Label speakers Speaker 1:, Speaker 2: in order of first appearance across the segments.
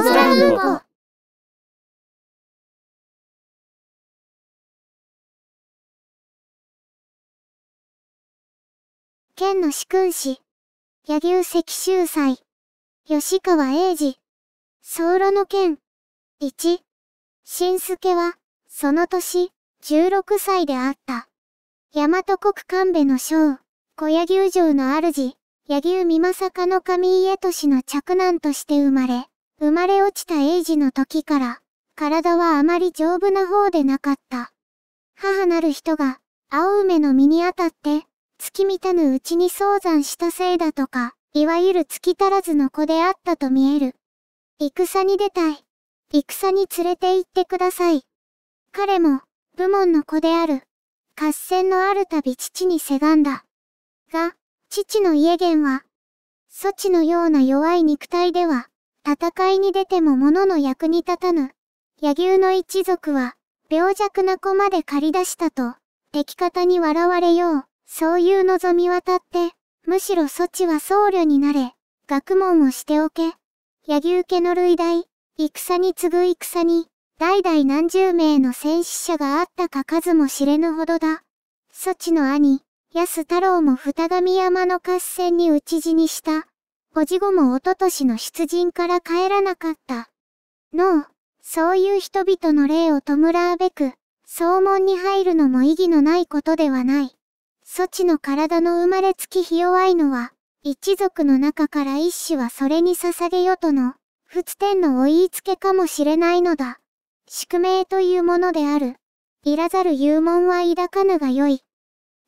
Speaker 1: 青空んの四君子、柳生石秀祭、吉川英治、僧路の剣、一、新助は、その年、16歳であった。大和国神戸の将、小柳生城の主、柳生美正の上家都市の嫡男として生まれ、生まれ落ちたエイジの時から、体はあまり丈夫な方でなかった。母なる人が、青梅の身にあたって、月見たぬうちに早産したせいだとか、いわゆる月足らずの子であったと見える。戦に出たい。戦に連れて行ってください。彼も、部門の子である。合戦のあるたび父にせがんだ。が、父の家元は、措置のような弱い肉体では、戦いに出ても物の役に立たぬ。柳生の一族は、病弱な子まで借り出したと、敵方に笑われよう、そういう望み渡って、むしろ措置は僧侶になれ、学問をしておけ。柳生家の類代、戦に次ぐ戦に、代々何十名の戦死者があったか数も知れぬほどだ。措置の兄、安太郎も二神山の合戦に討ち死にした。おじごもおととしの出陣から帰らなかった。のう、そういう人々の霊を弔うべく、総門に入るのも意義のないことではない。措置の体の生まれつきひ弱いのは、一族の中から一子はそれに捧げよとの、仏天のお言いつけかもしれないのだ。宿命というものである。いらざる幽門は抱かぬがよい。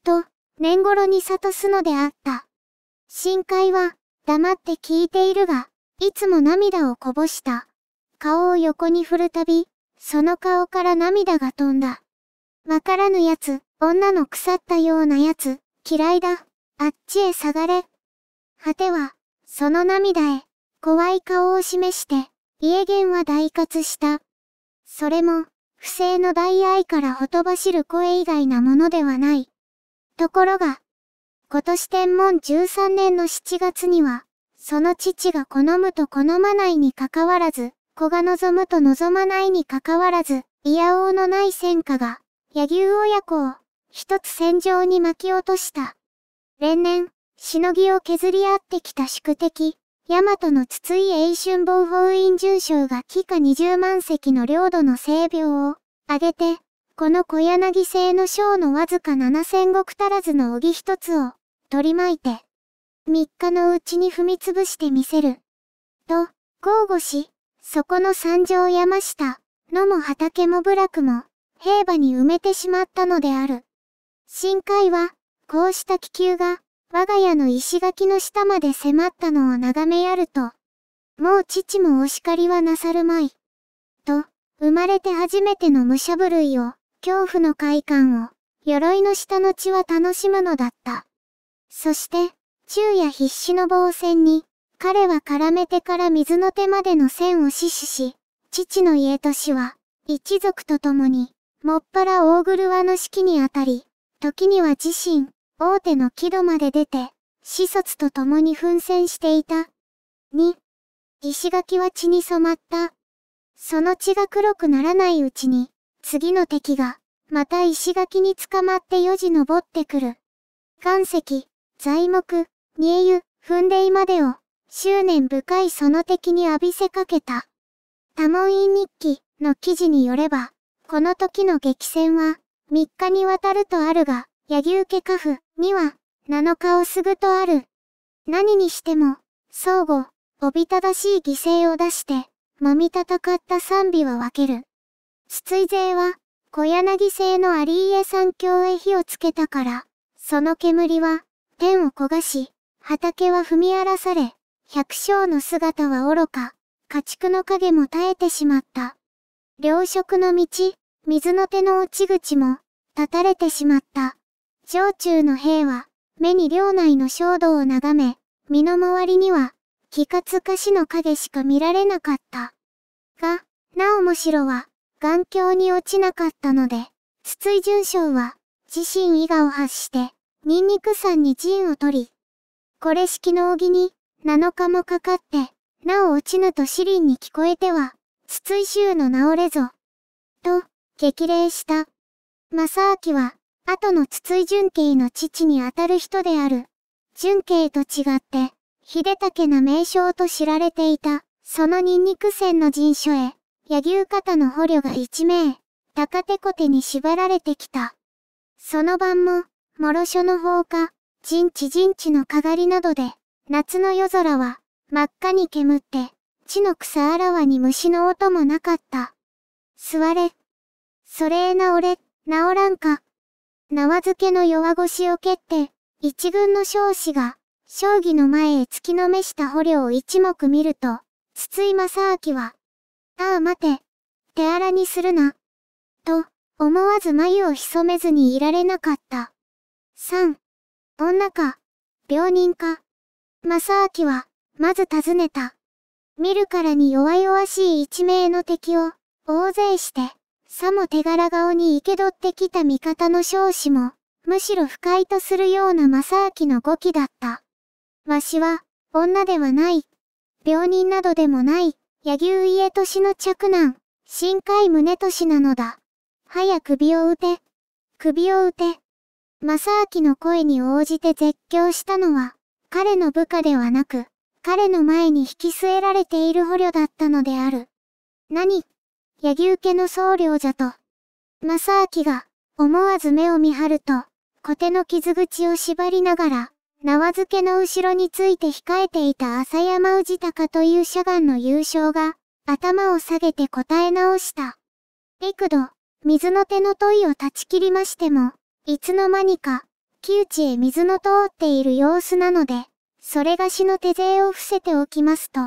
Speaker 1: と、年頃に諭すのであった。深海は、黙って聞いているが、いつも涙をこぼした。顔を横に振るたび、その顔から涙が飛んだ。わからぬやつ、女の腐ったようなやつ、嫌いだ。あっちへ下がれ。果ては、その涙へ、怖い顔を示して、家元は大活した。それも、不正の大愛からほとばしる声以外なものではない。ところが、今年天文13年の7月には、その父が好むと好まないにかかわらず、子が望むと望まないにかかわらず、いやおうのない戦火が、柳生親子を、一つ戦場に巻き落とした。連年、しのぎを削り合ってきた宿敵、大和の筒井英春防法院重将が帰下20万隻の領土の性病を、挙げて、この小柳製の将のわずか7000石足らずの荻一つを、取り巻いて、3日のうちに踏みつぶしてみせる。と、豪語し、そこの山上山下、野も畑も部落も、兵馬に埋めてしまったのである。深海は、こうした気球が、我が家の石垣の下まで迫ったのを眺めやると、もう父もお叱りはなさるまい。と、生まれて初めての武者部類を、恐怖の快感を、鎧の下の血は楽しむのだった。そして、昼夜必死の防戦に、彼は絡めてから水の手までの線を死守し、父の家と死は、一族と共に、もっぱら大車わの式にあたり、時には自身、大手の木戸まで出て、死卒と共に奮戦していた。二、石垣は血に染まった。その血が黒くならないうちに、次の敵が、また石垣に捕まってよじ登ってくる。岩石、材木、煮えゆ、踏んでいまでを、執念深いその敵に浴びせかけた。多門院日記の記事によれば、この時の激戦は、3日にわたるとあるが、柳生家家父には、7日をすぐとある。何にしても、相互、おびただしい犠牲を出して、もみ戦った賛美は分ける。筒井勢は、小柳勢の有家三強へ火をつけたから、その煙は、天を焦がし、畑は踏み荒らされ、百姓の姿は愚か、家畜の影も絶えてしまった。糧食の道、水の手の落ち口も、断たれてしまった。城中の兵は、目に領内の衝動を眺め、身の回りには、気活歌詞の影しか見られなかった。が、なおむしろは、眼鏡に落ちなかったので、筒井順将は、自身伊賀を発して、ニンニク山に陣を取り、これ式の義に、7日もかかって、なお落ちぬとリンに聞こえては、筒井衆の治れぞ。と、激励した。正明は、後の筒井純慶の父にあたる人である。純慶と違って、秀武な名称と知られていた、そのニンニク戦の陣所へ、柳生方の捕虜が一名、高手小手に縛られてきた。その晩も、諸所の放火、陣地陣地のかがりなどで、夏の夜空は、真っ赤に煙って、地の草あらわに虫の音もなかった。座れ。それへ治れ、治らんか。縄付けの弱腰を蹴って、一軍の少子が、将棋の前へ突きのめした捕虜を一目見ると、筒井正明は、ああ待て、手荒にするな。と、思わず眉を潜めずにいられなかった。3、女か、病人か。正明は、まず尋ねた。見るからに弱々しい一命の敵を、大勢して、さも手柄顔に生け取ってきた味方の少子も、むしろ不快とするような正明の語気だった。わしは、女ではない。病人などでもない、柳生家市の嫡男、深海宗市なのだ。早首を打て。首を打て。正明の声に応じて絶叫したのは、彼の部下ではなく、彼の前に引き据えられている捕虜だったのである。何柳生家の僧侶じゃと。正明が、思わず目を見張ると、小手の傷口を縛りながら、縄付けの後ろについて控えていた浅山氏高という社眼の優勝が、頭を下げて答え直した。幾度、水の手の問いを断ち切りましても、いつの間にか、窮地へ水の通っている様子なので、それがしの手勢を伏せておきますと、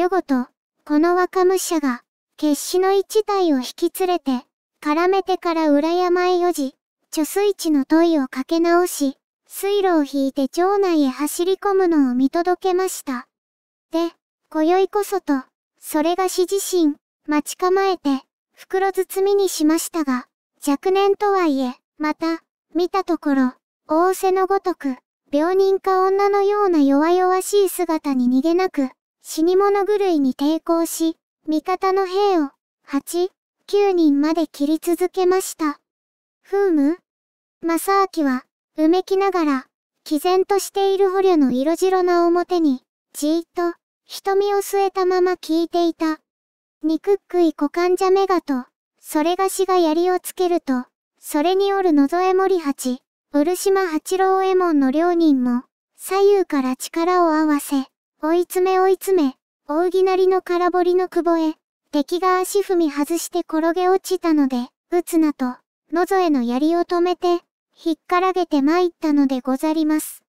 Speaker 1: よごと、この若武者が、決死の一体を引き連れて、絡めてから裏山へよじ、貯水池の問いをかけ直し、水路を引いて町内へ走り込むのを見届けました。で、今宵こそと、それがし自身、待ち構えて、袋包みにしましたが、若年とはいえ、また、見たところ、仰せのごとく、病人か女のような弱々しい姿に逃げなく、死に物狂いに抵抗し、味方の兵を、8、9人まで切り続けました。ふうむ正明は、うめきながら、毅然としている捕虜の色白な表に、じーっと、瞳を据えたまま聞いていた。憎っくい股間じゃめがと、それがしが槍をつけると、それによる野添森八、漆島八郎右衛門の両人も、左右から力を合わせ、追い詰め追い詰め、扇なりの空堀の久保へ、敵が足踏み外して転げ落ちたので、打つなと、野添の槍を止めて、ひっからげて参ったのでござります。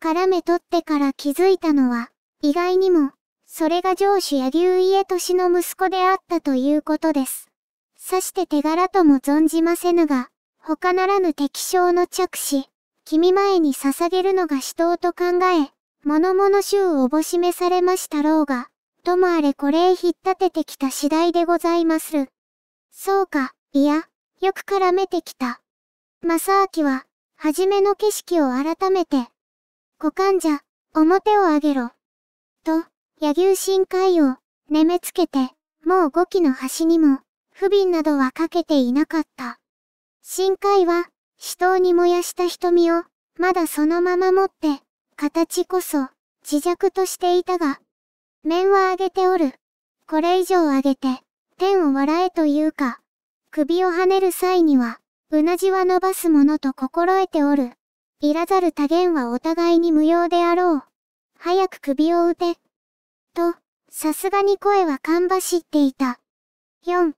Speaker 1: 絡め取ってから気づいたのは、意外にも、それが上司や生家俊の息子であったということです。さして手柄とも存じませぬが、他ならぬ敵将の着手、君前に捧げるのが死闘と考え、物々衆をおぼしめされましたろうが、ともあれこれへ引っ立ててきた次第でございまする。そうか、いや、よく絡めてきた。正明は、はじめの景色を改めて、股間じゃ、表を上げろ。と、野牛深海を、眠つけて、もう5機の端にも、不憫などはかけていなかった。深海は、死闘に燃やした瞳を、まだそのまま持って、形こそ、自弱としていたが、面は上げておる。これ以上上げて、天を笑えというか、首を跳ねる際には、うなじは伸ばすものと心得ておる。いらざる多言はお互いに無用であろう。早く首を打て。と、さすがに声はかんばしっていた。4、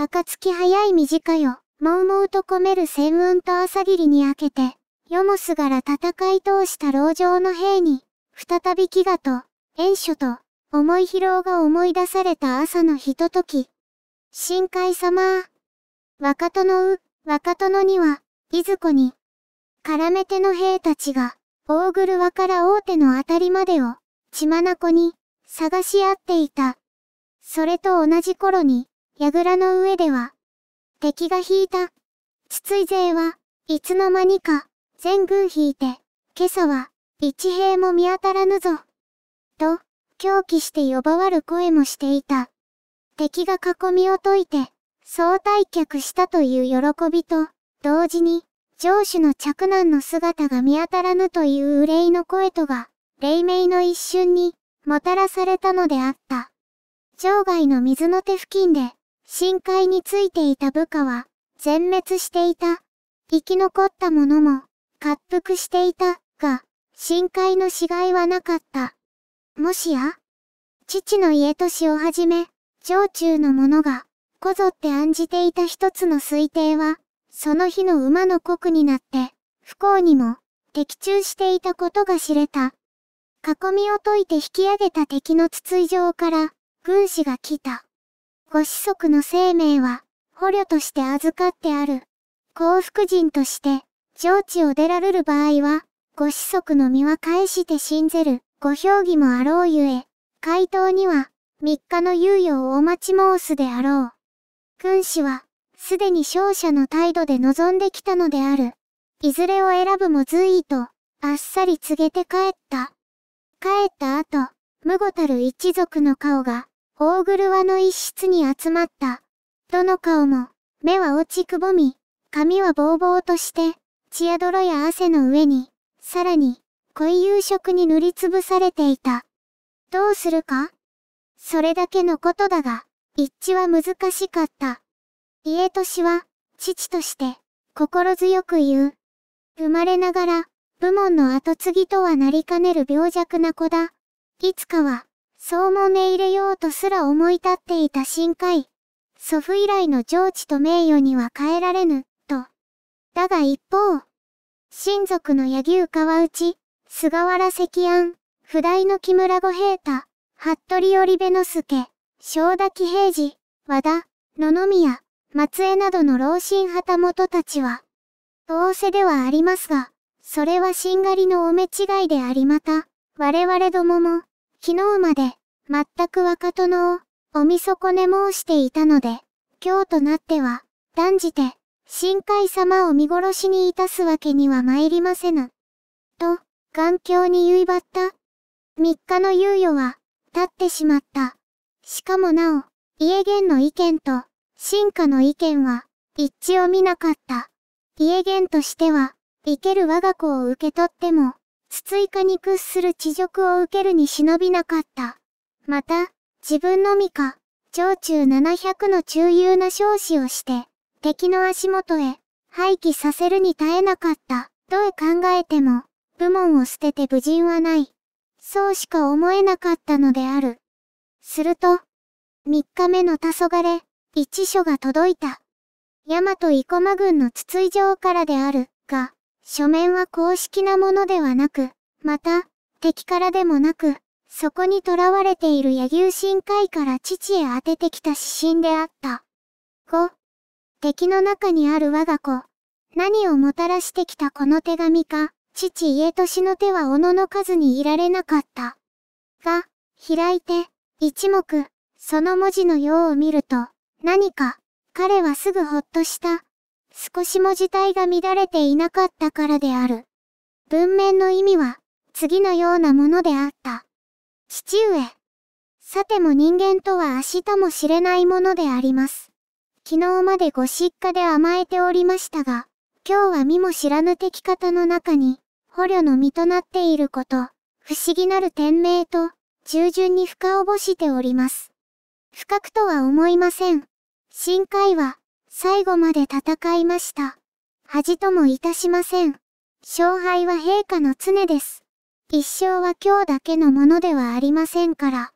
Speaker 1: 高月早い短よ。もうもうと込める戦雲と朝霧に明けて、よもすがら戦い通した牢城の兵に、再び飢餓と、炎所と、思い疲労が思い出された朝のひととき。深海様若殿う、若殿には、いずこに、絡めての兵たちが、大黒輪から大手のあたりまでを、血眼に、探し合っていた。それと同じ頃に、櫓の上では、敵が引いた、筒井勢はいつの間にか、全軍引いて、今朝は、一兵も見当たらぬぞ。と、狂気して呼ばわる声もしていた。敵が囲みを解いて、総退却したという喜びと、同時に、城主の着難の姿が見当たらぬという憂いの声とが、黎明の一瞬に、もたらされたのであった。場外の水の手付近で、深海についていた部下は、全滅していた。生き残った者も、滑覆していた、が、深海の死骸はなかった。もしや、父の家死をはじめ、城中の者が、こぞって案じていた一つの推定は、その日の馬の国になって、不幸にも、的中していたことが知れた。囲みを解いて引き上げた敵の筒井城から、軍師が来た。ご子息の生命は、捕虜として預かってある。幸福人として、上地を出られる場合は、ご子息の身は返して信ぜる、ご評議もあろうゆえ、回答には、三日の猶予をお待ち申すであろう。君子は、すでに勝者の態度で臨んできたのである。いずれを選ぶも随意と、あっさり告げて帰った。帰った後、無語たる一族の顔が、大黒はの一室に集まった。どの顔も、目は落ちくぼみ、髪はぼうぼうとして、血や泥や汗の上に、さらに、濃い夕食に塗りつぶされていた。どうするかそれだけのことだが、一致は難しかった。家としは、父として、心強く言う。生まれながら、部門の後継ぎとはなりかねる病弱な子だ。いつかは、そうもめ入れようとすら思い立っていた深海。祖父以来の情知と名誉には変えられぬ、と。だが一方、親族の柳生川内、菅原関安、普代の木村五平太、服部織部之助、正田喜平次、和田、野々宮、松江などの老神旗本たちは、仰せではありますが、それはしんがりのお目違いでありまた、我々どもも、昨日まで、全く若殿を、お見損ね申していたので、今日となっては、断じて、深海様を見殺しにいたすわけには参りませぬ。と、眼鏡に言いばった。三日の猶予は、立ってしまった。しかもなお、家元の意見と、進化の意見は、一致を見なかった。家元としては、生ける我が子を受け取っても、つついかに屈する地辱を受けるに忍びなかった。また、自分のみか、長中700の中遊な少子をして、敵の足元へ、廃棄させるに耐えなかった。どう考えても、部門を捨てて無人はない。そうしか思えなかったのである。すると、3日目の黄昏、一書が届いた。大和生駒軍の筒井城からである、が、書面は公式なものではなく、また、敵からでもなく、そこに囚われている野牛深海から父へ当ててきた指針であった。5、敵の中にある我が子、何をもたらしてきたこの手紙か、父家しの手はおの数にいられなかった。が、開いて、一目、その文字のようを見ると、何か、彼はすぐほっとした。少しも字体が乱れていなかったからである。文面の意味は、次のようなものであった。父上。さても人間とは明日も知れないものであります。昨日までご失家で甘えておりましたが、今日は身も知らぬ敵方の中に、捕虜の身となっていること、不思議なる天命と、従順に深をぼしております。深くとは思いません。深海は、最後まで戦いました。恥ともいたしません。勝敗は陛下の常です。一生は今日だけのものではありませんから。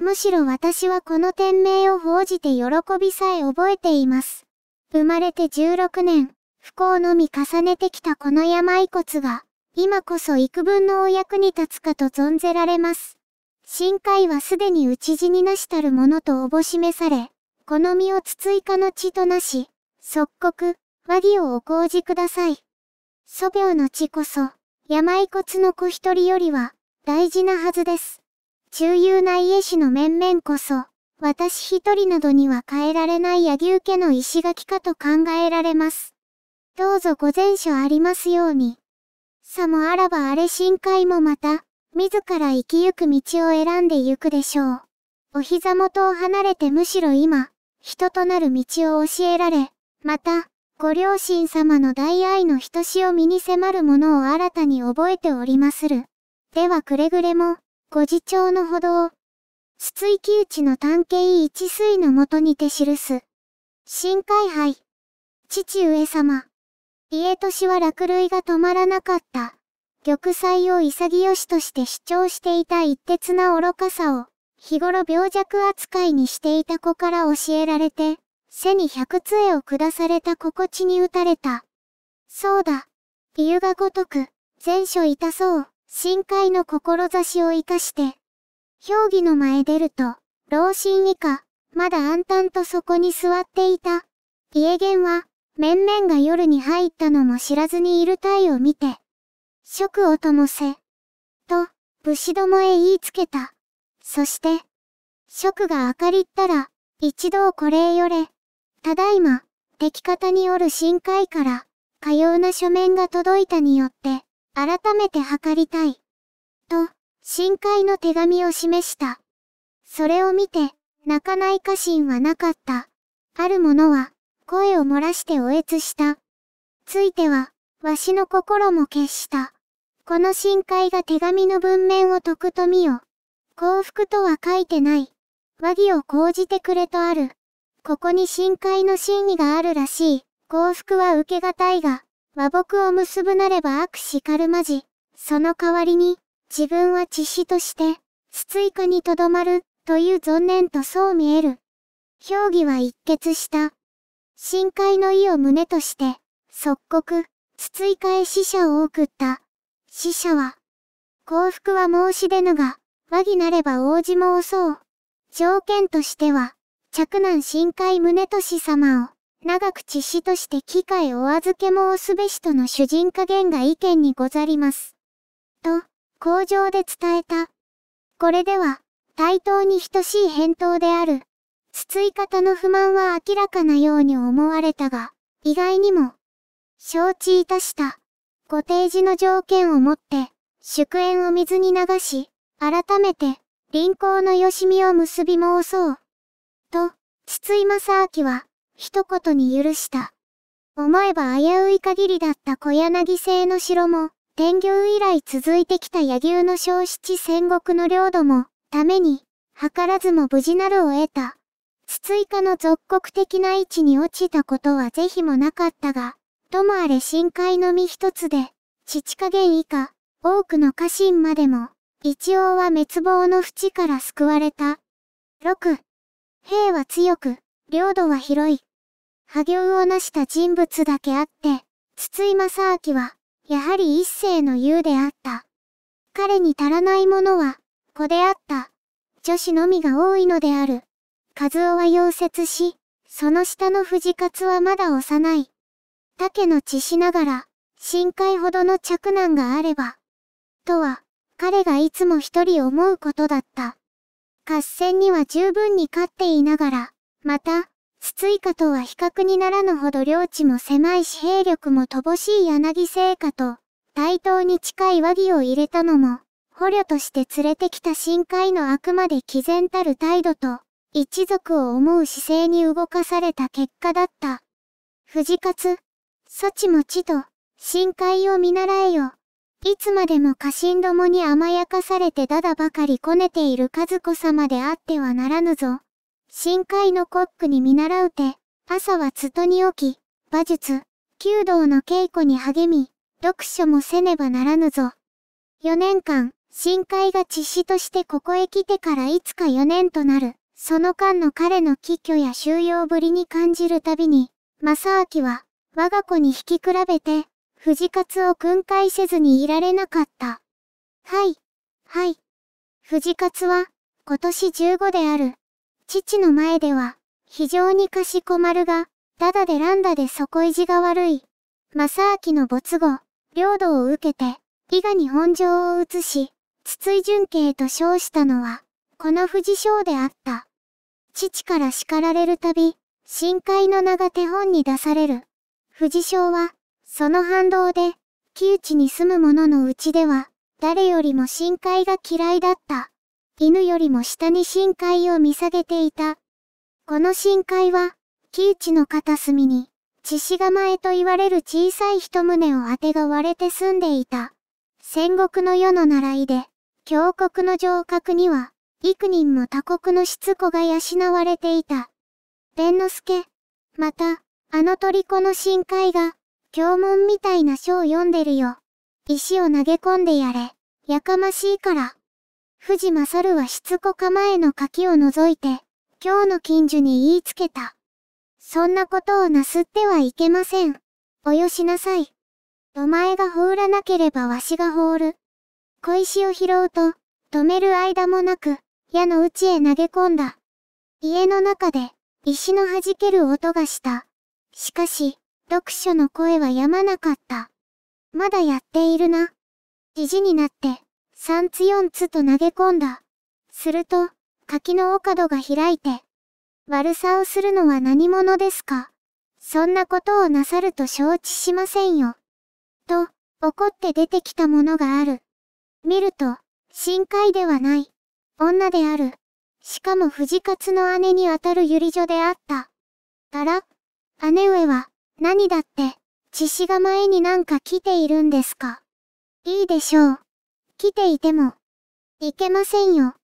Speaker 1: むしろ私はこの天命を報じて喜びさえ覚えています。生まれて16年、不幸のみ重ねてきたこの病骨が、今こそ幾分のお役に立つかと存ぜられます。深海はすでに打ち死になしたるものとおぼしめされ、この身をつついかの血となし、即刻、和議をお講じください。祖病の血こそ、山遺骨の子一人よりは、大事なはずです。中遊な家氏の面々こそ、私一人などには変えられない柳生家の石垣かと考えられます。どうぞご前所ありますように。さもあらばあれ深海もまた、自ら生きゆく道を選んでゆくでしょう。お膝元を離れてむしろ今、人となる道を教えられ、また、ご両親様の大愛の人しを身に迫るものを新たに覚えておりまする。ではくれぐれも、ご自重のほどを。筒井木内の探検一水のもとにて記す。深海杯。父上様。家年は落類が止まらなかった。玉砕を潔しとして主張していた一徹な愚かさを、日頃病弱扱いにしていた子から教えられて、背に百杖を下された心地に打たれた。そうだ。理由がごとく、前所痛そう、深海の志を生かして。評議の前出ると、老神以下、まだ暗淡とそこに座っていた。家元は、面々が夜に入ったのも知らずにいる体を見て、食をともせ、と、武士どもへ言いつけた。そして、食が明かりったら、一度これへよれ、ただいま、敵方による深海から、かような書面が届いたによって、改めて測りたい。と、深海の手紙を示した。それを見て、泣かない家臣はなかった。ある者は、声を漏らしておえつした。ついては、わしの心も決した。この深海が手紙の文面を解くと見よ。幸福とは書いてない。和議を講じてくれとある。ここに深海の真意があるらしい。幸福は受けがたいが、和睦を結ぶなれば悪しかるまじ。その代わりに、自分は知死として、筒以下にとどまる、という存念とそう見える。評議は一決した。深海の意を胸として、即刻、筒以下へ死者を送った。死者は、幸福は申し出ぬが、和議なれば王子も襲う。条件としては、嫡男深海宗俊様を、長く知事として機会お預け申すべしとの主人加減が意見にござります。と、口上で伝えた。これでは、対等に等しい返答である。筒井方の不満は明らかなように思われたが、意外にも、承知いたした。ご提示の条件をもって、祝宴を水に流し、改めて、臨行のよしみを結び申そう。筒井正明は、一言に許した。思えば危うい限りだった小柳製の城も、天行以来続いてきた柳生の小七戦国の領土も、ために、図らずも無事なるを得た。筒井家の属国的な位置に落ちたことは是非もなかったが、ともあれ深海の身一つで、父加減以下、多くの家臣までも、一応は滅亡の淵から救われた。6兵は強く、領土は広い。破行を成した人物だけあって、筒井正明は、やはり一世の優であった。彼に足らないものは、子であった。女子のみが多いのである。和夫は溶接し、その下の藤勝はまだ幼い。竹の血しながら、深海ほどの着難があれば。とは、彼がいつも一人思うことだった。合戦には十分に勝っていながら、また、スツイカとは比較にならぬほど領地も狭いし兵力も乏しい柳聖火と、対等に近い和議を入れたのも、捕虜として連れてきた深海のあくまで毅然たる態度と、一族を思う姿勢に動かされた結果だった。藤勝、そちも地と、深海を見習えよ。いつまでも家臣どもに甘やかされてだだばかりこねている和子様であってはならぬぞ。深海のコックに見習うて、朝は戸に起き、馬術、弓道の稽古に励み、読書もせねばならぬぞ。4年間、深海が知識としてここへ来てからいつか4年となる。その間の彼の気居や収容ぶりに感じるたびに、正明は、我が子に引き比べて、藤勝を訓戒せずにいられなかった。はい、はい。藤勝は、今年15である。父の前では、非常にかしこまるが、ダダでランダで底意地が悪い。正明の没後、領土を受けて、伊賀に本城を移し、筒井純慶と称したのは、この藤将であった。父から叱られるたび、深海の名が手本に出される。藤将は、その反動で、窮地に住む者のうちでは、誰よりも深海が嫌いだった。犬よりも下に深海を見下げていた。この深海は、窮地の片隅に、血死構えと言われる小さい一棟をあてが割れて住んでいた。戦国の世の習いで、峡谷の城郭には、幾人も他国のつ子が養われていた。弁之助。また、あの虜の深海が、教文みたいな書を読んでるよ。石を投げ込んでやれ。やかましいから。藤正はしつこ構えの柿を除いて、今日の近所に言いつけた。そんなことをなすってはいけません。およしなさい。お前が放らなければわしが放る。小石を拾うと、止める間もなく、矢の内へ投げ込んだ。家の中で、石の弾ける音がした。しかし、読書の声はやまなかった。まだやっているな。意地になって、三つ四つと投げ込んだ。すると、柿のお角が開いて、悪さをするのは何者ですかそんなことをなさると承知しませんよ。と、怒って出てきたものがある。見ると、深海ではない。女である。しかも藤勝の姉にあたる百合女であった。あら姉上は、何だって、獅子が前になんか来ているんですか。いいでしょう。来ていても。いけませんよ。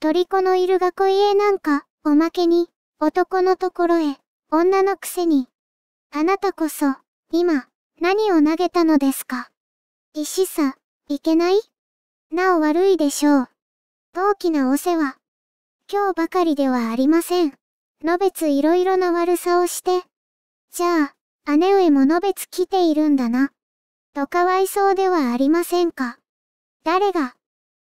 Speaker 1: 虜のいる学校へなんか、おまけに、男のところへ、女のくせに。あなたこそ、今、何を投げたのですか。石さ、いけないなお悪いでしょう。大きなお世話。今日ばかりではありません。のべついろいろな悪さをして。じゃあ、姉上物別来ているんだな。とかわいそうではありませんか。誰が、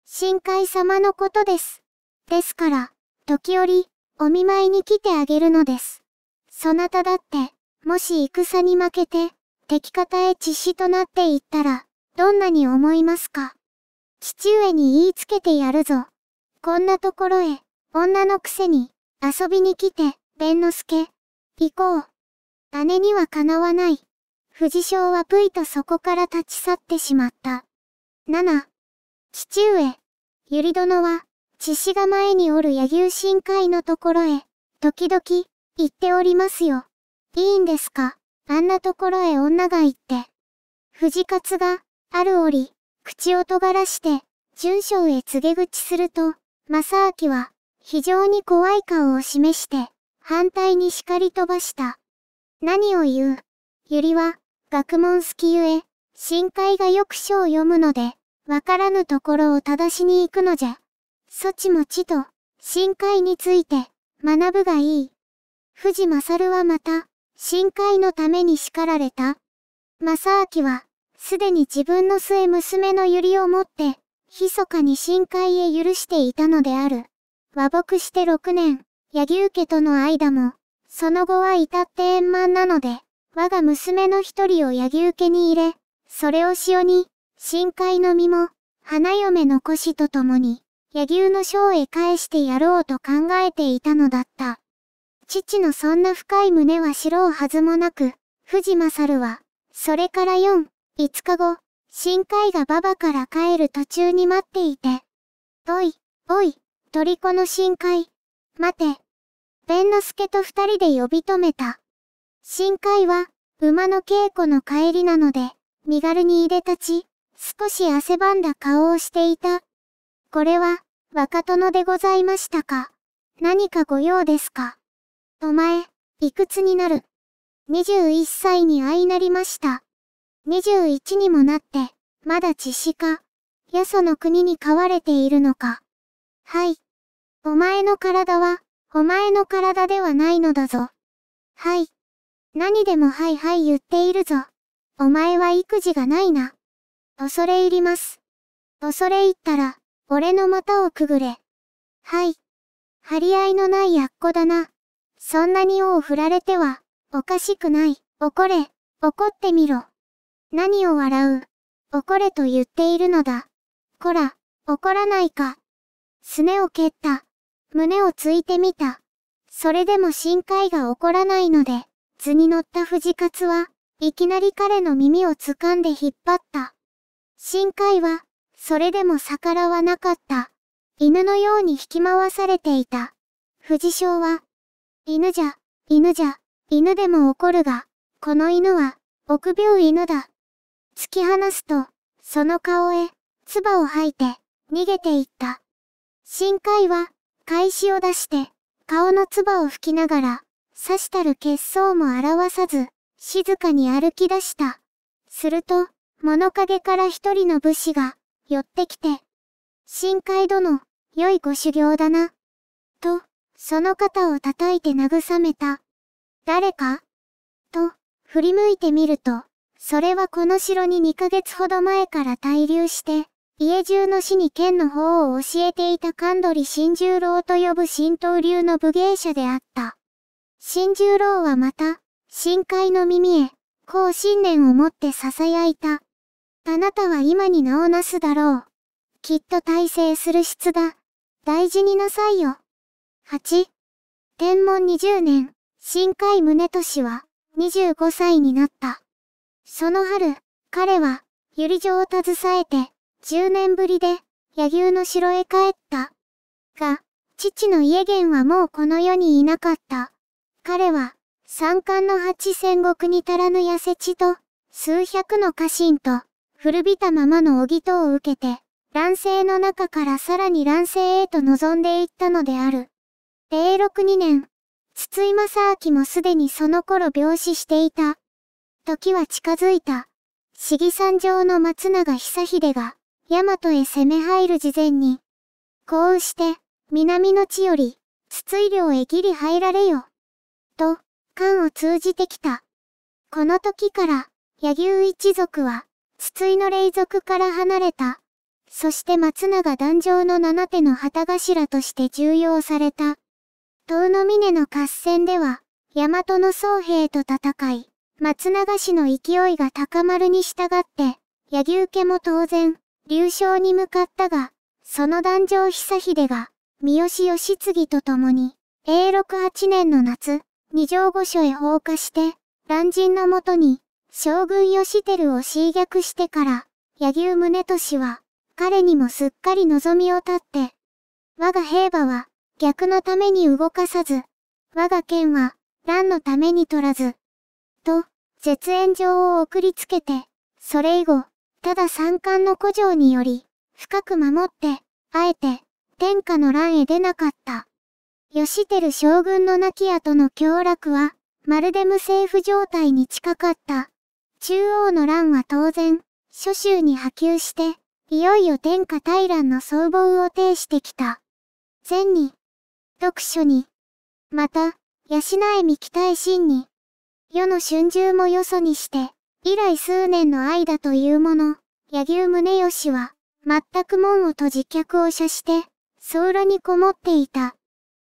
Speaker 1: 深海様のことです。ですから、時折、お見舞いに来てあげるのです。そなただって、もし戦に負けて、敵方へ致死となっていったら、どんなに思いますか父上に言いつけてやるぞ。こんなところへ、女のくせに、遊びに来て、弁之助。行こう。姉にはかなわない。藤将はぷいとそこから立ち去ってしまった。七、父上、ゆり殿は、父子が前におる野牛深海のところへ、時々、行っておりますよ。いいんですかあんなところへ女が行って。藤勝が、ある折、口を尖らして、順将へ告げ口すると、正明は、非常に怖い顔を示して、反対に叱り飛ばした。何を言う。ゆりは、学問好きゆえ、深海がよく書を読むので、わからぬところを正しに行くのじゃ。そちもちと、深海について、学ぶがいい。藤勝はまた、深海のために叱られた。正明は、すでに自分の末娘のゆりを持って、密かに深海へ許していたのである。和睦して6年、柳生家との間も、その後は至って円満なので、我が娘の一人を柳受けに入れ、それを潮に、深海の身も、花嫁の腰と共に、柳生の章へ返してやろうと考えていたのだった。父のそんな深い胸は知ろうはずもなく、藤勝は、それから4、5日後、深海が馬場から帰る途中に待っていて、おい、おい、虜の深海。待て。弁之助と二人で呼び止めた。深海は、馬の稽古の帰りなので、身軽に入れ立ち、少し汗ばんだ顔をしていた。これは、若殿でございましたか。何かご用ですか。お前、いくつになる。21歳に相なりました。21にもなって、まだ実施か、よその国に飼われているのか。はい。お前の体は、お前の体ではないのだぞ。はい。何でもはいはい言っているぞ。お前は育児がないな。恐れ入ります。恐れ入ったら、俺の股をくぐれ。はい。張り合いのないやっこだな。そんなに尾を振られては、おかしくない。怒れ、怒ってみろ。何を笑う。怒れと言っているのだ。こら、怒らないか。すねを蹴った。胸をついてみた。それでも深海が起こらないので、図に乗った藤勝は、いきなり彼の耳を掴んで引っ張った。深海は、それでも逆らわなかった。犬のように引き回されていた。藤章は、犬じゃ、犬じゃ、犬でも怒るが、この犬は、臆病犬だ。突き放すと、その顔へ、唾を吐いて、逃げていった。深海は、返しを出して、顔の唾を吹きながら、刺したる血相も表さず、静かに歩き出した。すると、物陰から一人の武士が、寄ってきて、深海殿、良いご修行だな。と、その肩を叩いて慰めた。誰かと、振り向いてみると、それはこの城に2ヶ月ほど前から滞留して、家中の死に剣の方を教えていた神取新十郎と呼ぶ新刀流の武芸者であった。新十郎はまた、深海の耳へ、こう信念を持って囁いた。あなたは今に名をなすだろう。きっと大成する質だ。大事になさいよ。8、天文20年、深海宗俊は、25歳になった。その春、彼は、百合城を携えて、10年ぶりで、柳生の城へ帰った。が、父の家元はもうこの世にいなかった。彼は、三冠の八戦国に足らぬ痩せ地と、数百の家臣と、古びたままのおぎとを受けて、乱世の中からさらに乱世へと望んでいったのである。零六二年、筒井正明もすでにその頃病死していた。時は近づいた。市議山上の松永久秀が、大和へ攻め入る事前に、こうして、南の地より、筒井領へギリ入られよ。と、官を通じてきた。この時から、柳生一族は、筒井の霊族から離れた。そして松永壇上の七手の旗頭として重要された。遠野峰の合戦では、大和の僧兵と戦い、松永氏の勢いが高まるに従って、柳生家も当然、流氷に向かったが、その壇上久秀が、三好義継と共に、永禄8年の夏、二条御所へ放火して、乱人のもとに、将軍義輝を侵略してから、柳生宗俊は、彼にもすっかり望みを立って、我が兵馬は、逆のために動かさず、我が剣は、乱のために取らず、と、絶縁状を送りつけて、それ以後、ただ三冠の古城により、深く守って、あえて、天下の乱へ出なかった。義輝将軍の亡き後の凶楽は、まるで無政府状態に近かった。中央の乱は当然、諸州に波及して、いよいよ天下大乱の総防を呈してきた。善に、読書に、また、養えみ期待真に、世の春秋もよそにして、以来数年の間というもの、柳生宗義は、全く門を閉じ客を射して、草裏にこもっていた。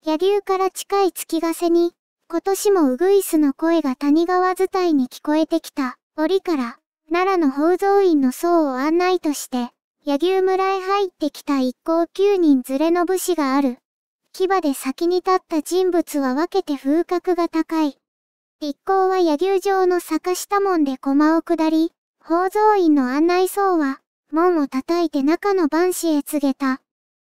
Speaker 1: 柳生から近い月ヶ瀬に、今年もウグイスの声が谷川伝いに聞こえてきた、折から、奈良の宝蔵院の僧を案内として、柳生村へ入ってきた一行九人連れの武士がある。牙で先に立った人物は分けて風格が高い。一行は柳生城の坂下門で駒を下り、宝蔵院の案内僧は、門を叩いて中の番子へ告げた。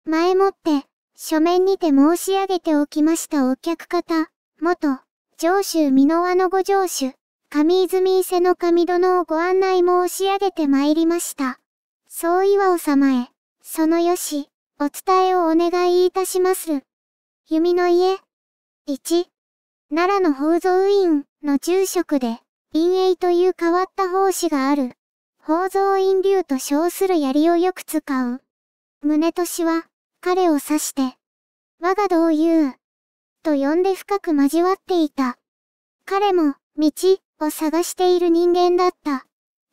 Speaker 1: 前もって、書面にて申し上げておきましたお客方、元、上州美濃和のご上主、上泉伊勢の神殿をご案内申し上げて参りました。そう岩尾様へ、そのよし、お伝えをお願いいたしまする。弓の家。1、奈良の宝蔵院の住職で、陰影という変わった法師がある。宝蔵院流と称する槍をよく使う。宗俊は、彼を指して、我が道友、と呼んで深く交わっていた。彼も、道、を探している人間だった。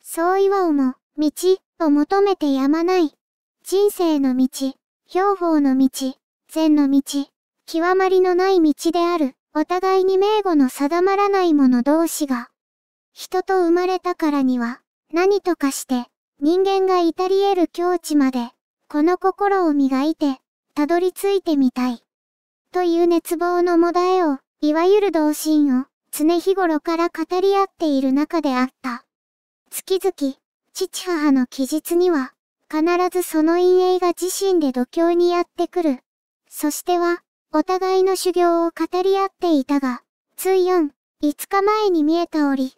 Speaker 1: そう岩尾も、道、を求めてやまない。人生の道、標法の道、善の道、極まりのない道である。お互いに名護の定まらない者同士が、人と生まれたからには、何とかして、人間が至り得る境地まで、この心を磨いて、たどり着いてみたい。という熱望のもだえを、いわゆる同心を、常日頃から語り合っている中であった。月々、父母の記述には、必ずその陰影が自身で度胸にやってくる。そしては、お互いの修行を語り合っていたが、つい4、5日前に見えたり。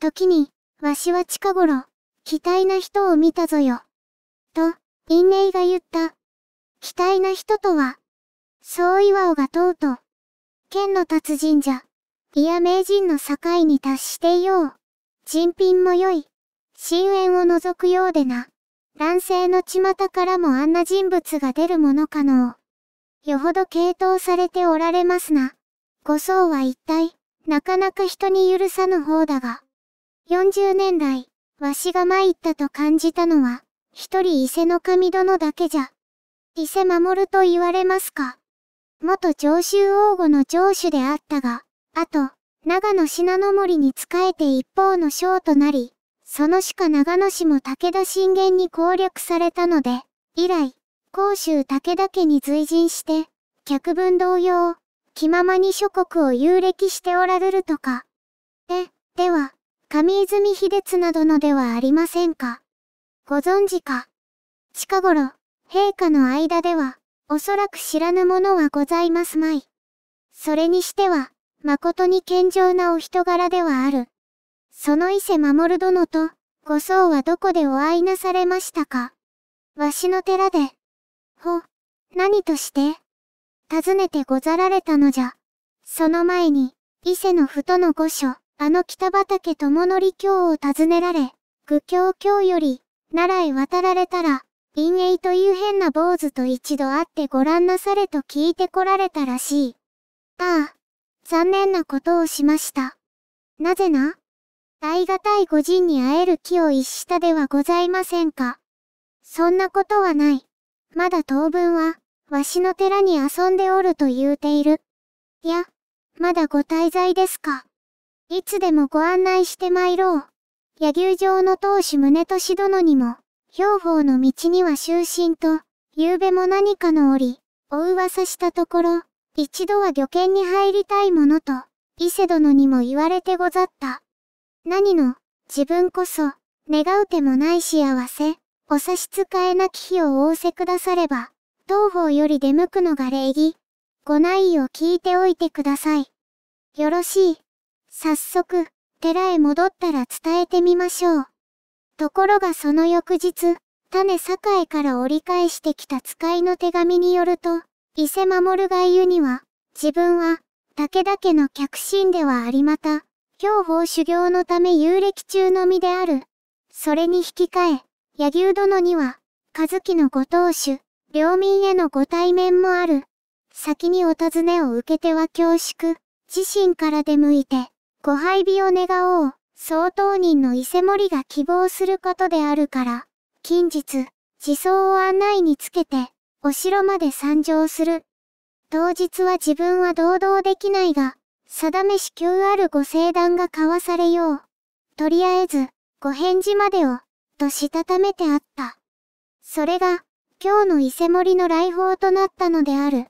Speaker 1: 時に、わしは近頃、期待な人を見たぞよ。と、因霊が言った。期待な人とは、そう岩尾がとうと、剣の達人じゃ、いや名人の境に達していよう。人品も良い。深淵を除くようでな。乱世の巷からもあんな人物が出るものかのう。よほど傾倒されておられますな。ご僧は一体、なかなか人に許さぬ方だが。40年来、わしが参ったと感じたのは、一人伊勢の神殿だけじゃ。伊勢守ると言われますか。元上州王吾の城主であったが、あと、長野信濃森に仕えて一方の将となり、そのしか長野氏も武田信玄に攻略されたので、以来、甲州武田家に随人して、客分同様、気ままに諸国を遊歴しておられるとか。え、では、上泉秀津などのではありませんか。ご存知か。近頃、陛下の間では、おそらく知らぬものはございますまい。それにしては、誠に健常なお人柄ではある。その伊勢守殿と、ご僧はどこでお会いなされましたか。わしの寺で、ほ、何として尋ねてござられたのじゃ。その前に、伊勢のふとの御所、あの北畠智則京を訪ねられ、愚教京より、奈良へ渡られたら、陰影という変な坊主と一度会ってご覧なされと聞いてこられたらしい。ああ、残念なことをしました。なぜな大がたい御人に会える気を逸したではございませんか。そんなことはない。まだ当分は、わしの寺に遊んでおると言うている。いや、まだご滞在ですか。いつでもご案内して参ろう。柳生城の当主宗俊殿にも、兵法の道には終身と、夕べも何かの折、お噂したところ、一度は漁剣に入りたいものと、伊勢殿にも言われてござった。何の、自分こそ、願うてもない幸せ。お差し支えなき日を仰せくだされば、当方より出向くのが礼儀。ご内意を聞いておいてください。よろしい。早速、寺へ戻ったら伝えてみましょう。ところがその翌日、種栄から折り返してきた使いの手紙によると、伊勢守が言うには、自分は、武田家の客心ではありまた、兵法修行のため遊歴中の身である。それに引き換え、柳生殿には、和樹のご当主、領民へのご対面もある。先にお尋ねを受けては恐縮、自身から出向いて、ご配備を願おう、総当人の伊勢森が希望することであるから、近日、自走を案内につけて、お城まで参上する。当日は自分は堂々できないが、定めし q あるご聖団が交わされよう。とりあえず、ご返事までを。としたためてあった。それが、今日の伊勢森の来訪となったのである。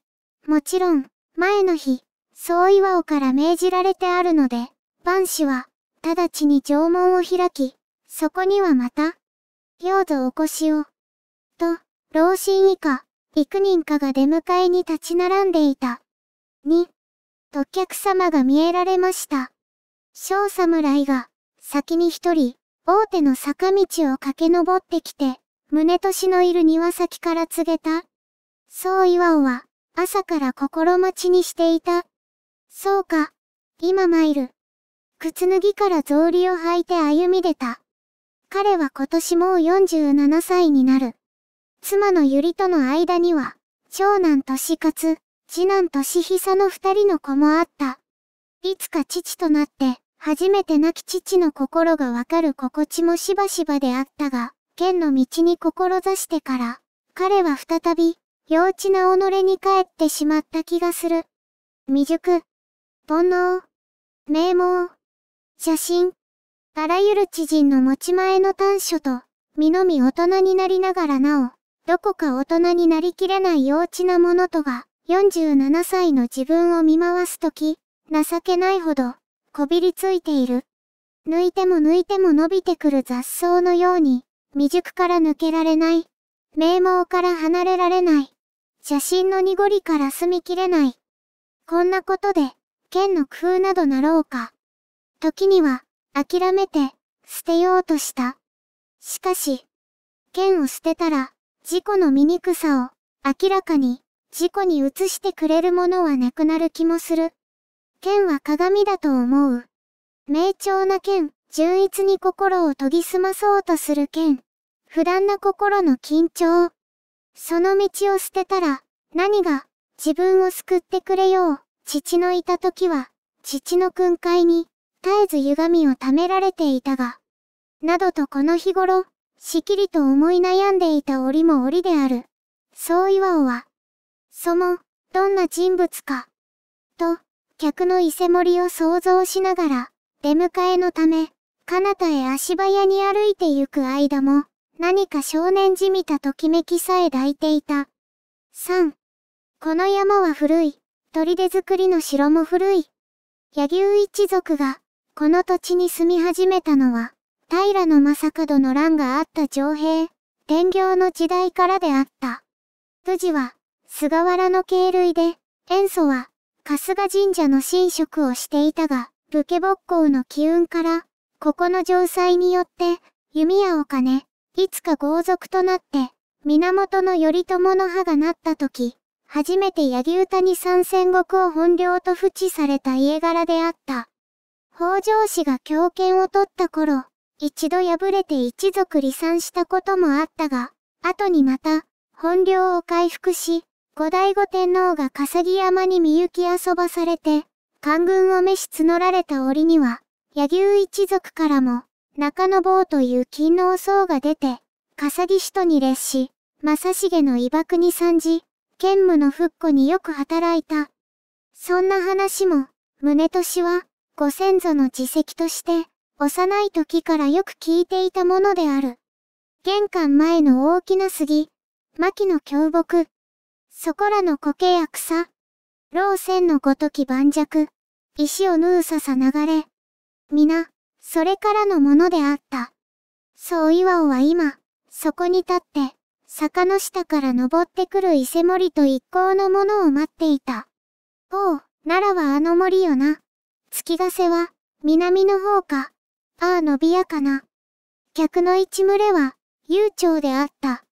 Speaker 1: もちろん、前の日、総岩尾から命じられてあるので、万氏は、直ちに城門を開き、そこにはまた、うぞお越しを、と、老臣以下、幾人かが出迎えに立ち並んでいた。に、お客様が見えられました。小侍が、先に一人、大手の坂道を駆け上ってきて、胸年のいる庭先から告げた。そう岩尾は、朝から心待ちにしていた。そうか、今参る。靴脱ぎから草履を履いて歩み出た。彼は今年もう47歳になる。妻のゆりとの間には、長男としかつ、次男としひさの二人の子もあった。いつか父となって、初めて亡き父の心がわかる心地もしばしばであったが、剣の道に志してから、彼は再び、幼稚な己に帰ってしまった気がする。未熟、煩悩、名門、写真、あらゆる知人の持ち前の短所と、身のみ大人になりながらなお、どこか大人になりきれない幼稚なものとが、47歳の自分を見回すとき、情けないほど、こびりついている。抜いても抜いても伸びてくる雑草のように、未熟から抜けられない。名毛から離れられない。写真の濁りから澄み切れない。こんなことで、剣の工夫などなろうか。時には、諦めて、捨てようとした。しかし、剣を捨てたら、事故の醜さを、明らかに、事故に移してくれるものはなくなる気もする。剣は鏡だと思う。明調な剣、純一に心を研ぎ澄まそうとする剣。不断な心の緊張。その道を捨てたら、何が、自分を救ってくれよう。父のいた時は、父の訓戒に、絶えず歪みをためられていたが、などとこの日頃、しきりと思い悩んでいた折も折である。そう岩尾は、そも、どんな人物か、と、客の伊勢森を想像しながら、出迎えのため、彼方へ足早に歩いて行く間も、何か少年じみたときめきさえ抱いていた。3. この山は古い。砦作りの城も古い。柳生一族が、この土地に住み始めたのは、平の正門の乱があった城兵、天行の時代からであった。富士は、菅原の系類で、塩素は、春日神社の神職をしていたが、武家勃興の機運から、ここの城塞によって、弓矢を兼ね、いつか豪族となって、源頼朝の歯がなった時、初めて柳歌に参戦国を本領と扶持された家柄であった。北条氏が強権を取った頃、一度敗れて一族離散したこともあったが、後にまた、本領を回復し、後醍醐天皇が笠木山にみゆき遊ばされて、官軍を召し募られた折には、柳生一族からも、中野坊という勤王僧が出て、笠木使徒に列し、正成の威爆に参じ、兼務の復古によく働いた。そんな話も、宗年は、ご先祖の自責として、幼い時からよく聞いていたものである。玄関前の大きな杉、牧の巨木、そこらの苔や草、老仙のごとき盤石、石を縫うささ流れ、皆、それからのものであった。そう岩尾は今、そこに立って、坂の下から登ってくる伊勢森と一行のものを待っていた。おう、ならはあの森よな。月ヶ瀬は、南の方か。ああ、伸びやかな。客の一群れは、悠長であった。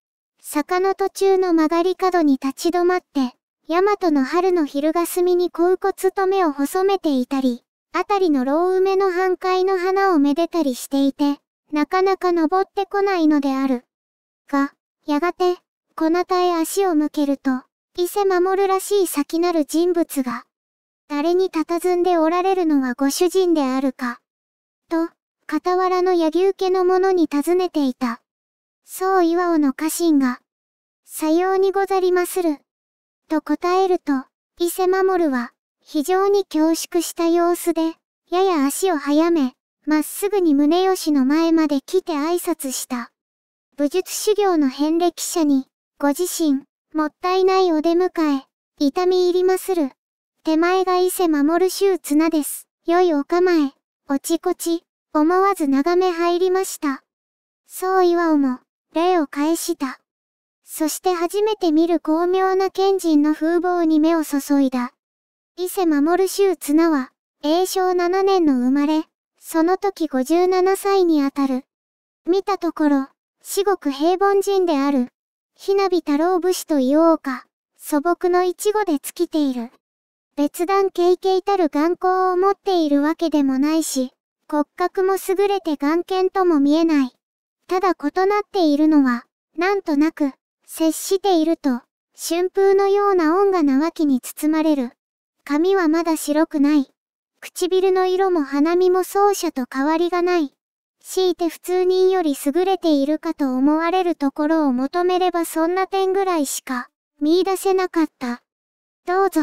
Speaker 1: 坂の途中の曲がり角に立ち止まって、大和の春の昼が隅みに甲骨と目を細めていたり、あたりの老梅の半壊の花をめでたりしていて、なかなか登ってこないのである。が、やがて、こなたへ足を向けると、伊勢守らしい先なる人物が、誰に佇んでおられるのはご主人であるか、と、傍らの柳生家の者に尋ねていた。そう岩尾の家臣が、さようにござりまする。と答えると、伊勢守は、非常に恐縮した様子で、やや足を早め、まっすぐに宗吉の前まで来て挨拶した。武術修行の遍歴者に、ご自身、もったいないお出迎え、痛み入りまする。手前が伊勢守衆綱です。良いお構え、おちこち、思わず眺め入りました。そう岩尾も、礼を返した。そして初めて見る巧妙な賢人の風貌に目を注いだ。伊勢守州綱は、永正7年の生まれ、その時57歳にあたる。見たところ、至極平凡人である。ひなび太郎武士と言おうか、素朴の一語で尽きている。別段経験たる眼光を持っているわけでもないし、骨格も優れて眼見とも見えない。ただ異なっているのは、なんとなく、接していると、春風のような音がなわきに包まれる。髪はまだ白くない。唇の色も花見も奏者と変わりがない。強いて普通人より優れているかと思われるところを求めればそんな点ぐらいしか見出せなかった。どうぞ。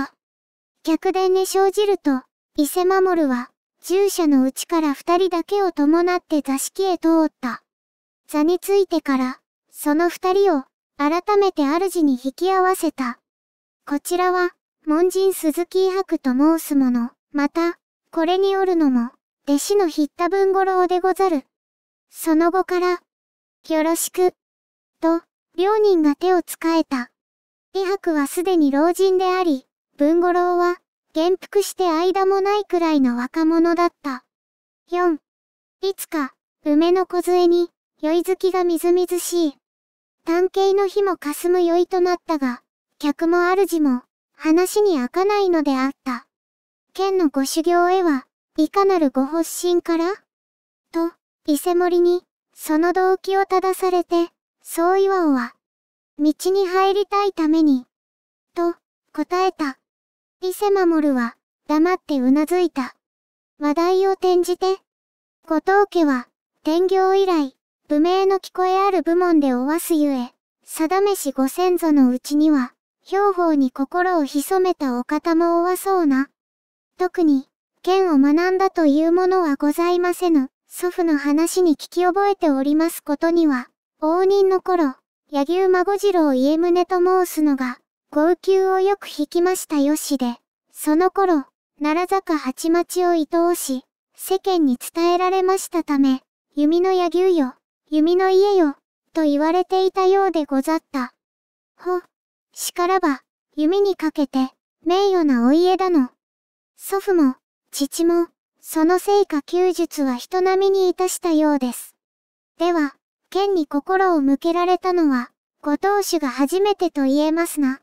Speaker 1: 逆殿に生じると、伊勢守は、従者のうちから二人だけを伴って座敷へ通った。座についてから、その二人を、改めて主に引き合わせた。こちらは、門人鈴木博と申すもの。また、これによるのも、弟子のひった文五郎でござる。その後から、よろしく、と、両人が手を使えた。李白はすでに老人であり、文五郎は、元服して間もないくらいの若者だった。4. いつか、梅の小杖に、酔い好きがみずみずしい。探偵の日も霞む酔いとなったが、客も主も、話に開かないのであった。剣のご修行へは、いかなるご発信からと、伊勢森に、その動機を正されて、そう岩尾は、道に入りたいために、と、答えた。伊勢守は、黙ってうなずいた。話題を転じて、後藤家は、天行以来、不明の聞こえある部門でおわすゆえ、定めしご先祖のうちには、兵法に心を潜めたお方もおわそうな。特に、剣を学んだというものはございませぬ。祖父の話に聞き覚えておりますことには、応仁の頃、柳生孫次郎家宗と申すのが、号泣をよく引きましたよしで、その頃、奈良坂八町を伊藤し、世間に伝えられましたため、弓の柳生よ、弓の家よ、と言われていたようでござった。ほ、しからば、弓にかけて、名誉なお家だの。祖父も、父も、その成果休術は人並みにいたしたようです。では、剣に心を向けられたのは、ご当主が初めてと言えますな。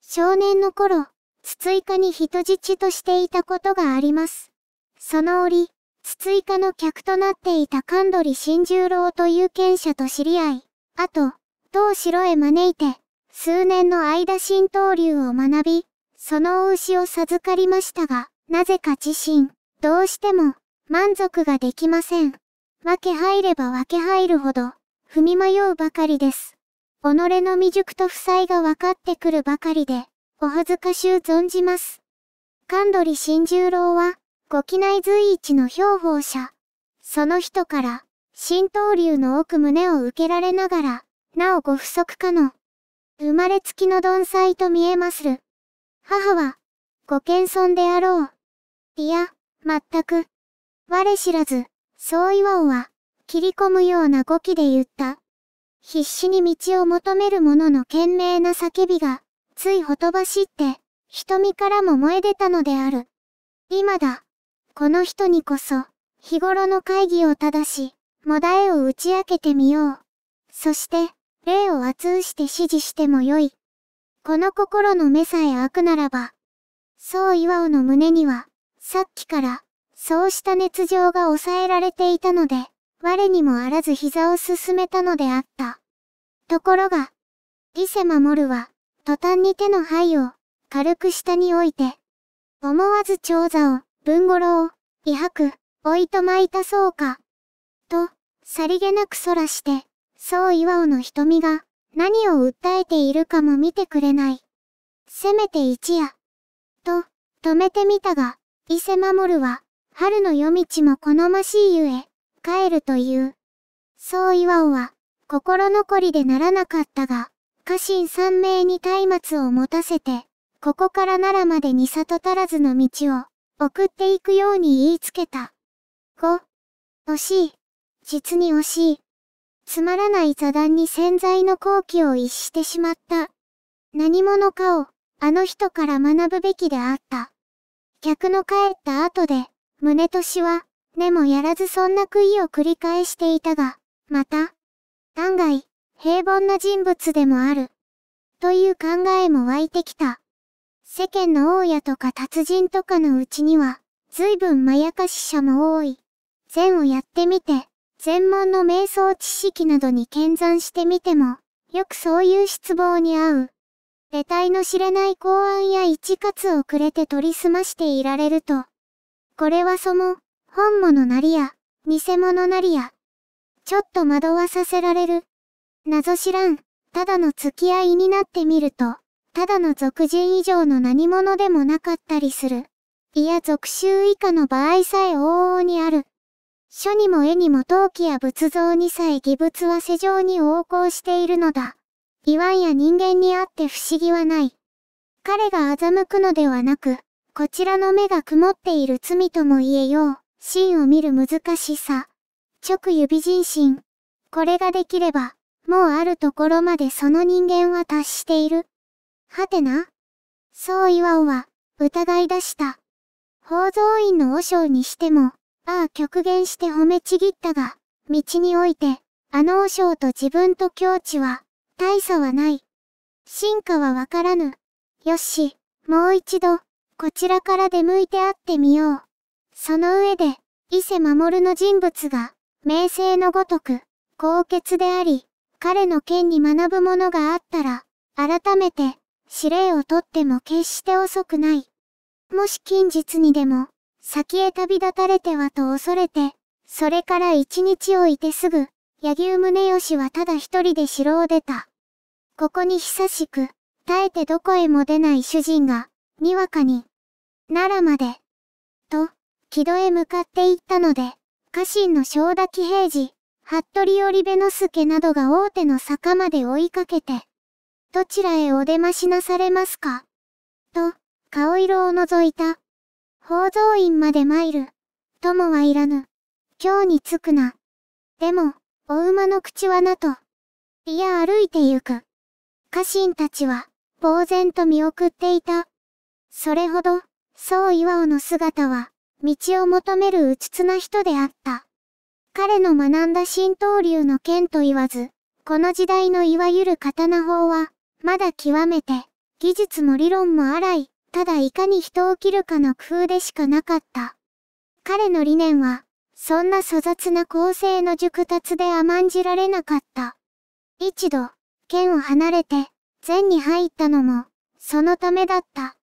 Speaker 1: 少年の頃、つついかに人質としていたことがあります。その折、筒井家の客となっていた神取新十郎という権者と知り合い、あと、当城へ招いて、数年の間新刀流を学び、そのお牛を授かりましたが、なぜか自身、どうしても、満足ができません。分け入れば分け入るほど、踏み迷うばかりです。己の未熟と負債が分かってくるばかりで、お恥ずかしゅう存じます。神取新十郎は、ご機内随一の兵法者。その人から、新刀流の奥胸を受けられながら、なおご不足かの。生まれつきの鈍祭と見えまする。母は、ご謙遜であろう。いや、全く。我知らず、そう岩尾は、切り込むような語気で言った。必死に道を求める者の懸命な叫びが、ついほとばしって、瞳からも燃え出たのである。今だ。この人にこそ、日頃の会議を正し、もだえを打ち明けてみよう。そして、霊を厚うして指示してもよい。この心の目さえ悪ならば、そう岩尾の胸には、さっきから、そうした熱情が抑えられていたので、我にもあらず膝を進めたのであった。ところが、伊勢守は、途端に手の灰を、軽く下に置いて、思わず長座を、文五郎、威迫、おいとまいたそうか。と、さりげなくそらして、そう岩尾の瞳が、何を訴えているかも見てくれない。せめて一夜。と、止めてみたが、伊勢守は、春の夜道も好ましいゆえ、帰るという。そう岩尾は、心残りでならなかったが、家臣三名に松明を持たせて、ここから奈良まで二里足らずの道を、送っていくように言いつけた。5、惜しい。実に惜しい。つまらない座談に潜在の好機を逸してしまった。何者かを、あの人から学ぶべきであった。客の帰った後で、胸としは、根もやらずそんな悔いを繰り返していたが、また、案外、平凡な人物でもある。という考えも湧いてきた。世間の大家とか達人とかのうちには、随分まやかし者も多い。禅をやってみて、禅門の瞑想知識などに見参してみても、よくそういう失望に合う。得体の知れない公安や一括をくれて取りすましていられると。これはその、本物なりや、偽物なりや。ちょっと惑わさせられる。謎知らん、ただの付き合いになってみると、ただの俗人以上の何者でもなかったりする。いや俗衆以下の場合さえ往々にある。書にも絵にも陶器や仏像にさえ義物は世上に横行しているのだ。言わんや人間にあって不思議はない。彼が欺くのではなく、こちらの目が曇っている罪とも言えよう。真を見る難しさ。直指人心。これができれば、もうあるところまでその人間は達している。はてなそう岩尾は、疑い出した。宝蔵院の和尚にしても、ああ極限して褒めちぎったが、道において、あの和尚と自分と境地は、大差はない。進化はわからぬ。よし、もう一度、こちらから出向いて会ってみよう。その上で、伊勢守の人物が、名声のごとく、高潔であり、彼の剣に学ぶものがあったら、改めて、指令をとっても決して遅くない。もし近日にでも、先へ旅立たれてはと恐れて、それから一日置いてすぐ、柳生宗義はただ一人で城を出た。ここに久しく、耐えてどこへも出ない主人が、にわかに、奈良まで、と、木戸へ向かって行ったので、家臣の正田喜平次、服部織部之助などが大手の坂まで追いかけて、どちらへお出ましなされますかと、顔色を覗いた。宝蔵院まで参る。ともはいらぬ。今日に着くな。でも、お馬の口はなと。いや歩いて行く。家臣たちは、呆然と見送っていた。それほど、そう岩尾の姿は、道を求めるうつつな人であった。彼の学んだ神道流の剣と言わず、この時代のいわゆる刀法は、まだ極めて、技術も理論も荒い、ただいかに人を切るかの工夫でしかなかった。彼の理念は、そんな粗雑な構成の熟達で甘んじられなかった。一度、剣を離れて、禅に入ったのも、そのためだった。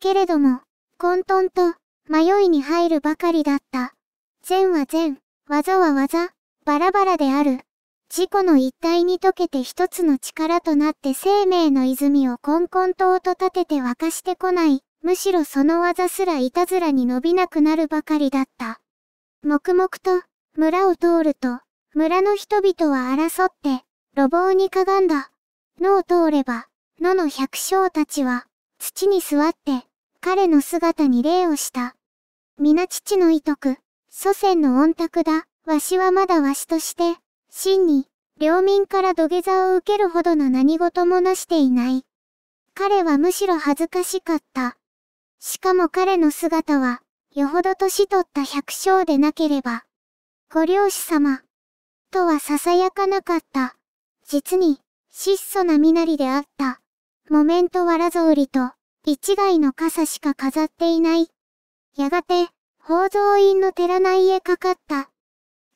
Speaker 1: けれども、混沌と、迷いに入るばかりだった。善は善、技は技、バラバラである。自己の一体に溶けて一つの力となって生命の泉を根々と音立てて沸かしてこない、むしろその技すらいたずらに伸びなくなるばかりだった。黙々と、村を通ると、村の人々は争って、路傍にかがんだ。野を通れば、野の百姓たちは、土に座って、彼の姿に礼をした。皆父の遺徳、祖先の御託だ、わしはまだわしとして、真に、領民から土下座を受けるほどの何事もなしていない。彼はむしろ恥ずかしかった。しかも彼の姿は、よほど年取った百姓でなければ、ご漁師様、とは囁かなかった。実に、質素な身なりであった。木綿とわらぞうりと、一概の傘しか飾っていない。やがて、宝蔵院の寺内へかかった。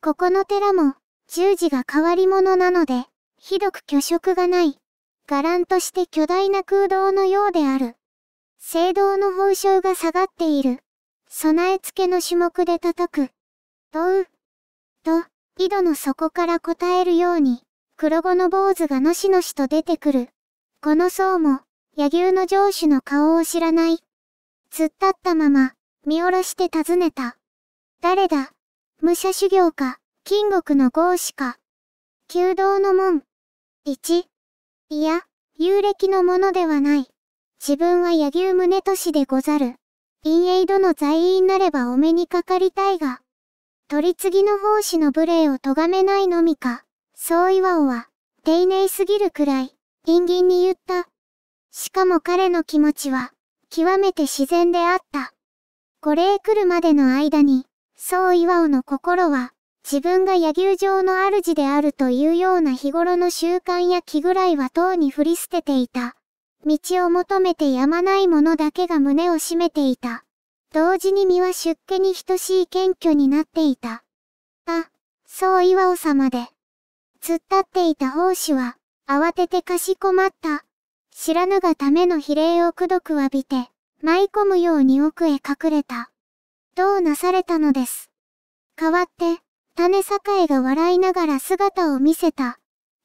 Speaker 1: ここの寺も、十字が変わり者なので、ひどく虚飾がない。ランとして巨大な空洞のようである。聖堂の報酬が下がっている。備え付けの種目で叩く。どうと、井戸の底から答えるように、黒子の坊主がのしのしと出てくる。この層も、柳生の城主の顔を知らない。突っ立ったまま、見下ろして尋ねた。誰だ武者修行か。金国の合子か。弓道の門。1。いや、遊歴のものではない。自分は柳生宗俊でござる。陰影度の在院なればお目にかかりたいが。取り次ぎの奉仕の無礼を咎めないのみか。そう岩尾は、丁寧すぎるくらい、陰銀に言った。しかも彼の気持ちは、極めて自然であった。これへ来るまでの間に、そう岩尾の心は、自分が野球場の主であるというような日頃の習慣や気ぐらいはとうに振り捨てていた。道を求めてやまない者だけが胸を締めていた。同時に身は出家に等しい謙虚になっていた。あ、そう岩尾様で。突っ立っていた奉仕は、慌ててかしこまった。知らぬがための比例をくどくわびて、舞い込むように奥へ隠れた。どうなされたのです。代わって、種栄が笑いながら姿を見せた。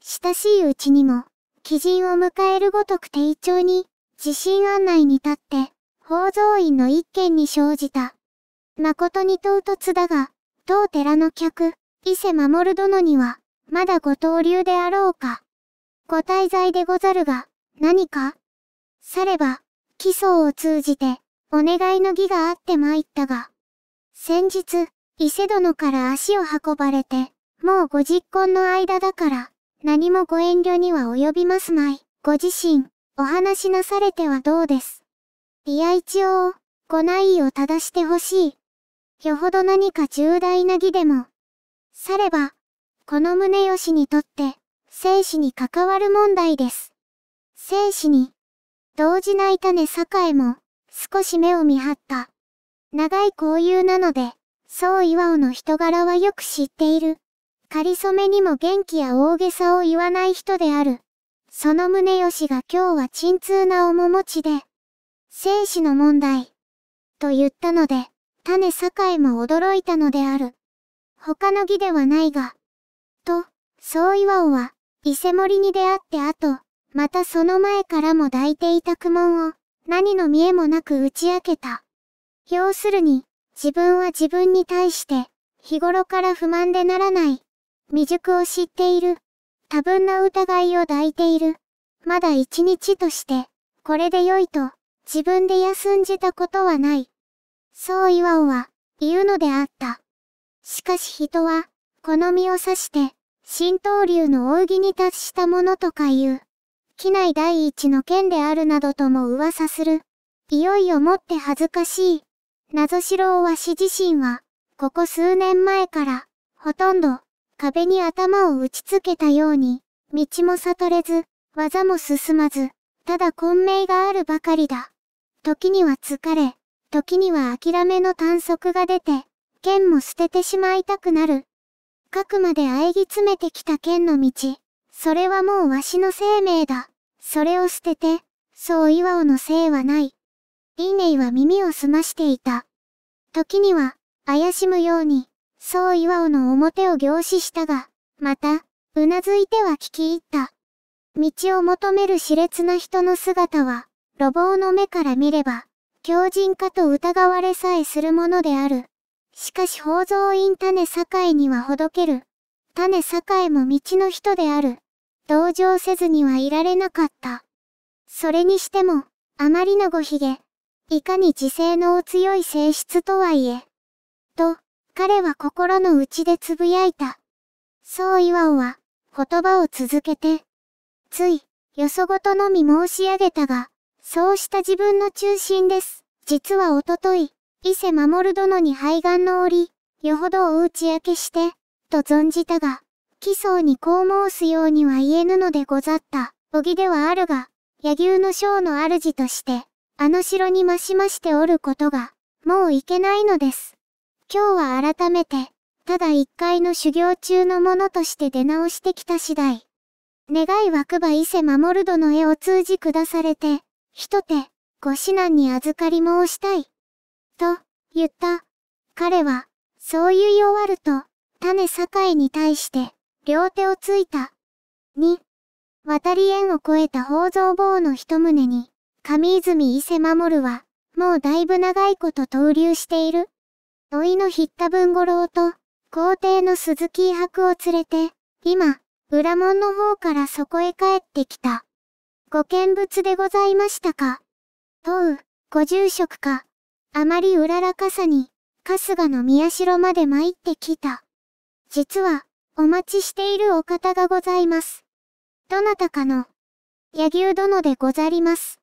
Speaker 1: 親しいうちにも、鬼人を迎えるごとく丁重に、地震案内に立って、宝蔵院の一件に生じた。誠に唐突だが、当寺の客、伊勢守殿には、まだご当流であろうか。ご滞在でござるが、何かされば、基礎を通じて、お願いの儀があって参ったが、先日、伊勢殿から足を運ばれて、もうご実婚の間だから、何もご遠慮には及びますまい。ご自身、お話しなされてはどうです。いや一応、ご内意を正してほしい。よほど何か重大な儀でも。されば、この宗義にとって、生死に関わる問題です。生死に、動じない種栄も、少し目を見張った。長い交友なので、そう岩尾の人柄はよく知っている。仮初めにも元気や大げさを言わない人である。その宗義が今日は鎮痛な面持ちで、生死の問題、と言ったので、種栄も驚いたのである。他の儀ではないが、と、そう岩尾は、伊勢森に出会って後、またその前からも抱いていた苦悶を、何の見えもなく打ち明けた。要するに、自分は自分に対して、日頃から不満でならない。未熟を知っている。多分な疑いを抱いている。まだ一日として、これで良いと、自分で休んじたことはない。そう岩尾は、言うのであった。しかし人は、この身を刺して、新刀流の扇に達したものとか言う。機内第一の剣であるなどとも噂する。いよいよもって恥ずかしい。謎白は氏自身は、ここ数年前から、ほとんど、壁に頭を打ちつけたように、道も悟れず、技も進まず、ただ混迷があるばかりだ。時には疲れ、時には諦めの短足が出て、剣も捨ててしまいたくなる。かくまで喘ぎ詰めてきた剣の道、それはもうわしの生命だ。それを捨てて、そう岩尾のせいはない。リーネイは耳を澄ましていた。時には、怪しむように、そう岩尾の表を凝視したが、また、うなずいては聞き入った。道を求める熾烈な人の姿は、路傍の目から見れば、狂人化と疑われさえするものである。しかし宝蔵院種境にはほどける。種境も道の人である。同情せずにはいられなかった。それにしても、あまりのごひげ、いかに自制のお強い性質とはいえ、と、彼は心の内でつぶやいた。そう岩尾は、言葉を続けて、つい、よそごとのみ申し上げたが、そうした自分の中心です。実はおととい、伊勢守殿に肺がんの折、よほどお打ち明けして、と存じたが、奇想にこう申すようには言えぬのでござった。おぎではあるが、野牛の章の主として、あの城にましましておることが、もういけないのです。今日は改めて、ただ一回の修行中のものとして出直してきた次第。願い枠場伊勢守る殿へお通じ下されて、一手、ご指南に預かり申したい。と、言った。彼は、そう言い終わると、種境に対して、両手をついた。に、渡り縁を越えた宝蔵坊の一棟に、上泉伊勢守は、もうだいぶ長いこと投留している。老いのひった文五郎と、皇帝の鈴木伯を連れて、今、裏門の方からそこへ帰ってきた。ご見物でございましたか。問う、ご住職か。あまりうららかさに、春日の宮城まで参ってきた。実は、お待ちしているお方がございます。どなたかの、柳生殿でござります。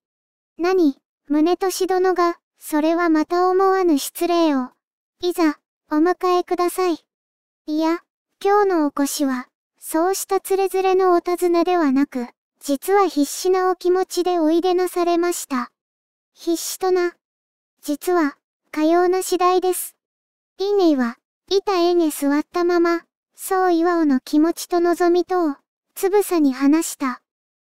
Speaker 1: 何、宗俊殿が、それはまた思わぬ失礼を。いざ、お迎えください。いや、今日のお越しは、そうしたつれづれのお尋ねではなく、実は必死なお気持ちでおいでなされました。必死とな。実は、かような次第です。イネイは、板絵に座ったまま、そう岩尾の気持ちと望みとを、つぶさに話した。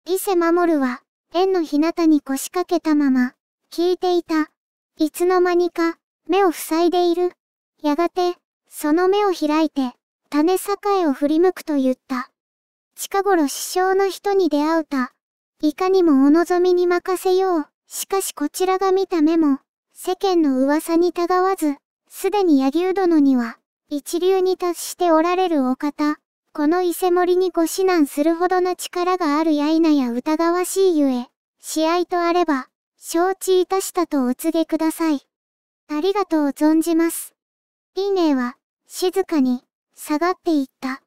Speaker 1: 伊勢守は、縁の日向に腰掛けたまま、聞いていた。いつの間にか、目を塞いでいる。やがて、その目を開いて、種栄を振り向くと言った。近頃師匠の人に出会うた。いかにもお望みに任せよう。しかしこちらが見た目も、世間の噂にたがわず、すでに柳生殿には、一流に達しておられるお方。この伊勢森にご指南するほどの力があるや否や疑わしいゆえ、試合とあれば、承知いたしたとお告げください。ありがとう存じます。リネは、静かに、下がっていった。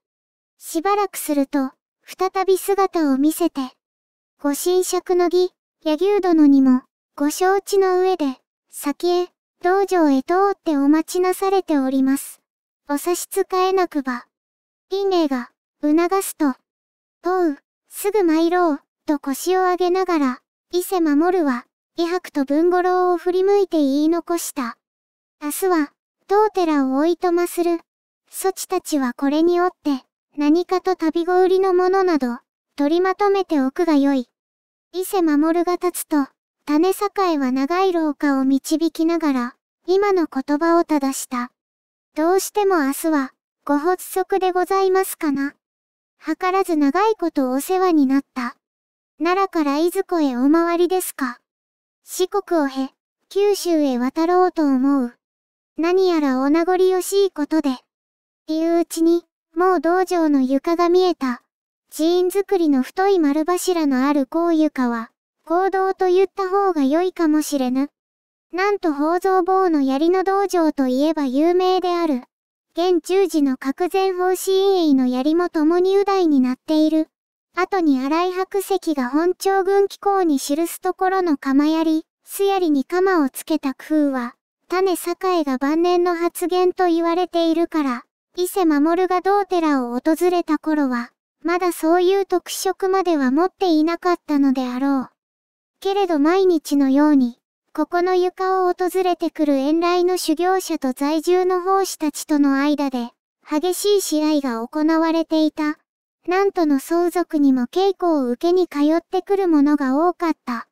Speaker 1: しばらくすると、再び姿を見せて、ご神尺の儀、柳生殿にも、ご承知の上で、先へ、道場へ通ってお待ちなされております。お差し支えなくば。リンレイが、促すと、とう、すぐ参ろう、と腰を上げながら、伊勢守るは、伊白と文五郎を振り向いて言い残した。明日は、当寺を追いとまする。そちたちはこれにおって、何かと旅ご売りのものなど、取りまとめておくがよい。伊勢守が立つと、種栄は長い廊下を導きながら、今の言葉を正した。どうしても明日は、ご発足でございますかな。図らず長いことお世話になった。奈良から伊豆子へお回りですか。四国を経、九州へ渡ろうと思う。何やらお名残惜しいことで。いううちに、もう道場の床が見えた。寺院作りの太い丸柱のある高床は、行動と言った方が良いかもしれぬ。なんと宝蔵坊の槍の道場といえば有名である。現十字の各前方支援の槍も共に右大になっている。後に荒井白石が本朝軍機構に記すところの釜槍、すやりに鎌をつけた工夫は、種栄が晩年の発言と言われているから、伊勢守が道寺を訪れた頃は、まだそういう特色までは持っていなかったのであろう。けれど毎日のように、ここの床を訪れてくる遠来の修行者と在住の奉仕たちとの間で、激しい試合が行われていた。なんとの相続にも稽古を受けに通ってくる者が多かった。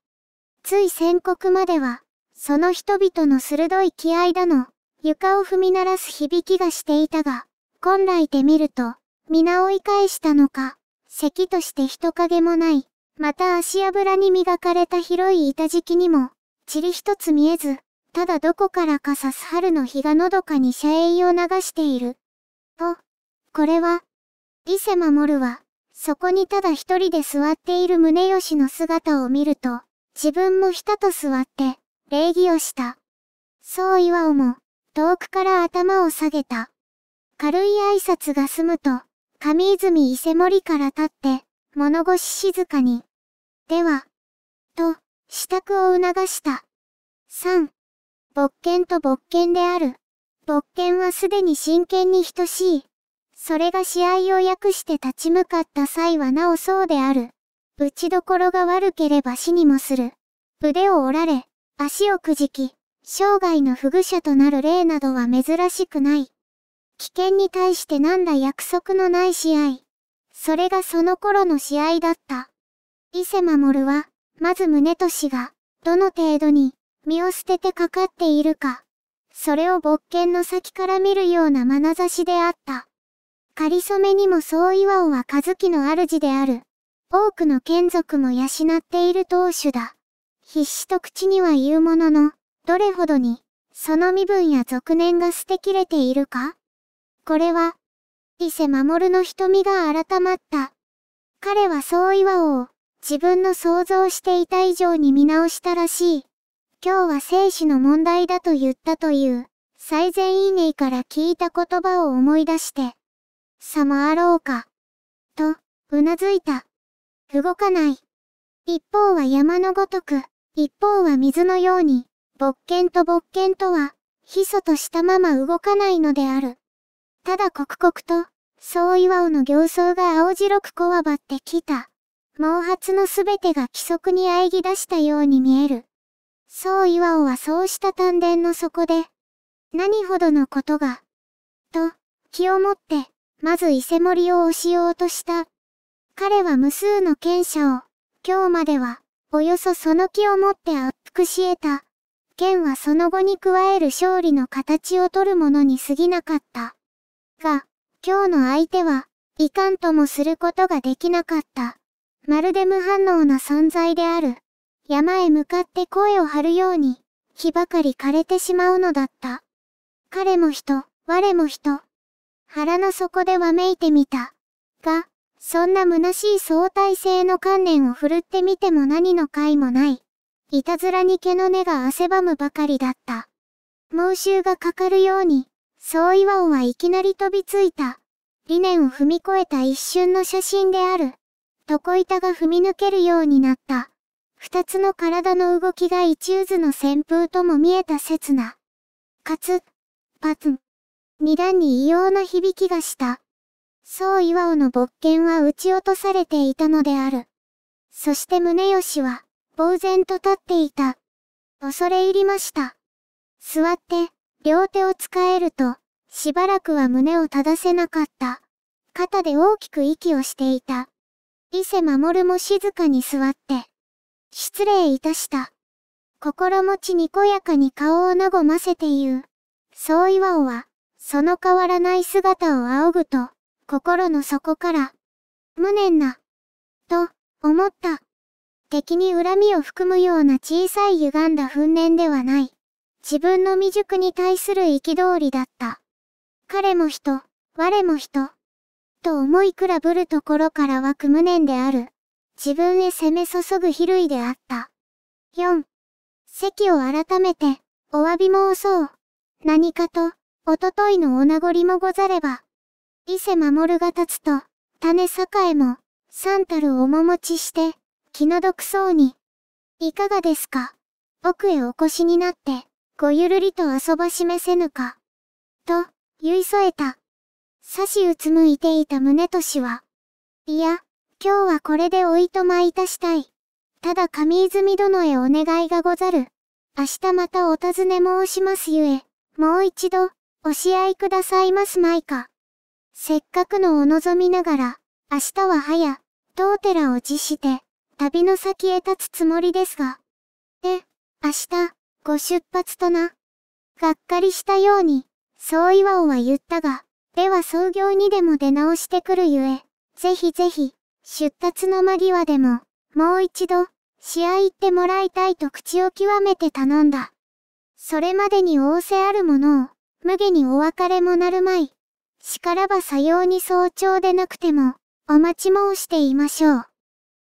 Speaker 1: つい宣告までは、その人々の鋭い気合だの、床を踏み鳴らす響きがしていたが、本来で見ると、皆追い返したのか、咳として人影もない、また足油に磨かれた広い板敷きにも、塵一つ見えず、ただどこからかさす春の日がのどかに遮影を流している。と、これは、伊勢守は、そこにただ一人で座っている宗吉の姿を見ると、自分もひたと座って、礼儀をした。そう岩尾も、遠くから頭を下げた。軽い挨拶が済むと、上泉伊勢森から立って、物腰静かに。では、と、支度を促した。3. 勃権と勃権である。勃権はすでに真剣に等しい。それが試合を訳して立ち向かった際はなおそうである。打ちどころが悪ければ死にもする。腕を折られ、足をくじき、生涯の不具者となる例などは珍しくない。危険に対してなんだ約束のない試合。それがその頃の試合だった。伊勢守は、まず宗俊が、どの程度に、身を捨ててかかっているか。それを勃剣の先から見るような眼差しであった。仮初めにも総岩尾は和樹の主である。多くの眷属も養っている当主だ。必死と口には言うものの、どれほどに、その身分や俗念が捨てきれているかこれは、伊勢守の瞳が改まった。彼は総岩尾を、自分の想像していた以上に見直したらしい。今日は生死の問題だと言ったという、最善イネイから聞いた言葉を思い出して、さまあろうか。と、うなずいた。動かない。一方は山のごとく、一方は水のように、勃剣と勃剣とは、ひそとしたまま動かないのである。ただ刻々と、そう岩尾の形相が青白くこわばってきた。毛髪のすべてが規則に喘ぎ出したように見える。そう岩尾はそうした丹田の底で、何ほどのことが、と、気をもって、まず伊勢森を押しようとした。彼は無数の剣者を、今日までは、およそその気をもって圧服し得た。剣はその後に加える勝利の形を取るものに過ぎなかった。が、今日の相手は、いかんともすることができなかった。まるで無反応な存在である。山へ向かって声を張るように、気ばかり枯れてしまうのだった。彼も人、我も人。腹の底でわめいてみた。が、そんな虚しい相対性の観念を振るってみても何の斐もない。いたずらに毛の根が汗ばむばかりだった。猛臭がかかるように、そう岩尾はいきなり飛びついた。理念を踏み越えた一瞬の写真である。床板が踏み抜けるようになった。二つの体の動きが一渦の旋風とも見えた刹那。かつ、パツン。二段に異様な響きがした。そう岩尾の勃剣は撃ち落とされていたのである。そして宗吉は、呆然と立っていた。恐れ入りました。座って、両手を使えると、しばらくは胸を正せなかった。肩で大きく息をしていた。伊勢守も静かに座って。失礼いたした。心持ちにこやかに顔をなごませて言う。そう岩尾は、その変わらない姿を仰ぐと、心の底から、無念な、と、思った。敵に恨みを含むような小さい歪んだ憤念ではない。自分の未熟に対する憤りだった。彼も人、我も人。と思いくらぶるところから湧く無念である。自分へ攻め注ぐ比類であった。4. 席を改めて、お詫び申そう。何かと、おとといのお名残もござれば。伊勢守が立つと、種栄も、三たる面持ちして、気の毒そうに。いかがですか奥へお越しになって、ごゆるりと遊ばしめせぬか。と、言い添えた。刺しうつむいていた宗俊は、いや、今日はこれでおいとまいたしたい。ただ上泉殿へお願いがござる。明日またお尋ね申しますゆえ、もう一度、お試合くださいますまいか。せっかくのお望みながら、明日は早、当寺を辞して、旅の先へ立つつもりですが。え、明日、ご出発とな。がっかりしたように、そう岩尾は言ったが、では創業にでも出直してくるゆえ、ぜひぜひ、出立の間際でも、もう一度、試合行ってもらいたいと口を極めて頼んだ。それまでに仰せあるものを、無下にお別れもなるまい。しからばさように早朝でなくても、お待ち申していましょう。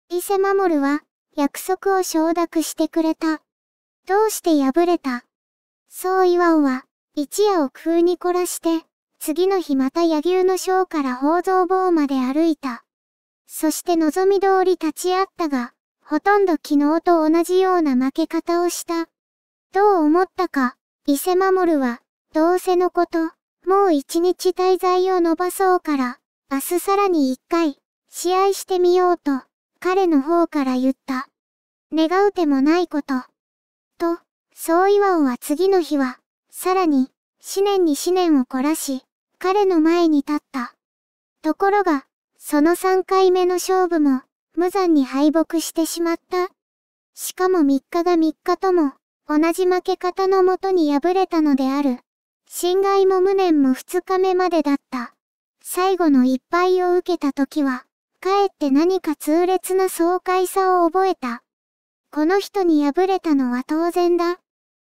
Speaker 1: 伊勢守は、約束を承諾してくれた。どうして破れたそう岩尾は、一夜を空に凝らして、次の日また柳生の章から宝蔵坊まで歩いた。そして望み通り立ち会ったが、ほとんど昨日と同じような負け方をした。どう思ったか、伊勢守は、どうせのこと、もう一日滞在を延ばそうから、明日さらに一回、試合してみようと、彼の方から言った。願うてもないこと。と、そう岩尾は次の日は、さらに、思念に思念を凝らし、彼の前に立った。ところが、その3回目の勝負も、無残に敗北してしまった。しかも3日が3日とも、同じ負け方のもとに敗れたのである。侵害も無念も2日目までだった。最後の一敗を受けた時は、かえって何か痛烈な爽快さを覚えた。この人に敗れたのは当然だ。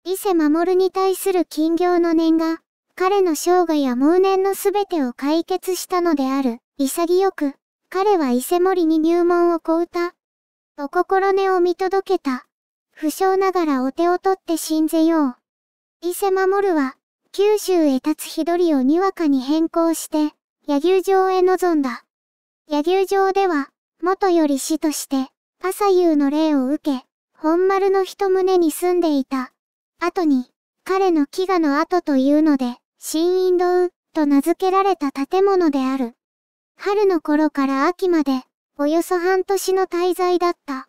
Speaker 1: 伊勢守に対する金業の念が、彼の生涯や盲年の全てを解決したのである。潔く、彼は伊勢森に入門を請うた。お心根を見届けた。不詳ながらお手を取って信ぜよう。伊勢守は、九州へ立つ日取りをにわかに変更して、柳生城へ臨んだ。柳生城では、元より死として、朝夕の霊を受け、本丸の一棟に住んでいた。後に、彼の飢餓の後というので、新インドと名付けられた建物である。春の頃から秋まで、およそ半年の滞在だった。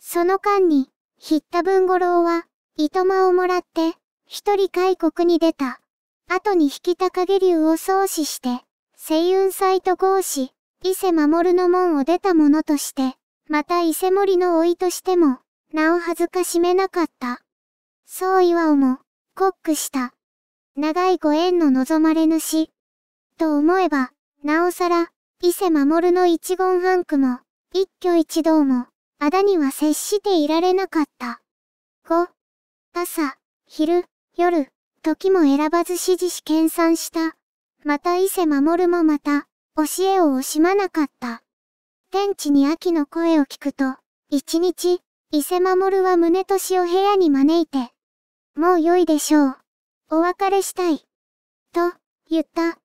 Speaker 1: その間に、ヒッタ文五郎は、糸間をもらって、一人開国に出た。後に引きた影竜を創始して、西雲祭と合し、伊勢守の門を出た者として、また伊勢森の老いとしても、名を恥ずかしめなかった。そう岩尾も、コックした。長いご縁の望まれ主。と思えば、なおさら、伊勢守の一言半句も、一挙一動も、あだには接していられなかった。5、朝、昼、夜、時も選ばず指示し研鑽した。また伊勢守もまた、教えを惜しまなかった。天地に秋の声を聞くと、一日、伊勢守はと俊を部屋に招いて、もう良いでしょう。お別れしたい。と、言った。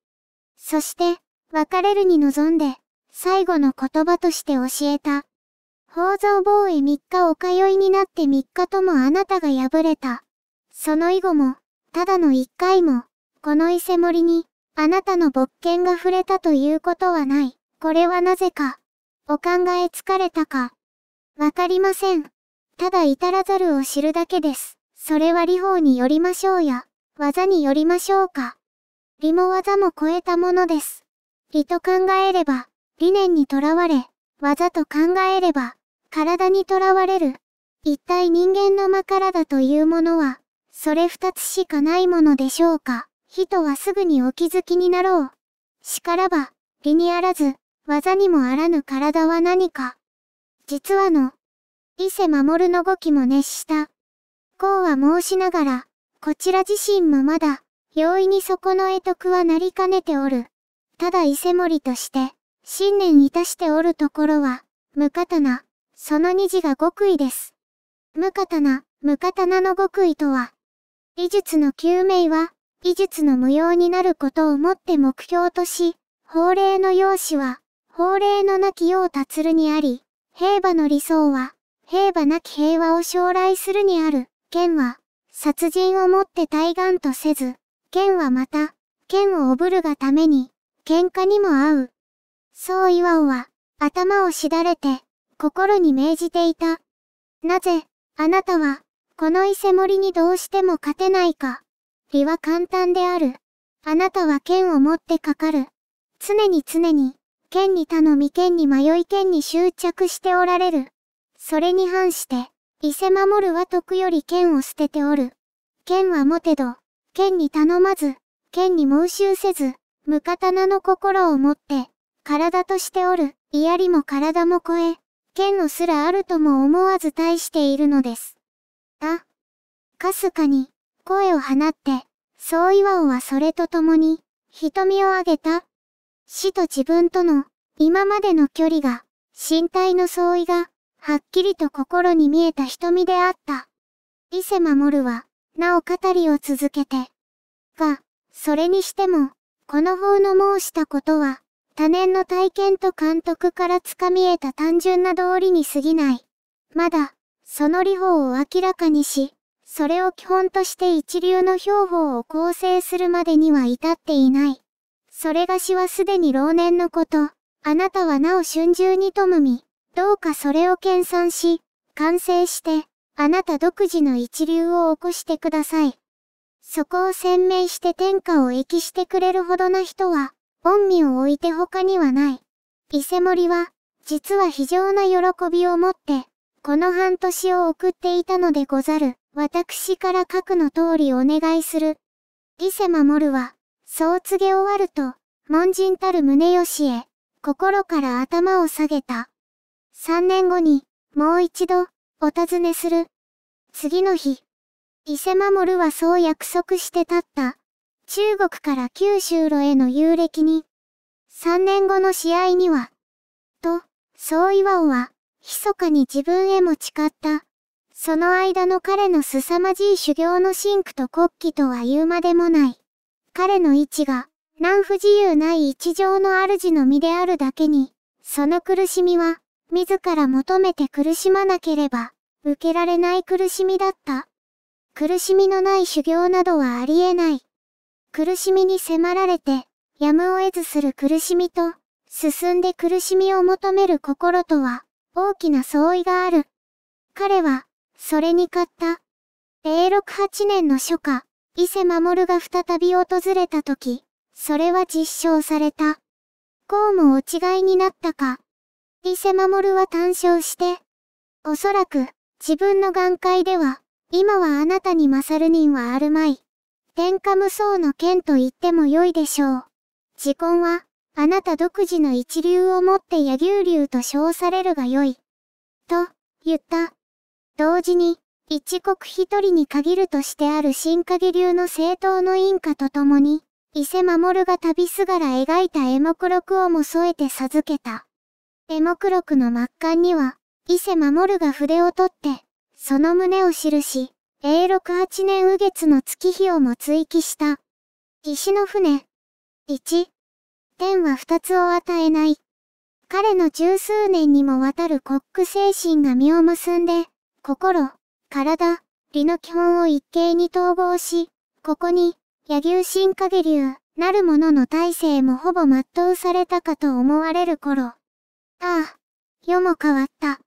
Speaker 1: そして、別れるに臨んで、最後の言葉として教えた。宝蔵坊へ3日お通いになって3日ともあなたが破れた。その以後も、ただの1回も、この伊勢森に、あなたの勃見が触れたということはない。これはなぜか。お考え疲れたか。わかりません。ただ至らざるを知るだけです。それは理法によりましょうや。技によりましょうか。理も技も超えたものです。理と考えれば、理念にとらわれ、技と考えれば、体にとらわれる。一体人間の間だというものは、それ二つしかないものでしょうか。人はすぐにお気づきになろう。しからば、理にあらず、技にもあらぬ体は何か。実はの、伊勢守の語気も熱した。こうは申しながら、こちら自身もまだ、容易にそこの得得はなりかねておる。ただ伊勢森として、信念いたしておるところは、無刀、その二字が極意です。無刀、無刀の極意とは、技術の究明は、技術の無用になることをもって目標とし、法令の用紙は、法令のなきよう達るにあり、平和の理想は、平和なき平和を将来するにある、剣は、殺人をもって対岸とせず、剣はまた、剣をおぶるがために、喧嘩にも合う。そう岩尾は、頭をしだれて、心に命じていた。なぜ、あなたは、この伊勢森にどうしても勝てないか。理は簡単である。あなたは剣を持ってかかる。常に常に、剣に頼み剣に迷い剣に執着しておられる。それに反して、伊勢守るは徳より剣を捨てておる。剣は持てど、剣に頼まず、剣に猛襲せず、無刀の心を持って、体としておる、いやりも体も超え、剣をすらあるとも思わず大しているのです。あ、かすかに、声を放って、そ総岩おはそれと共に、瞳をあげた。死と自分との、今までの距離が、身体の相違が、はっきりと心に見えた瞳であった。伊勢守は、なお語りを続けて。が、それにしても、この方の申したことは、他年の体験と監督からつかみ得た単純な道理に過ぎない。まだ、その理法を明らかにし、それを基本として一流の標法を構成するまでには至っていない。それがしはすでに老年のこと、あなたはなお春秋に富み、どうかそれを研鑽し、完成して、あなた独自の一流を起こしてください。そこを鮮明して天下をきしてくれるほどな人は、恩義を置いて他にはない。伊勢森は、実は非常な喜びを持って、この半年を送っていたのでござる。私から書くの通りお願いする。伊勢守は、そう告げ終わると、門人たる宗義へ、心から頭を下げた。3年後に、もう一度、お尋ねする。次の日、伊勢守はそう約束して立った。中国から九州路への遊歴に、3年後の試合には、と、そう岩尾は、密かに自分へも誓った。その間の彼の凄まじい修行の深ンと国旗とは言うまでもない。彼の位置が、何不自由ない一条の主の身であるだけに、その苦しみは、自ら求めて苦しまなければ、受けられない苦しみだった。苦しみのない修行などはありえない。苦しみに迫られて、やむを得ずする苦しみと、進んで苦しみを求める心とは、大きな相違がある。彼は、それに勝った。A68 年の初夏、伊勢守が再び訪れた時、それは実証された。こうもお違いになったか。伊勢守は単勝して。おそらく、自分の眼界では、今はあなたに勝る人はあるまい。天下無双の剣と言っても良いでしょう。自婚は、あなた独自の一流をもって野牛流と称されるが良い。と、言った。同時に、一国一人に限るとしてある新影流の正当の因果とともに、伊勢守が旅すがら描いた絵目録をも添えて授けた。デモクロクの末巻には、伊勢守が筆を取って、その旨を記し、永禄八年右月の月日をも追記した。石の船。一。天は二つを与えない。彼の十数年にもわたるコック精神が実を結んで、心、体、理の基本を一形に統合し、ここに、柳生新影流、なる者の体制もほぼ全うされたかと思われる頃、ああ、世も変わった。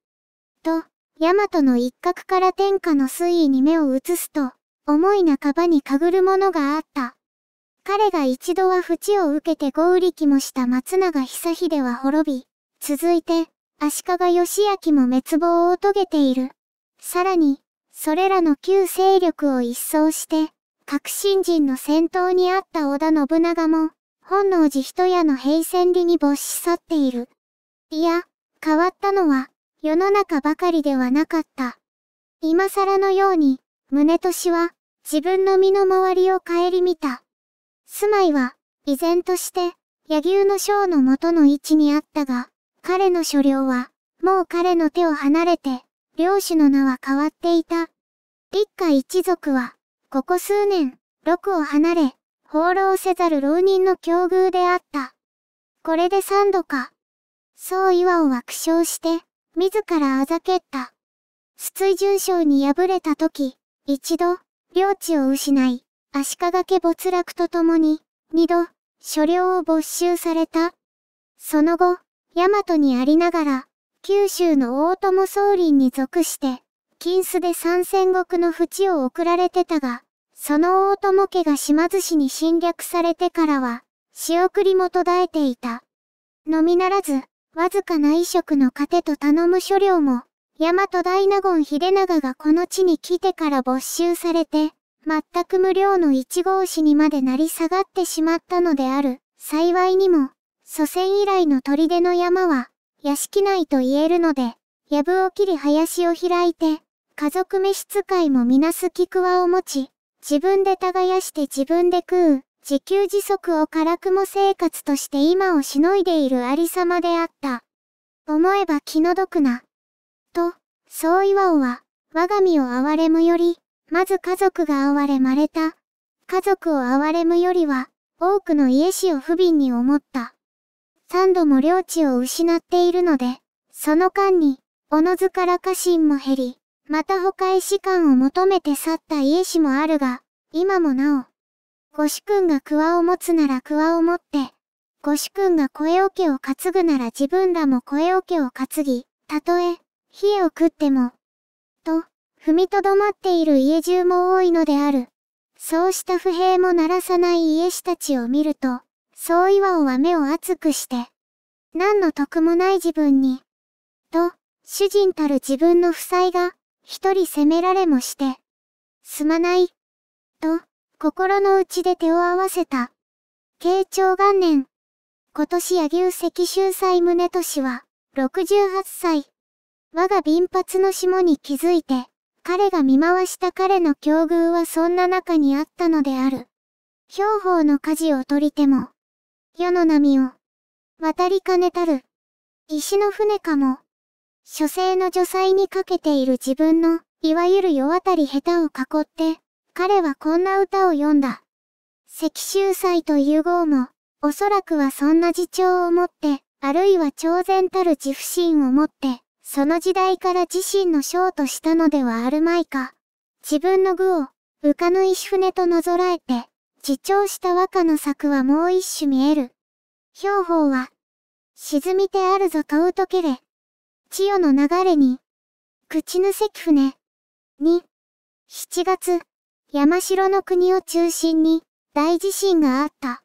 Speaker 1: と、ヤマトの一角から天下の水位に目を移すと、重い半ばにかぐるものがあった。彼が一度は淵を受けて豪力もした松永久秀は滅び、続いて、足利義明も滅亡を遂げている。さらに、それらの旧勢力を一掃して、革新人の先頭にあった織田信長も、本能寺一屋の平戦理に没し去っている。いや、変わったのは、世の中ばかりではなかった。今更のように、宗俊は、自分の身の回りを顧みた。住まいは、依然として、柳生の章の元の位置にあったが、彼の所領は、もう彼の手を離れて、領主の名は変わっていた。立家一族は、ここ数年、禄を離れ、放浪せざる浪人の境遇であった。これで三度か、そう岩を惑笑して、自らあざけった。筒井重将に敗れた時、一度、領地を失い、足利家没落とともに、二度、所領を没収された。その後、大和にありながら、九州の大友宗林に属して、金須で三千石の淵を送られてたが、その大友家が島津氏に侵略されてからは、仕送りも途絶えていた。のみならず、わずかな衣食の糧と頼む所領も、大和大納言秀長がこの地に来てから没収されて、全く無料の一号紙にまで成り下がってしまったのである。幸いにも、祖先以来の砦の山は、屋敷内と言えるので、やぶを切り林を開いて、家族召使いもみなす菊輪を持ち、自分で耕して自分で食う。自給自足を辛くも生活として今をしのいでいるありさまであった。思えば気の毒な。と、そう岩尾は、我が身を憐れむより、まず家族が憐れまれた。家族を憐れむよりは、多くの家死を不憫に思った。三度も領地を失っているので、その間に、おのずから家臣も減り、また他へ士官を求めて去った家氏もあるが、今もなお、ご主君がワを持つならワを持って、ご主君が声桶を担ぐなら自分らも声桶を担ぎ、たとえ、火を食っても、と、踏みとどまっている家中も多いのである。そうした不平も鳴らさない家師たちを見ると、そう岩尾は目を熱くして、何の得もない自分に、と、主人たる自分の負債が、一人責められもして、すまない、と、心の内で手を合わせた。慶長元年。今年柳生赤秀斎宗俊は、68歳。我が貧髪の下に気づいて、彼が見回した彼の境遇はそんな中にあったのである。兵法の舵を取りても、世の波を、渡りかねたる。石の船かも。書生の助祭にかけている自分の、いわゆる世渡り下手を囲って、彼はこんな歌を詠んだ。石州祭という号も、おそらくはそんな自重を持って、あるいは超然たる自負心を持って、その時代から自身の章としたのではあるまいか。自分の具を、浮かぬ石船となぞらえて、自重した和歌の作はもう一種見える。標法は、沈みてあるぞ問うとけれ。千代の流れに、口ぬせき船。に、7月。山城の国を中心に大地震があった。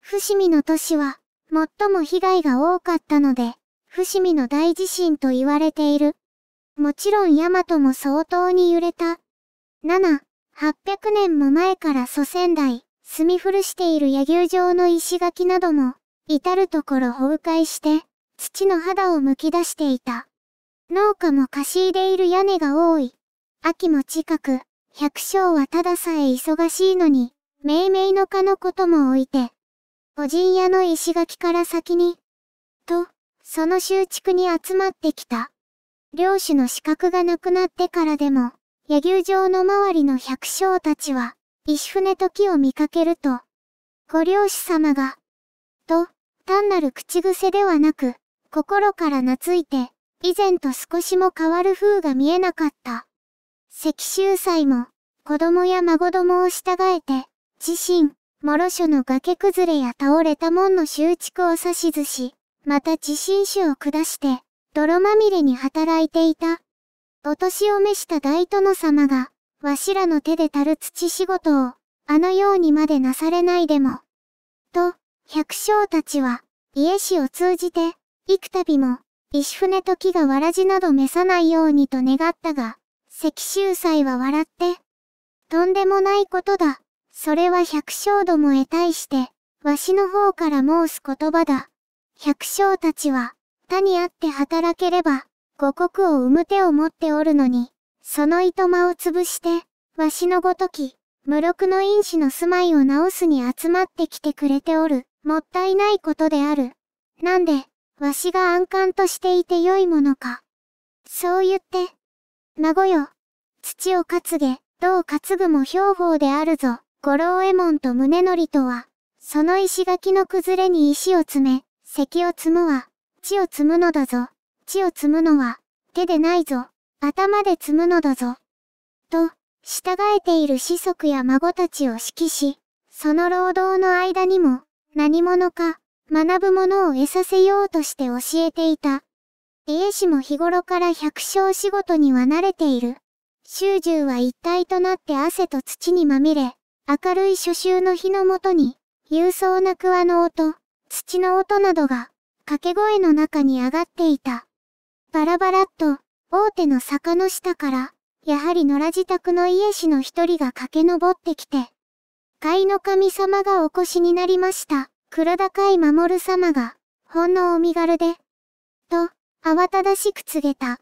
Speaker 1: 伏見の都市は最も被害が多かったので、伏見の大地震と言われている。もちろん大和も相当に揺れた。7、800年も前から祖先代、住み古している野球場の石垣なども、至るところ崩壊して、土の肌を剥き出していた。農家も貸し入れいる屋根が多い。秋も近く、百姓はたださえ忙しいのに、命名の科のことも置いて、個人屋の石垣から先に、と、その集築に集まってきた。領主の資格がなくなってからでも、柳生場の周りの百姓たちは、石船時を見かけると、ご領主様が、と、単なる口癖ではなく、心から懐いて、以前と少しも変わる風が見えなかった。石州祭も、子供や孫どもを従えて、自身、諸所の崖崩れや倒れた門の修築を指し図し、また地震種を下して、泥まみれに働いていた。お年を召した大殿様が、わしらの手でたる土仕事を、あのようにまでなされないでも。と、百姓たちは、家氏を通じて、幾度も、石船時がわらじなど召さないようにと願ったが、石州祭は笑って。とんでもないことだ。それは百姓どもへ対して、わしの方から申す言葉だ。百姓たちは、他にあって働ければ、五国を生む手を持っておるのに、その糸間を潰して、わしのごとき、無力の因子の住まいを直すに集まってきてくれておる、もったいないことである。なんで、わしが安官としていてよいものか。そう言って、孫よ。土を担げ、銅担ぐも兵法であるぞ。五郎右衛門と宗則とは、その石垣の崩れに石を詰め、石を積むは、地を積むのだぞ。地を積むのは、手でないぞ。頭で積むのだぞ。と、従えている子息や孫たちを指揮し、その労働の間にも、何者か、学ぶものを得させようとして教えていた。家氏も日頃から百姓仕事には慣れている。修獣は一体となって汗と土にまみれ、明るい初秋の日のもとに、勇壮な桑の音、土の音などが、掛け声の中に上がっていた。バラバラっと、大手の坂の下から、やはり野良自宅の家氏の一人が駆け上ってきて、貝の神様がお越しになりました。黒高い守様が、ほんのお身軽で、慌ただしく告げた。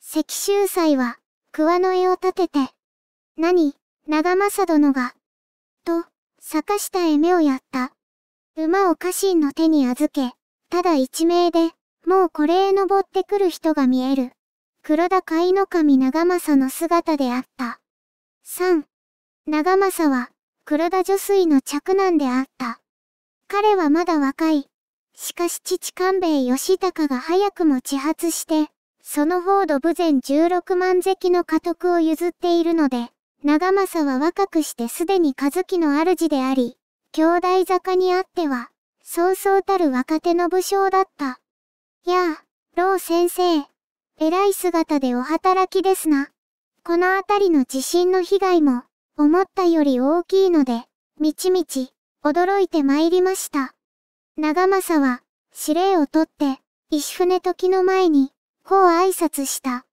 Speaker 1: 石州祭は、桑の絵を立てて、何、長政殿が、と、坂下へ目をやった。馬を家臣の手に預け、ただ一命で、もうこれへ登ってくる人が見える。黒田甲の神長政の姿であった。3. 長政は、黒田女水の嫡男であった。彼はまだ若い。しかし父官兵衛義高が早くも自発して、その方土武前16万石の家督を譲っているので、長政は若くしてすでに和樹の主であり、兄弟坂にあっては、そうそうたる若手の武将だった。やあ、老先生。偉い姿でお働きですな。この辺りの地震の被害も、思ったより大きいので、みちみち、驚いて参りました。長政は、指令を取って、石船時の前に、こう挨拶した。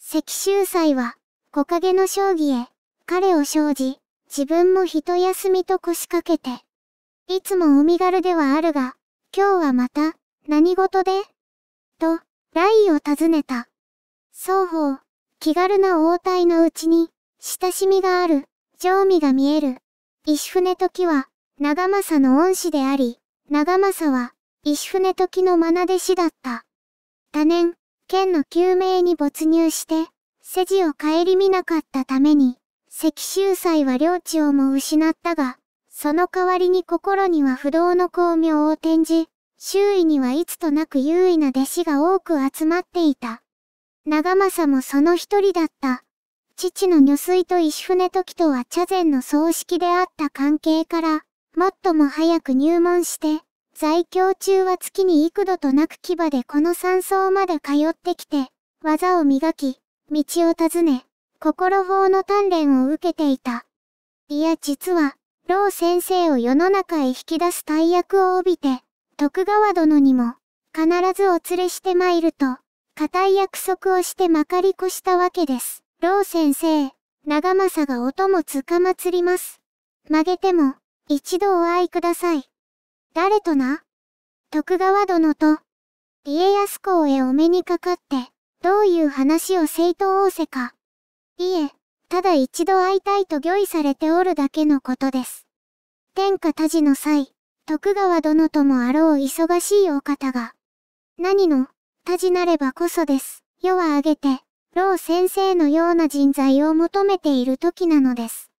Speaker 1: 石州祭は、木陰の将棋へ、彼を生じ、自分も一休みと腰掛けて。いつもお身軽ではあるが、今日はまた、何事でと、雷を尋ねた。双方、気軽な応対のうちに、親しみがある、常味が見える。石船時は、長政の恩師であり、長政は、石船時の愛弟子だった。多年、剣の救命に没入して、世を顧みなかったために、石州祭は領地をも失ったが、その代わりに心には不動の巧妙を転じ、周囲にはいつとなく優位な弟子が多く集まっていた。長政もその一人だった。父の女水と石船時とは茶禅の葬式であった関係から、もっとも早く入門して、在京中は月に幾度となく牙でこの山荘まで通ってきて、技を磨き、道を尋ね、心法の鍛錬を受けていた。いや実は、老先生を世の中へ引き出す大役を帯びて、徳川殿にも、必ずお連れして参ると、固い約束をしてまかり越したわけです。老先生、長政が音もつかまつります。曲げても、一度お会いください。誰とな徳川殿と、家康公へお目にかかって、どういう話を正当仰せか。いえ、ただ一度会いたいと御意されておるだけのことです。天下多事の際、徳川殿ともあろう忙しいお方が、何の、多事なればこそです。世は挙げて、老先生のような人材を求めている時なのです。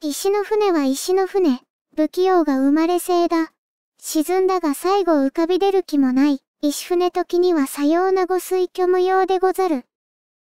Speaker 1: 石の船は石の船、不器用が生まれ性だ。沈んだが最後浮かび出る気もない。石船時にはさようなご推挙無用でござる。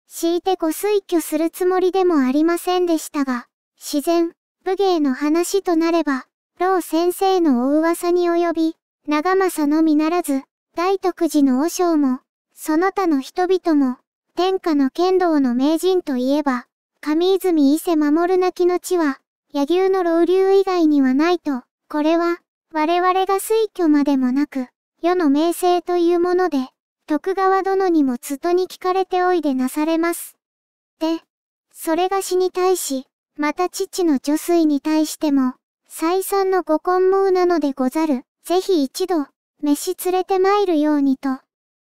Speaker 1: 強いてご推挙するつもりでもありませんでしたが、自然、武芸の話となれば、老先生のお噂に及び、長政のみならず、大徳寺の和尚も、その他の人々も、天下の剣道の名人といえば、上泉伊勢守るなきの地は、野牛の老流以外にはないと、これは、我々が推挙までもなく、世の名声というもので、徳川殿にもずっとに聞かれておいでなされます。で、それが死に対し、また父の女水に対しても、再三のご懇毛なのでござる、ぜひ一度、飯連れて参るようにと。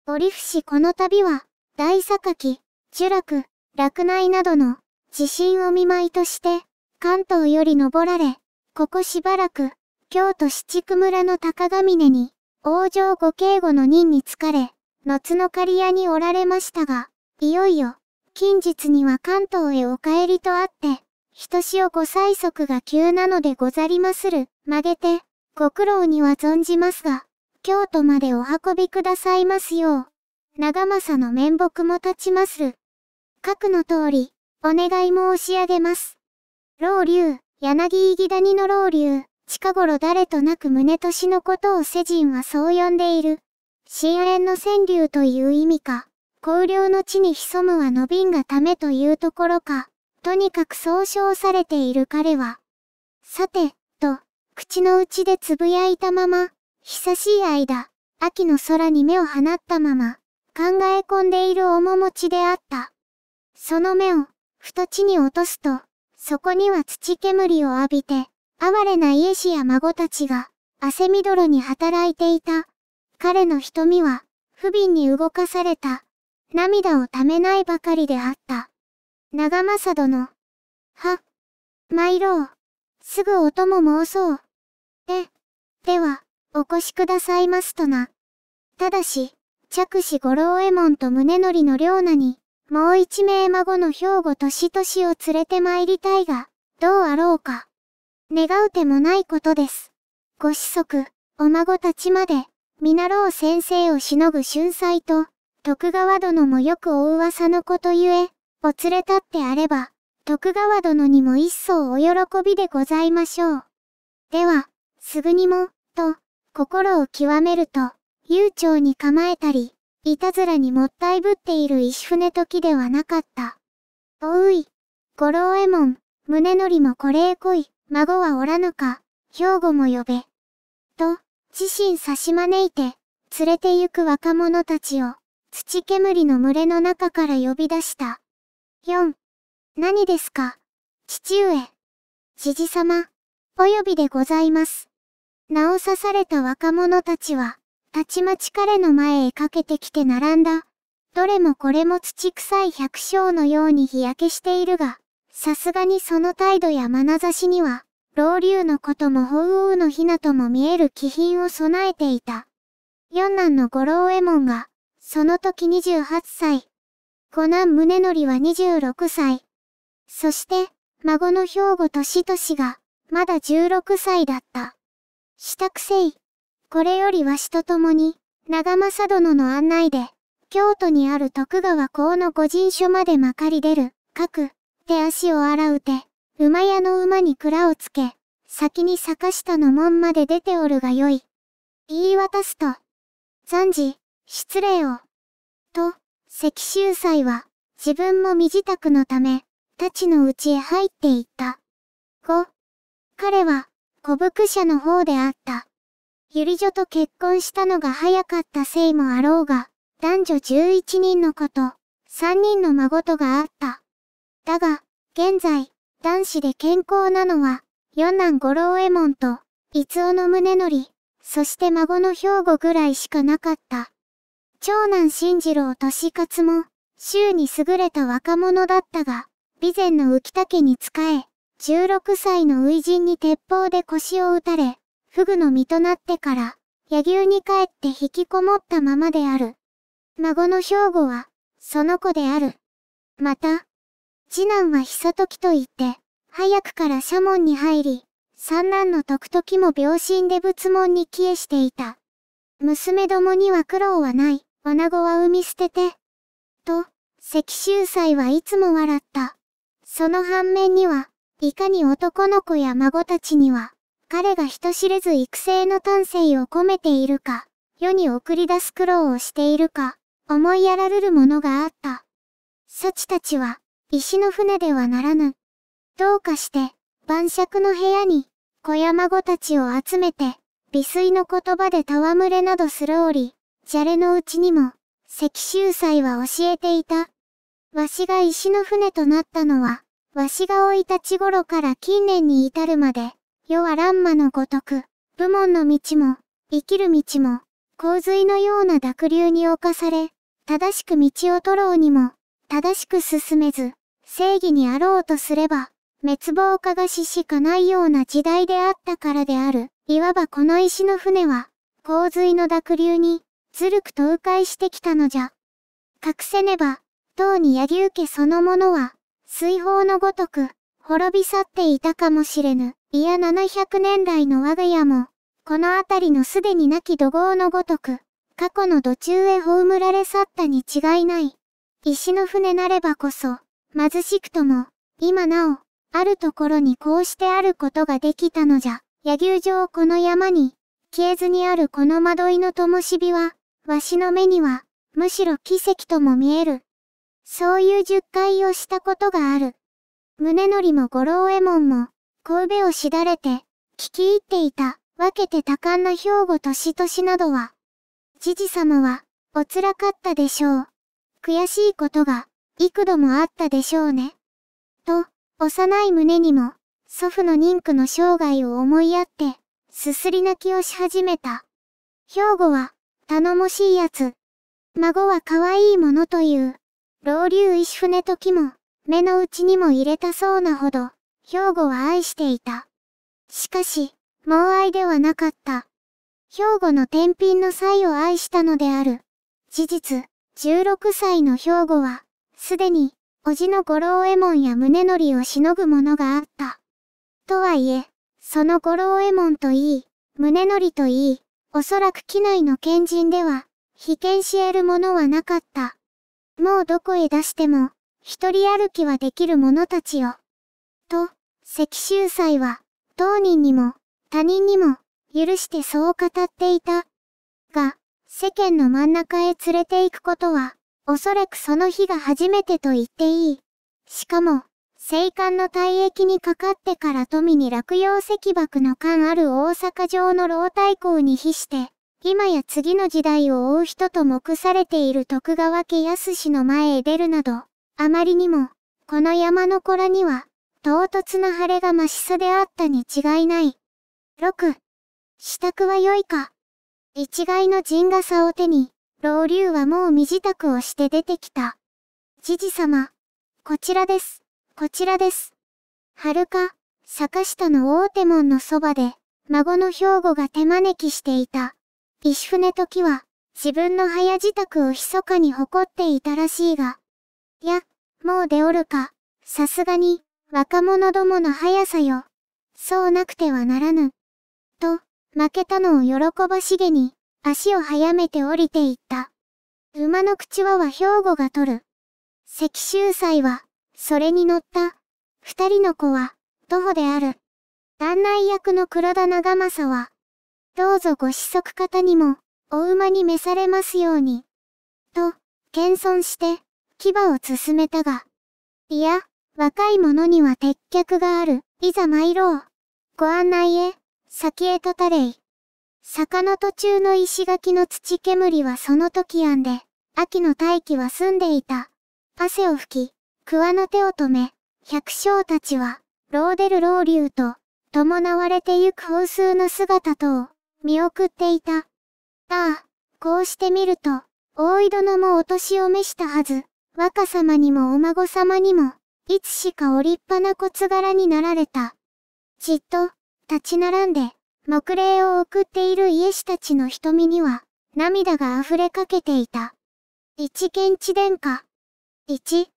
Speaker 1: 折伏この度は、大榊、呪落、落内などの、地震を見舞いとして、関東より登られ、ここしばらく、京都七区村の高ヶ峰に、王城ご警護の任に疲れ、のつの刈屋におられましたが、いよいよ、近日には関東へお帰りとあって、人しおご催促が急なのでござりまする、曲げて、ご苦労には存じますが、京都までお運びくださいますよう、長政の面目も立ちまする。各の通り、お願い申し上げます。老竜、柳井木谷の老竜、近頃誰となく胸年のことを世人はそう呼んでいる。深淵の川柳という意味か、荒涼の地に潜むは伸びんがためというところか、とにかく総称されている彼は。さて、と、口の内でつぶやいたまま、久しい間、秋の空に目を放ったまま、考え込んでいる面持ちであった。その目を、ふと地に落とすと、そこには土煙を浴びて、哀れな家氏や孫たちが、汗みどろに働いていた。彼の瞳は、不憫に動かされた。涙をためないばかりであった。長政殿。は、参ろう。すぐ音も申そう。え、では、お越しくださいますとな。ただし、着死五郎右衛門と宗則の良なに、もう一名孫の兵庫年年を連れて参りたいが、どうあろうか。願うてもないことです。ご子息、お孫たちまで、見ろう先生をしのぐ春祭と、徳川殿もよくお噂のことゆえ、お連れ立ってあれば、徳川殿にも一層お喜びでございましょう。では、すぐにも、と、心を極めると、悠長に構えたり、いたずらにもったいぶっている石船時ではなかった。おうい、五郎右衛門、胸のりもこれへ来い、孫はおらぬか、兵庫も呼べ。と、自身差し招いて、連れて行く若者たちを、土煙の群れの中から呼び出した。四、何ですか父上。じじ様、お呼びでございます。名を刺された若者たちは、たちまち彼の前へかけてきて並んだ。どれもこれも土臭い百姓のように日焼けしているが、さすがにその態度や眼差しには、老竜のことも法王の雛とも見える気品を備えていた。四男の五郎右衛門が、その時28歳。五男宗則は26歳。そして、孫の兵庫敏俊が、まだ16歳だった。下くせい。これよりわしと共に、長政殿の案内で、京都にある徳川公の御人所までまかり出る、各、手足を洗うて、馬屋の馬に蔵をつけ、先に坂下の門まで出ておるがよい。言い渡すと、暫時、失礼を。と、石州祭は、自分も身支度のため、たちのうちへ入っていった。5、彼は、古福社の方であった。ゆり女と結婚したのが早かったせいもあろうが、男女11人の子と、3人の孫とがあった。だが、現在、男子で健康なのは、四男五郎右衛門と、伊つおの宗則、そして孫の兵庫ぐらいしかなかった。長男新次郎利勝も、週に優れた若者だったが、備前の浮田家に仕え、16歳の初陣に鉄砲で腰を打たれ、フグの身となってから、柳生に帰って引きこもったままである。孫の兵庫は、その子である。また、次男は久時と言って、早くから社門に入り、三男の徳時も病身で仏門に帰依していた。娘どもには苦労はない、女子は産み捨てて。と、石州祭はいつも笑った。その反面には、いかに男の子や孫たちには、彼が人知れず育成の丹精を込めているか、世に送り出す苦労をしているか、思いやられるものがあった。そちたちは、石の船ではならぬ。どうかして、晩酌の部屋に、小山子たちを集めて、微水の言葉で戯れなどするおり、じゃれのうちにも、石州祭は教えていた。わしが石の船となったのは、わしが老いたち頃から近年に至るまで、世は乱魔のごとく、部門の道も、生きる道も、洪水のような濁流に侵され、正しく道を取ろうにも、正しく進めず、正義にあろうとすれば、滅亡化がししかないような時代であったからである。いわばこの石の船は、洪水の濁流に、ずるくと迂回してきたのじゃ。隠せねば、当に柳生家そのものは、水泡のごとく、滅び去っていたかもしれぬ。いや700年代の我が家も、この辺りのすでに亡き土豪のごとく、過去の土中へ葬られ去ったに違いない。石の船なればこそ、貧しくとも、今なお、あるところにこうしてあることができたのじゃ。野牛場この山に、消えずにあるこの惑いの灯火は、わしの目には、むしろ奇跡とも見える。そういう十回をしたことがある。宗則も五郎右衛門も、神戸をしだれて、聞き入っていた、分けて多感な兵庫としとしなどは、知事様は、お辛かったでしょう。悔しいことが、幾度もあったでしょうね。と、幼い胸にも、祖父の妊婦の生涯を思いやって、すすり泣きをし始めた。兵庫は、頼もしいやつ。孫は可愛いものという、老流石船時も、目の内にも入れたそうなほど。兵庫は愛していた。しかし、う愛ではなかった。兵庫の天品の際を愛したのである。事実、16歳の兵庫は、すでに、叔父の五郎右衛門や宗則をしのぐものがあった。とはいえ、その五郎右衛門といい、宗則といい、おそらく機内の賢人では、被験し得るものはなかった。もうどこへ出しても、一人歩きはできる者たちよ。と、石州祭は、当人にも、他人にも、許してそう語っていた。が、世間の真ん中へ連れて行くことは、おそらくその日が初めてと言っていい。しかも、生還の退役にかかってから富に落葉石爆の間ある大阪城の老太公に比して、今や次の時代を追う人と目されている徳川家康氏の前へ出るなど、あまりにも、この山の子らには、唐突な晴れがましさであったに違いない。六、支度は良いか。一概の陣が差を手に、老竜はもう身支度をして出てきた。じじ様、こちらです、こちらです。春か、坂下の大手門のそばで、孫の兵庫が手招きしていた。石船時は、自分の早自宅を密かに誇っていたらしいが。いや、もう出おるか、さすがに、若者どもの速さよ。そうなくてはならぬ。と、負けたのを喜ばしげに、足を早めて降りていった。馬の口輪は兵庫が取る。石州祭は、それに乗った。二人の子は、徒歩である。団内役の黒田長政は、どうぞご子息方にも、お馬に召されますように。と、謙遜して、牙を進めたが。いや、若い者には鉄脚がある。いざ参ろう。ご案内へ、先へとたれい。坂の途中の石垣の土煙はその時やんで、秋の大気は澄んでいた。汗を拭き、桑の手を止め、百姓たちは、ローデル老竜と、伴われてゆく放数の姿とを、見送っていた。ああ、こうして見ると、大井殿もお年を召したはず、若様にもお孫様にも、いつしかお立派な骨柄になられた。じっと、立ち並んで、目礼を送っている家師たちの瞳には、涙が溢れかけていた。一県地殿下。一、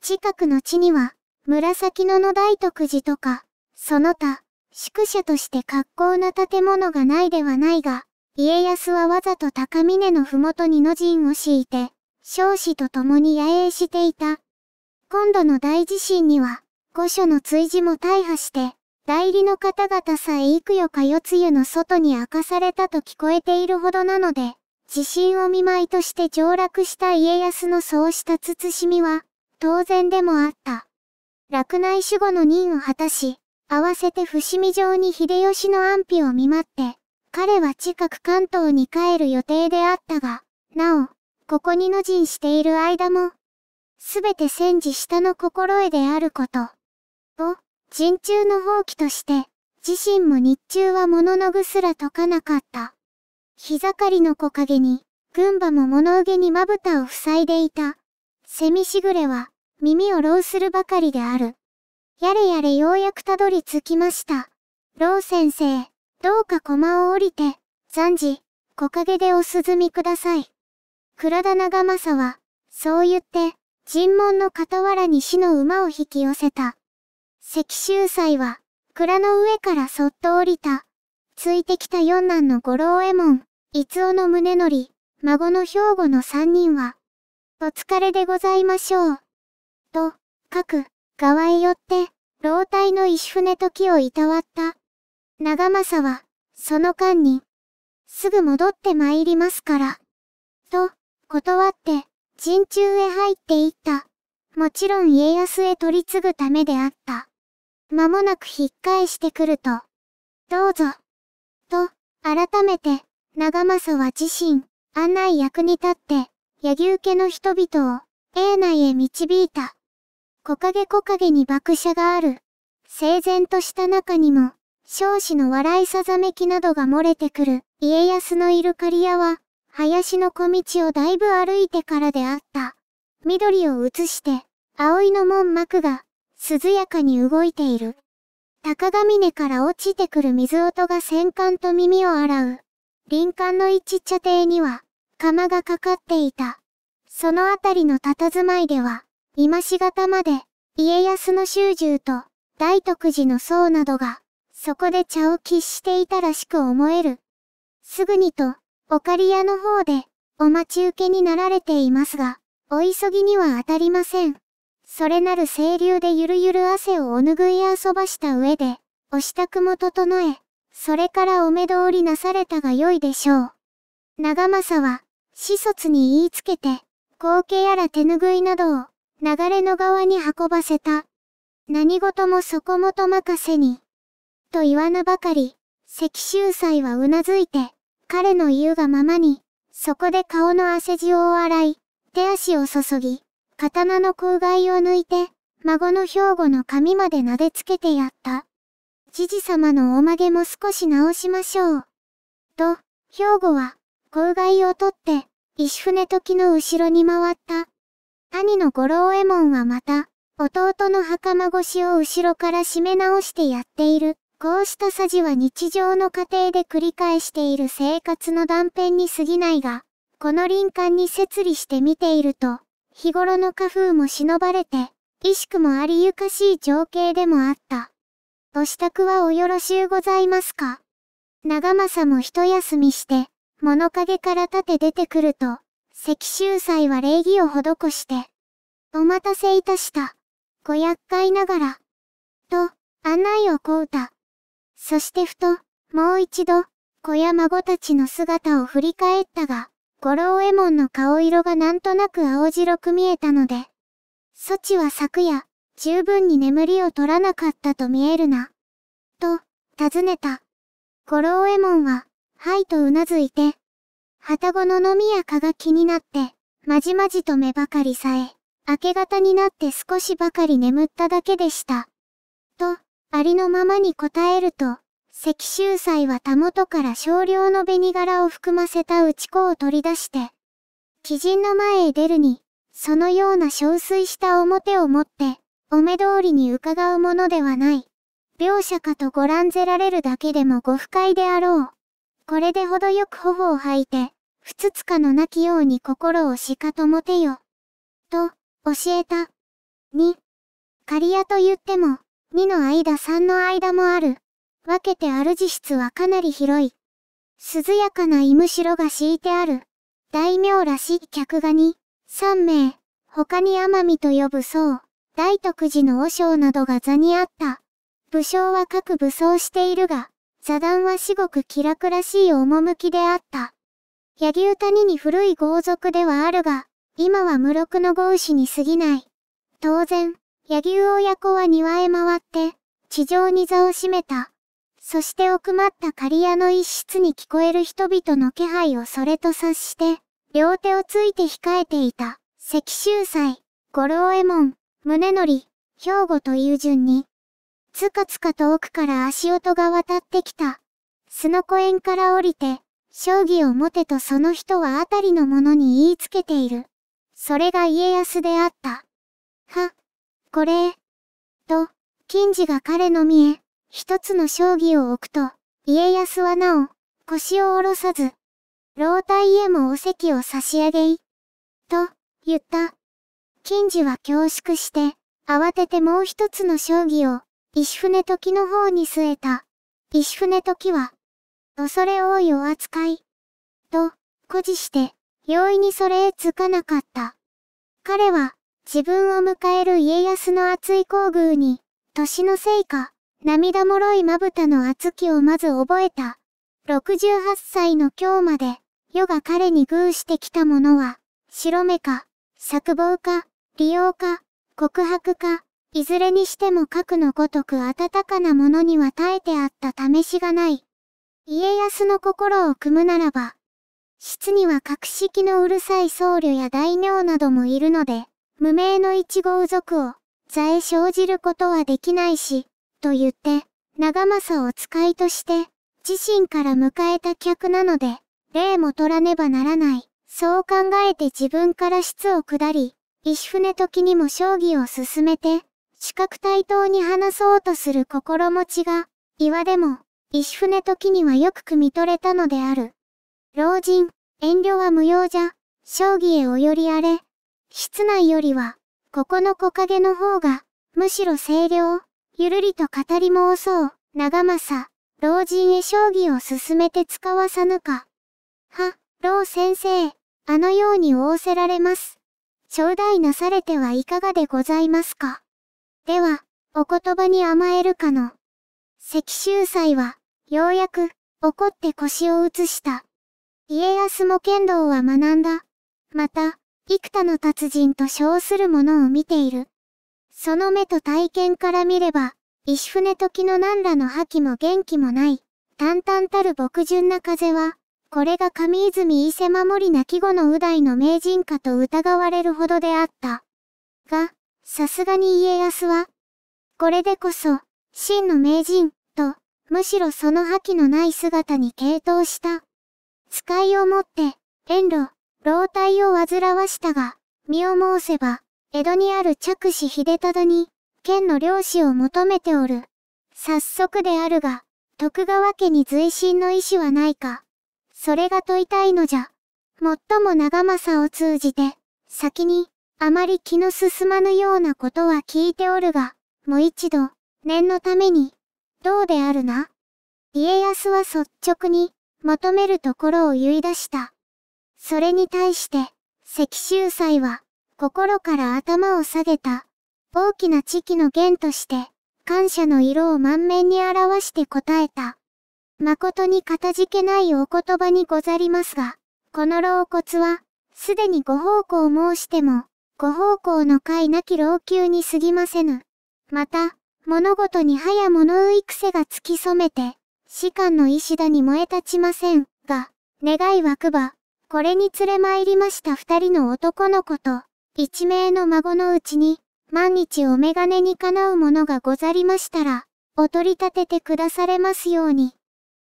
Speaker 1: 近くの地には、紫野の大徳寺とか、その他、宿舎として格好な建物がないではないが、家康はわざと高峰の麓に野陣を敷いて、少子と共に野営していた。今度の大地震には、御所の追事も大破して、代理の方々さえ幾よか夜露の外に明かされたと聞こえているほどなので、地震を見舞いとして上洛した家康のそうした慎みは、当然でもあった。洛内守護の任を果たし、合わせて伏見城に秀吉の安否を見舞って、彼は近く関東に帰る予定であったが、なお、ここに野人している間も、すべて戦時下の心得であること。を、人中の放棄として、自身も日中は物のぐすら解かなかった。日盛りの木陰に、群馬も物憂げにまぶたを塞いでいた。セミしぐれは、耳を浪するばかりである。やれやれようやくたどり着きました。老先生、どうか駒を降りて、暫時、木陰でお涼みください。倉田長政は、そう言って、尋問の傍らに死の馬を引き寄せた。石州祭は、蔵の上からそっと降りた。ついてきた四男の五郎右衛門、伊津尾の宗則、孫の兵庫の三人は、お疲れでございましょう。と、各、側へ寄って、老体の石船時をいたわった。長政は、その間に、すぐ戻って参りますから、と、断って、陣中へ入っていった。もちろん家康へ取り継ぐためであった。間もなく引っ返してくると、どうぞ、と、改めて、長政は自身、案内役に立って、柳生家の人々を、永内へ導いた。木陰木陰に爆車がある。整然とした中にも、少子の笑いさざめきなどが漏れてくる、家康のいる刈アは、林の小道をだいぶ歩いてからであった。緑を映して、葵の門幕が、涼やかに動いている。高ヶ峰から落ちてくる水音が戦艦と耳を洗う。林間の一茶亭には、釜がかかっていた。そのあたりの佇まいでは、今しがたまで、家康の修獣と、大徳寺の僧などが、そこで茶を喫していたらしく思える。すぐにと、オカリアの方で、お待ち受けになられていますが、お急ぎには当たりません。それなる清流でゆるゆる汗をおぬぐい遊ばした上で、お支度も整え、それからお目通りなされたが良いでしょう。長政は、始卒に言いつけて、後継やら手ぬぐいなどを、流れの側に運ばせた。何事もそこもと任せに。と言わぬばかり、石州祭はうなずいて、彼の言うがままに、そこで顔の汗じを洗い、手足を注ぎ、刀の口外を抜いて、孫の兵庫の髪まで撫でつけてやった。知事様のおまげも少し直しましょう。と、兵庫は、口外を取って、石船時の後ろに回った。兄の五郎右衛門はまた、弟の袴越しを後ろから締め直してやっている。こうしたさじは日常の過程で繰り返している生活の断片に過ぎないが、この林間に設理して見ていると、日頃の家風も忍ばれて、意識もありゆかしい情景でもあった。お支度はおよろしゅうございますか長政も一休みして、物陰から立て出てくると、石州祭は礼儀を施して、お待たせいたした。ご厄介ながら、と、案内をこうた。そしてふと、もう一度、子や孫たちの姿を振り返ったが、五郎右衛門の顔色がなんとなく青白く見えたので、ソチは昨夜、十分に眠りを取らなかったと見えるな。と、尋ねた。五郎右衛門は、はいとうなずいて、旗子の飲みや蚊が気になって、まじまじと目ばかりさえ、明け方になって少しばかり眠っただけでした。と、ありのままに答えると、石州祭はたもとから少量の紅柄を含ませた打ち粉を取り出して、鬼人の前へ出るに、そのような憔悴した表を持って、お目通りに伺うものではない。描写かとご覧ぜられるだけでもご不快であろう。これで程よく頬を吐いて、ふつつかのなきように心をしかともてよ。と、教えた。に、刈谷と言っても、2の間3の間もある。分けてある実質はかなり広い。涼やかな芋白が敷いてある。大名らしい客が2、3名、他に奄美と呼ぶ僧、大徳寺の和尚などが座にあった。武将は各武装しているが、座談は至極気楽らしい趣であった。柳生谷に古い豪族ではあるが、今は無禄の豪子に過ぎない。当然、柳生親子は庭へ回って、地上に座を閉めた。そして奥まった刈屋の一室に聞こえる人々の気配をそれと察して、両手をついて控えていた、石州祭、五郎右衛門、宗則、兵庫という順に、つかつかと奥から足音が渡ってきた。すの湖園から降りて、将棋を持てとその人はあたりの者に言いつけている。それが家康であった。は、これ、と、金次が彼の身へ、一つの将棋を置くと、家康はなお、腰を下ろさず、老体へもお席を差し上げい、と、言った。金次は恐縮して、慌ててもう一つの将棋を、石船時の方に据えた。石船時は、恐れ多いお扱い、と、誇示して、容易にそれへつかなかった。彼は、自分を迎える家康の熱い工具に、年のせいか、涙もろいまぶたの熱きをまず覚えた。68歳の今日まで、世が彼に偶してきたものは、白目か、作謀か、利用か、告白か、いずれにしても核のごとく温かなものには耐えてあった試しがない。家康の心を組むならば、室には格式のうるさい僧侶や大名などもいるので、無名の一号族を、座へ生じることはできないし、と言って、長政を使いとして、自身から迎えた客なので、礼も取らねばならない。そう考えて自分から質を下り、石船時にも将棋を進めて、四角対等に話そうとする心持ちが、岩でも、石船時にはよく汲み取れたのである。老人、遠慮は無用じゃ、将棋へおよりあれ、室内よりは、ここの木陰の方が、むしろ清涼、ゆるりと語りも遅う、長政、老人へ将棋を進めて使わさぬか。は、老先生、あのように仰せられます。頂戴なされてはいかがでございますか。では、お言葉に甘えるかの。石州祭は、ようやく、怒って腰を移した。家康も剣道は学んだ。また、幾多の達人と称するものを見ている。その目と体験から見れば、石船時の何らの覇気も元気もない、淡々たる牧純な風は、これが上泉伊勢守り泣き子の右大の名人かと疑われるほどであった。が、さすがに家康は、これでこそ、真の名人、と、むしろその覇気のない姿に傾倒した。使いをもって、遠路、老体を煩わしたが、身を申せば、江戸にある着子秀忠に、剣の漁師を求めておる。早速であるが、徳川家に随身の意志はないか。それが問いたいのじゃ。もっとも長政を通じて、先に、あまり気の進まぬようなことは聞いておるが、もう一度、念のために、どうであるな。家康は率直に、求めるところを言い出した。それに対して、石州祭は、心から頭を下げた、大きな地域の弦として、感謝の色を満面に表して答えた。誠に片付けないお言葉にござりますが、この老骨は、すでにご奉公申しても、ご奉公の会なき老朽に過ぎませぬ。また、物事に早物うい癖が突き染めて、士官の石田に燃え立ちませんが、願い湧くば、これに連れ参りました二人の男の子と、一名の孫のうちに、万日お眼鏡にかなうものがござりましたら、お取り立ててくだされますように。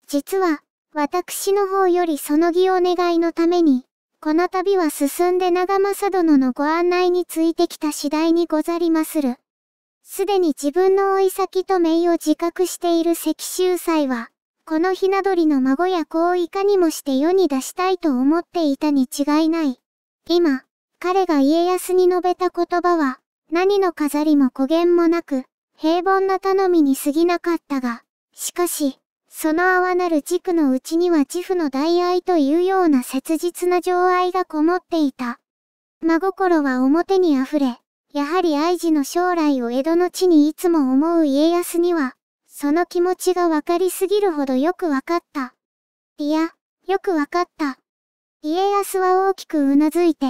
Speaker 1: 実は、私の方よりその儀お願いのために、この度は進んで長政殿のご案内についてきた次第にござりまする。すでに自分の老い先と名を自覚している石州祭は、このひな鳥の孫や子をいかにもして世に出したいと思っていたに違いない。今、彼が家康に述べた言葉は、何の飾りも語源もなく、平凡な頼みに過ぎなかったが、しかし、その淡なる軸のうちには自負の大愛というような切実な情愛がこもっていた。真心は表に溢れ、やはり愛児の将来を江戸の地にいつも思う家康には、その気持ちがわかりすぎるほどよくわかった。いや、よくわかった。家康は大きくうなずいて。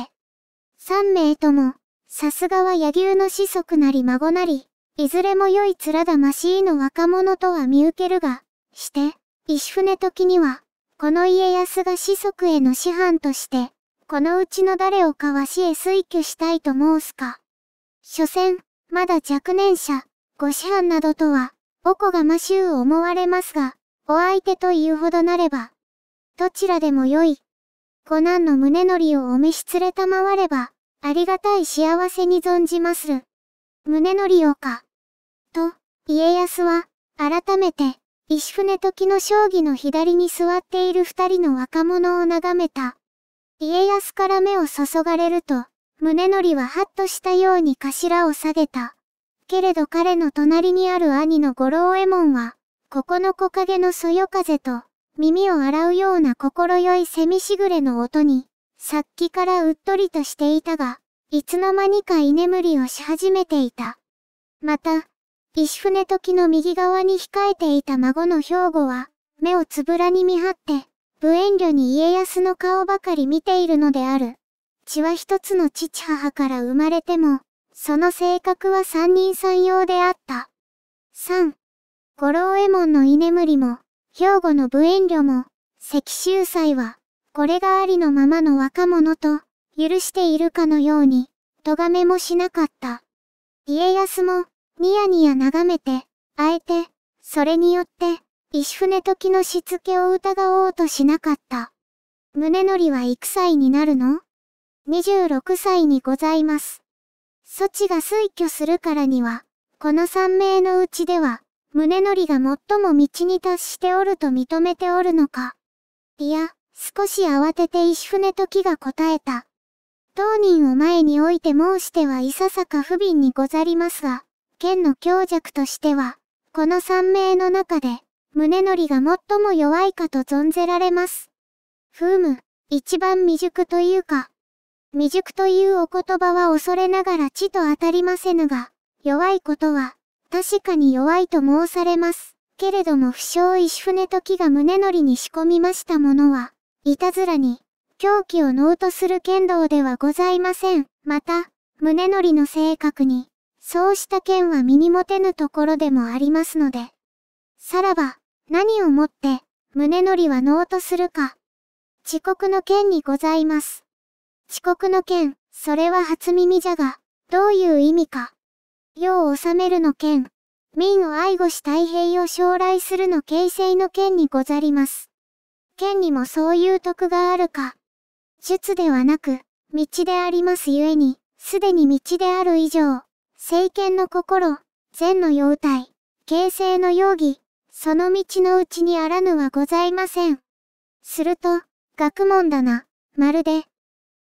Speaker 1: 三名とも、さすがは柳生の子息なり孫なり、いずれも良い面だましいの若者とは見受けるが、して、石船時には、この家康が子息への師範として、このうちの誰をかわしへ推挙したいと申すか。所詮、まだ若年者、ご師範などとは、おこがましゅう思われますが、お相手というほどなれば、どちらでもよい。ご難の胸のりをお召し連れたまわれば、ありがたい幸せに存じまする。胸のりをか。と、家康は、改めて、石船時の将棋の左に座っている二人の若者を眺めた。家康から目を注がれると、胸のりはハッとしたように頭を下げた。けれど彼の隣にある兄の五郎右衛門は、ここの木陰のそよ風と、耳を洗うような心よい蝉しぐれの音に、さっきからうっとりとしていたが、いつの間にか居眠りをし始めていた。また、石船時の右側に控えていた孫の兵庫は、目をつぶらに見張って、無遠慮に家康の顔ばかり見ているのである。血は一つの父母から生まれても、その性格は三人三様であった。三、五郎右衛門の居眠りも、兵庫の武遠慮も、石州祭は、これがありのままの若者と、許しているかのように、咎めもしなかった。家康も、ニヤニヤ眺めて、あえて、それによって、石船時のしつけを疑おうとしなかった。宗則は幾歳になるの ?26 歳にございます。措置が推挙するからには、この3名のうちでは、宗則が最も道に達しておると認めておるのか。いや、少し慌てて石船時が答えた。当人を前において申してはいささか不憫にござりますが、剣の強弱としては、この3名の中で、宗則が最も弱いかと存ぜられます。ふむ、一番未熟というか、未熟というお言葉は恐れながら地と当たりませぬが、弱いことは、確かに弱いと申されます。けれども不詳石船時が胸乗りに仕込みましたものは、いたずらに、狂気をーとする剣道ではございません。また、胸乗りの性格に、そうした剣は身に持てぬところでもありますので。さらば、何をもって、胸乗りはーとするか。遅刻の剣にございます。遅刻の件、それは初耳じゃが、どういう意味か。世を治めるの件、民を愛護し太平洋将来するの形成の件にござります。剣にもそういう徳があるか。術ではなく、道でありますゆえに、すでに道である以上、聖剣の心、善の容体、形成の容疑、その道のうちにあらぬはございません。すると、学問だな、まるで、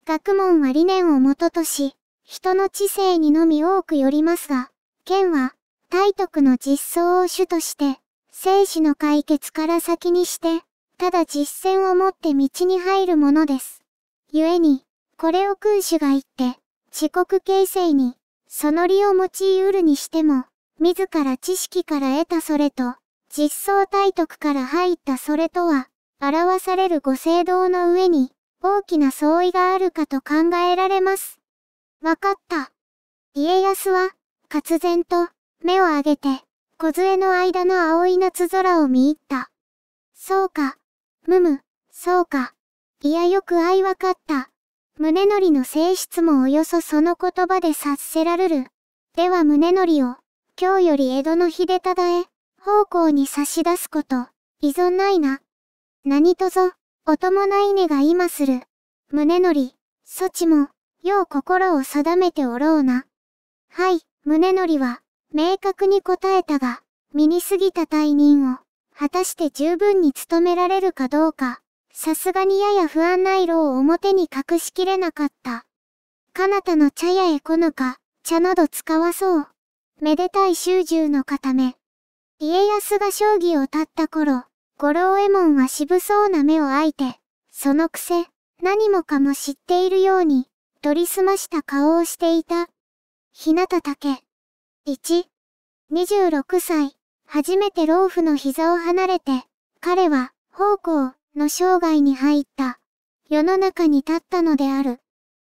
Speaker 1: 学問は理念をもととし、人の知性にのみ多くよりますが、剣は、体徳の実相を主として、生死の解決から先にして、ただ実践をもって道に入るものです。故に、これを君主が言って、遅国形成に、その利を用いうるにしても、自ら知識から得たそれと、実相体徳から入ったそれとは、表されるご聖堂の上に、大きな相違があるかと考えられます。わかった。家康は、活然と、目を上げて、梢の間の青い夏空を見入った。そうか。むむ、そうか。いやよく相わかった。胸のりの性質もおよそその言葉で察せられる。では胸のりを、今日より江戸の秀忠へ、方向に差し出すこと、依存ないな。何とぞ。お供ないねが今する。胸のり、そちも、よう心を定めておろうな。はい、胸のりは、明確に答えたが、身に過ぎた退任を、果たして十分に務められるかどうか、さすがにやや不安な色を表に隠しきれなかった。彼方の茶屋へ来ぬか、茶など使わそう。めでたい修従の固め。家康が将棋を立った頃、五郎右衛門は渋そうな目をあいて、そのくせ、何もかも知っているように、取りすました顔をしていた。日向竹。1、26歳、初めて老夫の膝を離れて、彼は、奉公、の生涯に入った、世の中に立ったのである。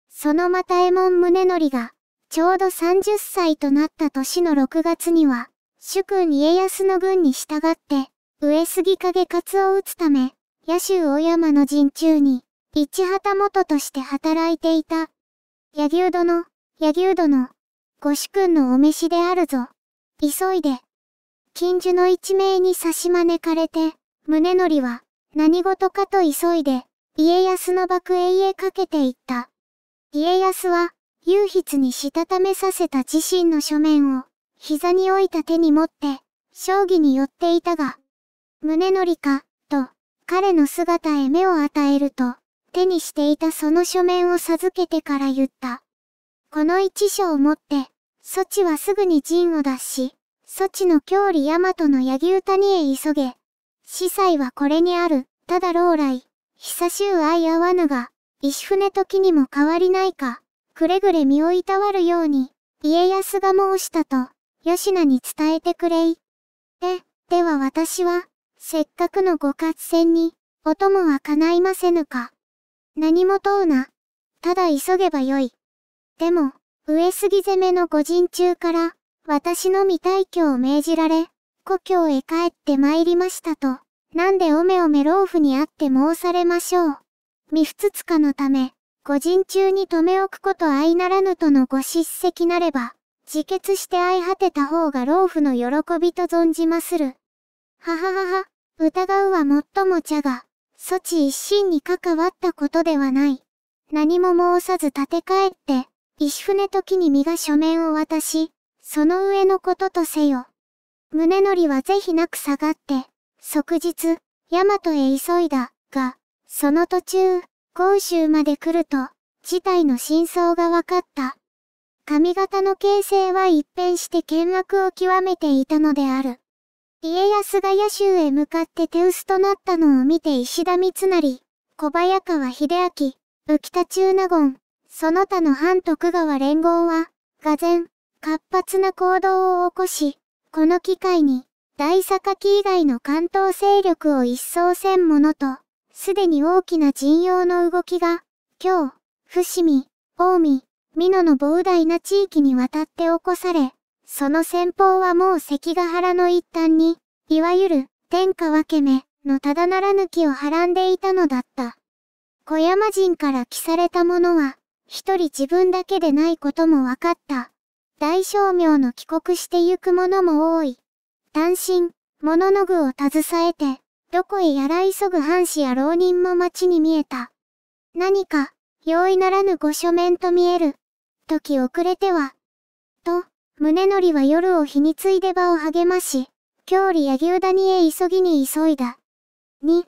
Speaker 1: そのまた右衛門宗則が、ちょうど30歳となった年の6月には、主君家康の軍に従って、上杉影勝を討つため、野州大山の陣中に、一旗元として働いていた。柳生殿、柳生殿、ご主君のお召しであるぞ。急いで。近所の一名に差し招かれて、宗則は、何事かと急いで、家康の幕営へかけていった。家康は、夕筆にしたためさせた自身の書面を、膝に置いた手に持って、将棋に寄っていたが、胸のりか、と、彼の姿へ目を与えると、手にしていたその書面を授けてから言った。この一書を持って、ソチはすぐに陣を脱し、ソチの郷里大和の八生谷へ急げ。司祭はこれにある、ただ老来、久しゅう相合わぬが、石船時にも変わりないか、くれぐれ身をいたわるように、家康が申したと、吉名に伝えてくれい。え、では私は、せっかくのご活戦に、お供は叶いませぬか。何も問うな。ただ急げばよい。でも、上杉攻めの御陣中から、私の未退去を命じられ、故郷へ帰って参りましたと、なんでおめおめ老夫に会って申されましょう。未仏塚のため、御陣中に留め置くこと相ならぬとのご叱責なれば、自決して相果てた方が老夫の喜びと存じまする。はははは。疑うはもっとも茶が、措置一心に関わったことではない。何も申さず立て返って、石船時に身が書面を渡し、その上のこととせよ。胸のりは是非なく下がって、即日、大和へ急いだ、が、その途中、豪州まで来ると、事態の真相が分かった。髪型の形成は一変して見惑を極めていたのである。家康が野州へ向かって手薄となったのを見て石田三成、小早川秀明、浮田中納言、その他の反徳川連合は、俄然、活発な行動を起こし、この機会に、大榊以外の関東勢力を一掃せんものと、すでに大きな陣容の動きが、今日、伏見、近江、美濃の膨大な地域にわたって起こされ、その先方はもう関ヶ原の一端に、いわゆる、天下分け目のただならぬ気をはらんでいたのだった。小山人から着されたものは、一人自分だけでないことも分かった。大商名の帰国してゆく者も多い。単身、物の具を携えて、どこへやら急ぐ藩士や浪人も町に見えた。何か、容易ならぬご書面と見える。時遅れては、宗則は夜を日についで場を励まし、郷里柳生谷へ急ぎに急いだ。2、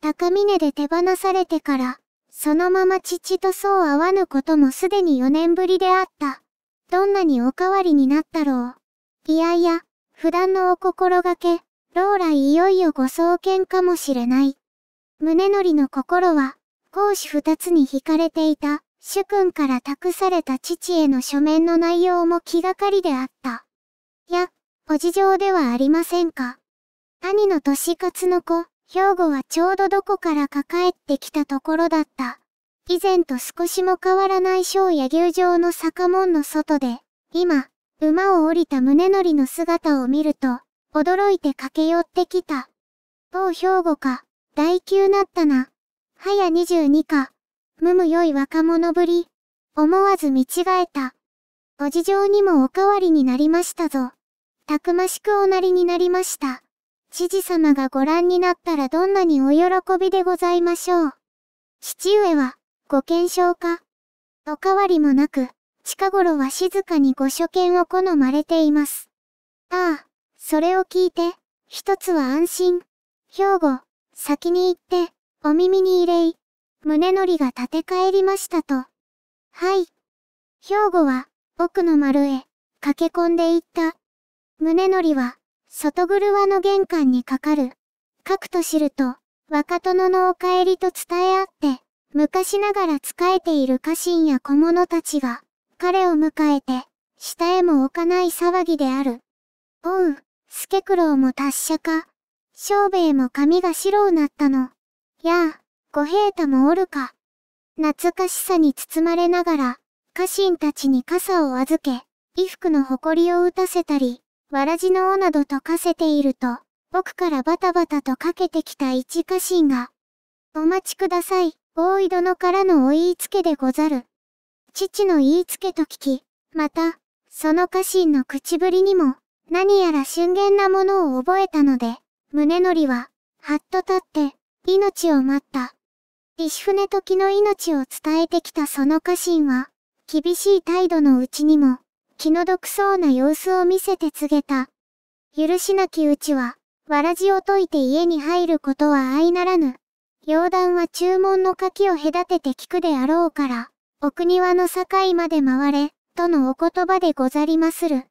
Speaker 1: 高峰で手放されてから、そのまま父とそう会わぬこともすでに4年ぶりであった。どんなにおかわりになったろう。いやいや、普段のお心がけ、老来いよいよご創建かもしれない。宗則の心は、講師二つに惹かれていた。主君から託された父への書面の内容も気がかりであった。いや、お事情ではありませんか。兄の歳勝の子、兵庫はちょうどどこからか帰ってきたところだった。以前と少しも変わらない小野牛場の坂門の外で、今、馬を降りた宗則の姿を見ると、驚いて駆け寄ってきた。某兵庫か、大級なったな。早22か。むむよい若者ぶり。思わず見違えた。お事情にもおかわりになりましたぞ。たくましくおなりになりました。知事様がご覧になったらどんなにお喜びでございましょう。父上は、ご検証か。おかわりもなく、近頃は静かにご所見を好まれています。ああ、それを聞いて、一つは安心。兵庫、先に行って、お耳に入れい。宗則が立て返りましたと。はい。兵庫は、奥の丸へ、駆け込んでいった。宗則は、外車の玄関にかかる。各と知ると、若殿のお帰りと伝え合って、昔ながら仕えている家臣や小物たちが、彼を迎えて、下へも置かない騒ぎである。おう、スケクロウも達者か。小兵衛も髪が白うなったの。やあ。五平太もおるか。懐かしさに包まれながら、家臣たちに傘を預け、衣服の誇りを打たせたり、わらじの尾などとかせていると、僕からバタバタとかけてきた一家臣が、お待ちください、大井殿からのお言いつけでござる。父の言いつけと聞き、また、その家臣の口ぶりにも、何やら俊厳なものを覚えたので、胸のりは、はっと立って、命を待った。石船時の命を伝えてきたその家臣は、厳しい態度のうちにも、気の毒そうな様子を見せて告げた。許しなきうちは、わらじを解いて家に入ることは相ならぬ。洋断は注文の柿を隔てて聞くであろうから、奥庭の境まで回れ、とのお言葉でござりまする。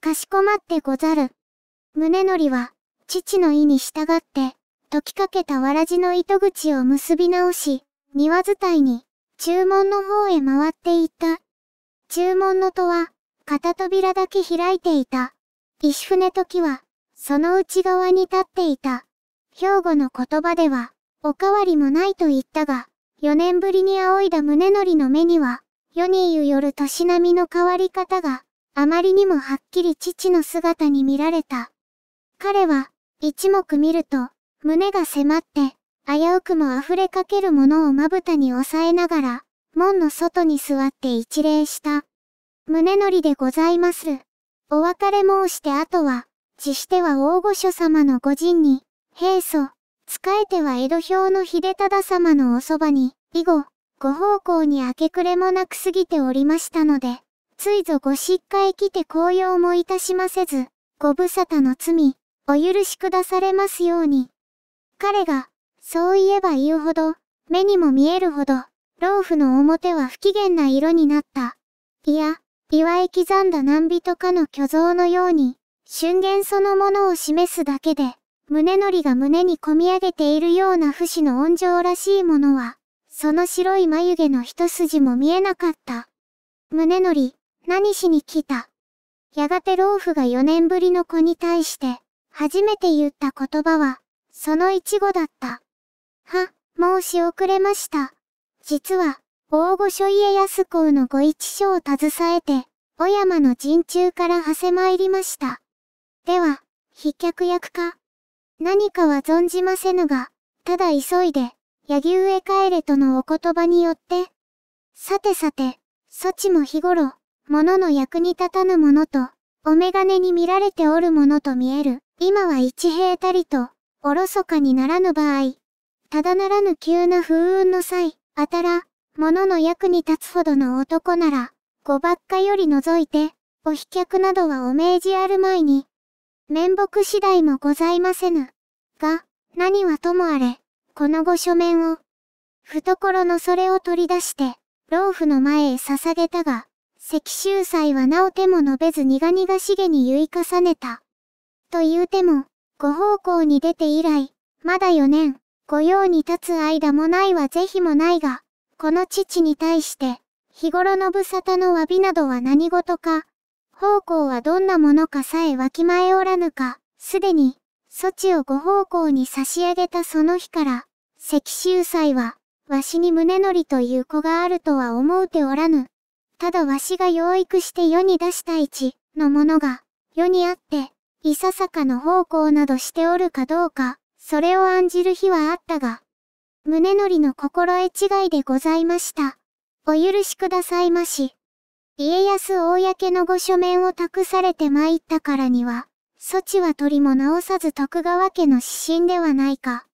Speaker 1: かしこまってござる。宗則は、父の意に従って、解きかけたわらじの糸口を結び直し、庭伝いに、注文の方へ回っていった。注文の戸は、片扉だけ開いていた。石船時は、その内側に立っていた。兵庫の言葉では、おかわりもないと言ったが、四年ぶりに仰いだ宗則の目には、世に言うよる年並みの変わり方が、あまりにもはっきり父の姿に見られた。彼は、一目見ると、胸が迫って、危うくも溢れかけるものをまぶたに抑えながら、門の外に座って一礼した。胸のりでございます。お別れ申してあとは、自しては大御所様の御陣に、平素、仕えては江戸表の秀忠様のおそばに、以後、ご奉公に明け暮れもなく過ぎておりましたので、ついぞご失へ来て紅葉もいたしませず、ご無沙汰の罪、お許しくだされますように。彼が、そう言えば言うほど、目にも見えるほど、老夫の表は不機嫌な色になった。いや、祝い刻んだ何人かの巨像のように、瞬間そのものを示すだけで、胸のりが胸に込み上げているような不死の温情らしいものは、その白い眉毛の一筋も見えなかった。胸のり、何しに来たやがて老夫が4年ぶりの子に対して、初めて言った言葉は、そのイチゴだった。は、申し遅れました。実は、大御所家康公のご一書を携えて、小山の陣中から馳せ参りました。では、飛脚役か。何かは存じませぬが、ただ急いで、柳生へ帰れとのお言葉によって。さてさて、そちも日頃、物の役に立たぬものと、お眼鏡に見られておるものと見える。今は一平たりと、おろそかにならぬ場合、ただならぬ急な風雲の際、あたら、物の役に立つほどの男なら、ごばっかより除いて、お飛脚などはお命じある前に、面目次第もございませぬ。が、何はともあれ、このご書面を、懐のそれを取り出して、老夫の前へ捧げたが、石州祭はなお手も述べず苦々しげに言い重ねた。というても、ご奉公に出て以来、まだ4年、御用に立つ間もないは是非もないが、この父に対して、日頃の無沙汰の詫びなどは何事か、奉公はどんなものかさえわきまえおらぬか、すでに、措置をご奉公に差し上げたその日から、石州祭は、わしに胸乗りという子があるとは思うておらぬ。ただわしが養育して世に出した一のものが、世にあって、いささかの方向などしておるかどうか、それを案じる日はあったが、胸のりの心得違いでございました。お許しくださいまし。家康公のご書面を託されて参ったからには、措置は取りも直さず徳川家の指針ではないか。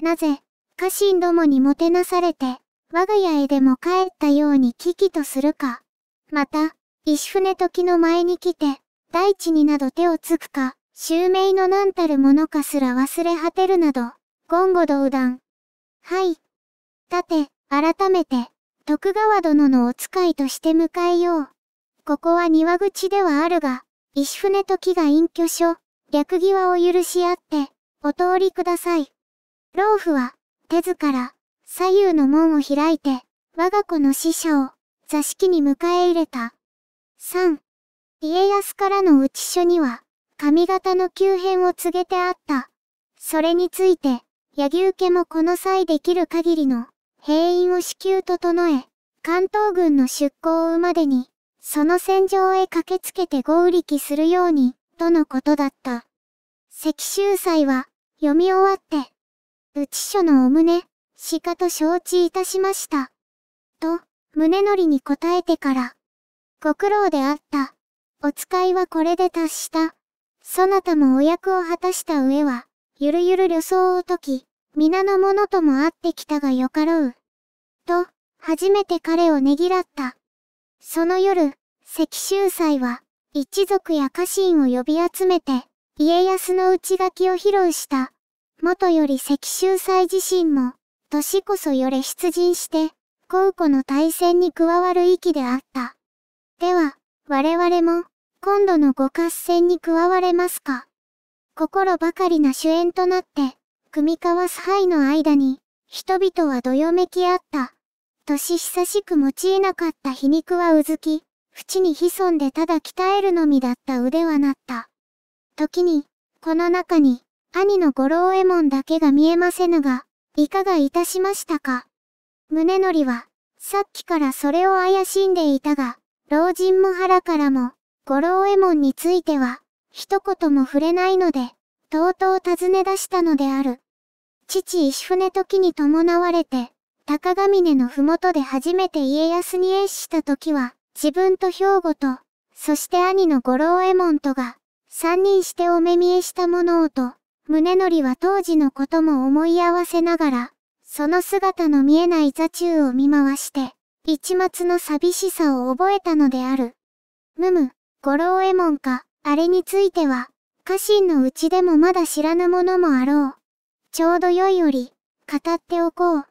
Speaker 1: なぜ、家臣どもにもてなされて、我が家へでも帰ったように危機とするか。また、石船時の前に来て、大地になど手をつくか、襲名の何たるものかすら忘れ果てるなど、言語道断。はい。さて、改めて、徳川殿のお使いとして迎えよう。ここは庭口ではあるが、石船時が隠居所、略際を許し合って、お通りください。老夫は、手ずから、左右の門を開いて、我が子の死者を、座敷に迎え入れた。3. 家康からの内書には、髪型の急変を告げてあった。それについて、柳生家もこの際できる限りの、兵員を至急整え、関東軍の出港を追うまでに、その戦場へ駆けつけて合力するように、とのことだった。石州祭は、読み終わって、内書のお胸、しかと承知いたしました。と、胸のりに答えてから、ご苦労であった。お使いはこれで達した。そなたもお役を果たした上は、ゆるゆる旅装を解き、皆の者とも会ってきたがよかろう。と、初めて彼をねぎらった。その夜、石州祭は、一族や家臣を呼び集めて、家康の内書きを披露した。元より石州祭自身も、年こそよれ出陣して、皇庫の対戦に加わる意気であった。では、我々も、今度の五合戦に加われますか心ばかりな主演となって、組み交わす灰の間に、人々はどよめきあった。年久しく用いなかった皮肉はうずき、縁に潜んでただ鍛えるのみだった腕はなった。時に、この中に、兄の五郎右衛門だけが見えませぬが、いかがいたしましたか。宗則は、さっきからそれを怪しんでいたが、老人も腹からも、五郎右衛門については、一言も触れないので、とうとう尋ね出したのである。父石船時に伴われて、高ヶ峰の麓で初めて家康に縁した時は、自分と兵庫と、そして兄の五郎右衛門とが、三人してお目見えしたものをと、宗則は当時のことも思い合わせながら、その姿の見えない座中を見回して、一末の寂しさを覚えたのである。むむ、五郎右衛門か、あれについては、家臣のうちでもまだ知らぬものもあろう。ちょうど良いより、語っておこう。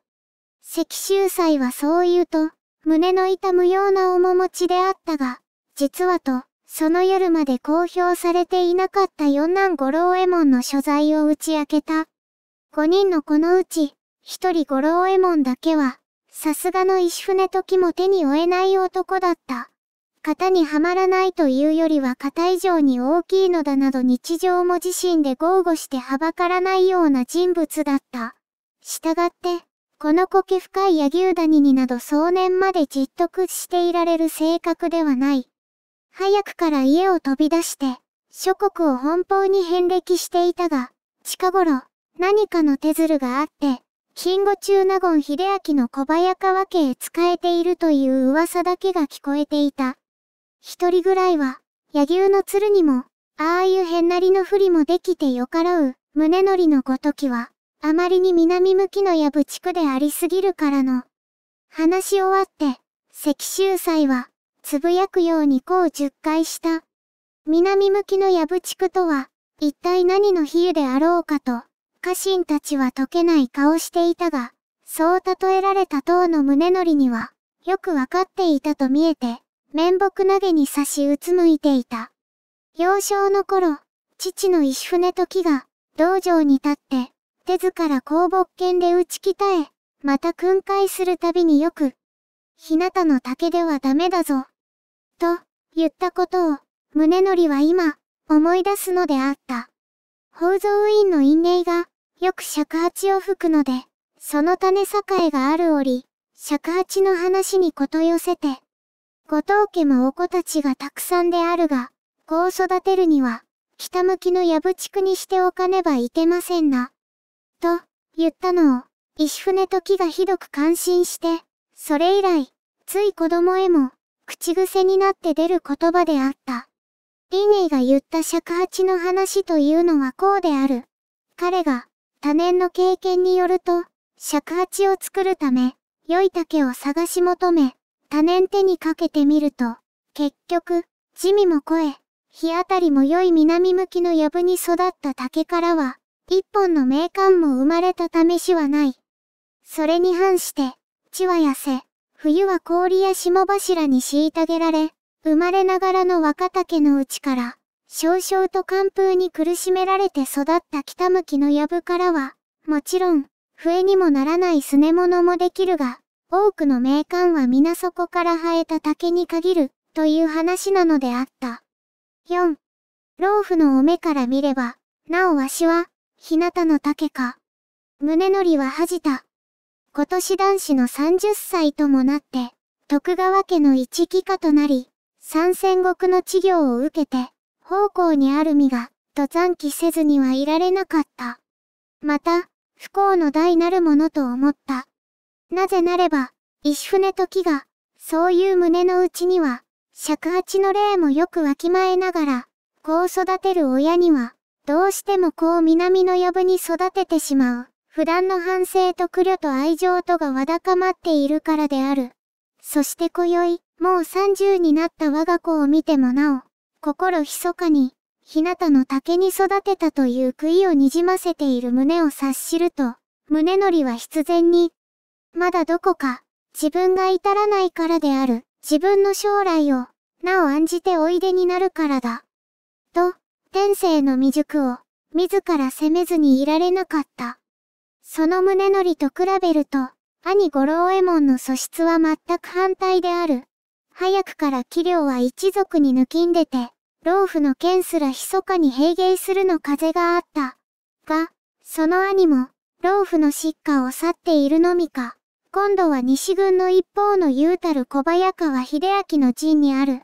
Speaker 1: 石州祭はそう言うと、胸の痛むような面持ちであったが、実はと、その夜まで公表されていなかった四男五郎右衛門の所在を打ち明けた。五人のこのうち、一人五郎右衛門だけは、さすがの石船時も手に負えない男だった。型にはまらないというよりは型以上に大きいのだなど日常も自身で豪語してはばからないような人物だった。従って、この苔深い柳生谷になど壮年までじっと屈していられる性格ではない。早くから家を飛び出して、諸国を奔放に遍歴していたが、近頃、何かの手鶴があって、金吾中納言秀明の小早川家へ仕えているという噂だけが聞こえていた。一人ぐらいは、柳生の鶴にも、ああいう変なりのふりもできてよからう、胸のりのごときは、あまりに南向きのやぶ地区でありすぎるからの。話し終わって、石州祭は、つぶやくようにこう10回した。南向きのやぶ地区とは、一体何の比喩であろうかと。家臣たちは解けない顔していたが、そう例えられた塔の胸のりには、よくわかっていたと見えて、面目投げに差しうつむいていた。幼少の頃、父の石船時が、道場に立って、手図から香木剣で打ち鍛え、また訓戒するたびによく、日向の竹ではダメだぞ。と、言ったことを、宗則は今、思い出すのであった。宝蔵院の院令が、よく尺八を吹くので、その種栄がある折、尺八の話にこと寄せて、後藤家もお子たちがたくさんであるが、子を育てるには、北向きのやぶ地区にしておかねばいけませんな。と、言ったのを、石船と木がひどく感心して、それ以来、つい子供へも、口癖になって出る言葉であった。リネイが言った尺八の話というのはこうである。彼が、多年の経験によると、尺八を作るため、良い竹を探し求め、多年手にかけてみると、結局、地味も声、日当たりも良い南向きの藪に育った竹からは、一本の名鑑も生まれた試しはない。それに反して、地は痩せ、冬は氷や霜柱に虐げられ、生まれながらの若竹のうちから、少々と寒風に苦しめられて育った北向きの藪からは、もちろん、笛にもならないすねものもできるが、多くの名鑑は皆そこから生えた竹に限る、という話なのであった。4. 老夫のお目から見れば、なおわしは、日向の竹か。胸のりは恥じた。今年男子の30歳ともなって、徳川家の一期家となり、三戦国の治療を受けて、方向にある身が、と残機せずにはいられなかった。また、不幸の大なるものと思った。なぜなれば、石船時が、そういう胸の内には、尺八の霊もよくわきまえながら、子を育てる親には、どうしても子を南の呼ぶに育ててしまう。普段の反省と苦慮と愛情とがわだかまっているからである。そして今宵、もう30になった我が子を見てもなお、心密かに、日向の竹に育てたという杭をにじませている胸を察知ると、胸のりは必然に、まだどこか、自分が至らないからである、自分の将来を、なお案じておいでになるからだ。と、天性の未熟を、自ら責めずにいられなかった。その胸のりと比べると、兄五郎右衛門の素質は全く反対である。早くから器量は一族に抜きんでて、老夫の剣すら密かに平芸するの風があった。が、その兄も、老夫の失火を去っているのみか。今度は西軍の一方のうたる小早川秀明の陣にある。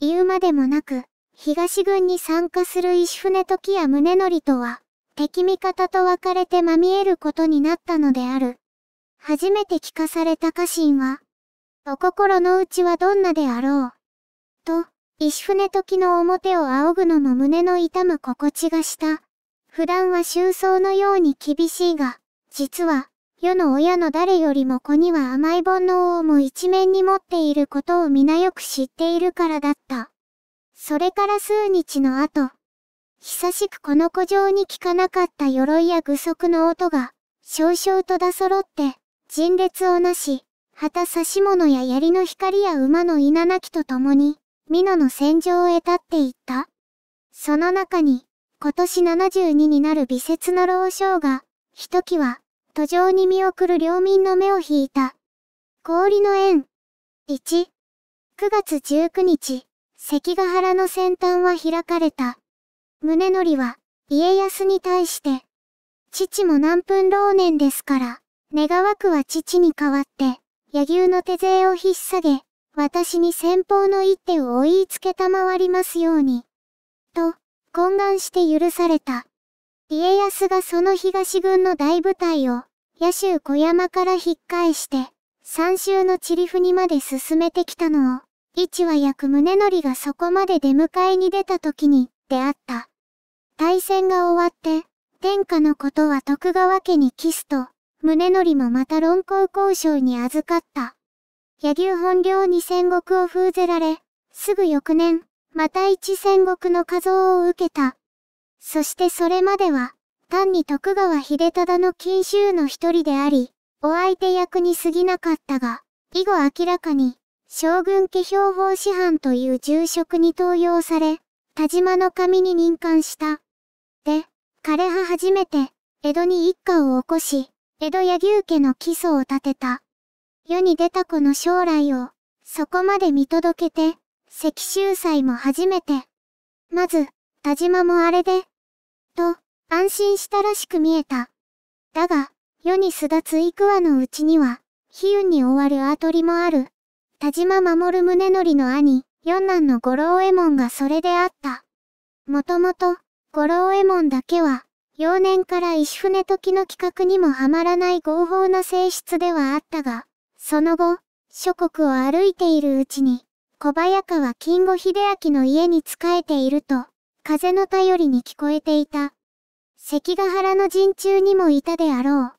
Speaker 1: 言うまでもなく、東軍に参加する石船時や宗則とは、敵味方と分かれてまみえることになったのである。初めて聞かされた家臣は、お心の内はどんなであろう。石船時の表を仰ぐのも胸の痛む心地がした。普段は周相のように厳しいが、実は、世の親の誰よりも子には甘い煩悩をも一面に持っていることを皆よく知っているからだった。それから数日の後、久しくこの古城に聞かなかった鎧や具足の音が、少々と出揃って、陳列をなし、旗差し物や槍の光や馬の稲なきとともに、美濃の戦場へ立っていった。その中に、今年72になる美節の老将が、ひときわ、途上に見送る領民の目を引いた。氷の縁。1。9月19日、関ヶ原の先端は開かれた。宗則は、家康に対して、父も南分老年ですから、願わくは父に代わって、野牛の手勢を引っ下げ、私に先方の一手を追いつけたまわりますように。と、懇願して許された。家康がその東軍の大部隊を、野州小山から引っ返して、三州の塵府にまで進めてきたのを、一は役宗則がそこまで出迎えに出た時に、出会った。対戦が終わって、天下のことは徳川家に帰すと、宗則もまた論功交渉に預かった。柳生本領に戦国を封ぜられ、すぐ翌年、また一戦国の像を受けた。そしてそれまでは、単に徳川秀忠の禁州の一人であり、お相手役に過ぎなかったが、以後明らかに、将軍家標法師範という重職に登用され、田島の神に任官した。で、枯葉初めて、江戸に一家を起こし、江戸柳生家の基礎を建てた。世に出た子の将来を、そこまで見届けて、石州祭も初めて。まず、田島もあれで、と、安心したらしく見えた。だが、世に巣立つ幾話のうちには、悲運に終わるあトりもある。田島守宗則の兄、四男の五郎右衛門がそれであった。もともと、五郎右衛門だけは、幼年から石船時の企画にもはまらない合法な性質ではあったが、その後、諸国を歩いているうちに、小早川金吾秀明の家に仕えていると、風の頼りに聞こえていた。関ヶ原の陣中にもいたであろう。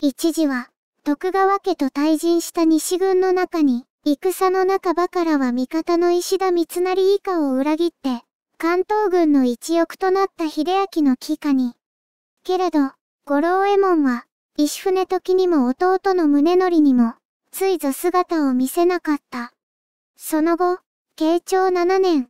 Speaker 1: 一時は、徳川家と対陣した西軍の中に、戦の中ばからは味方の石田三成以下を裏切って、関東軍の一翼となった秀明の帰下に。けれど、五郎右衛門は、石船時にも弟の宗則にも、ついぞ姿を見せなかった。その後、慶長7年、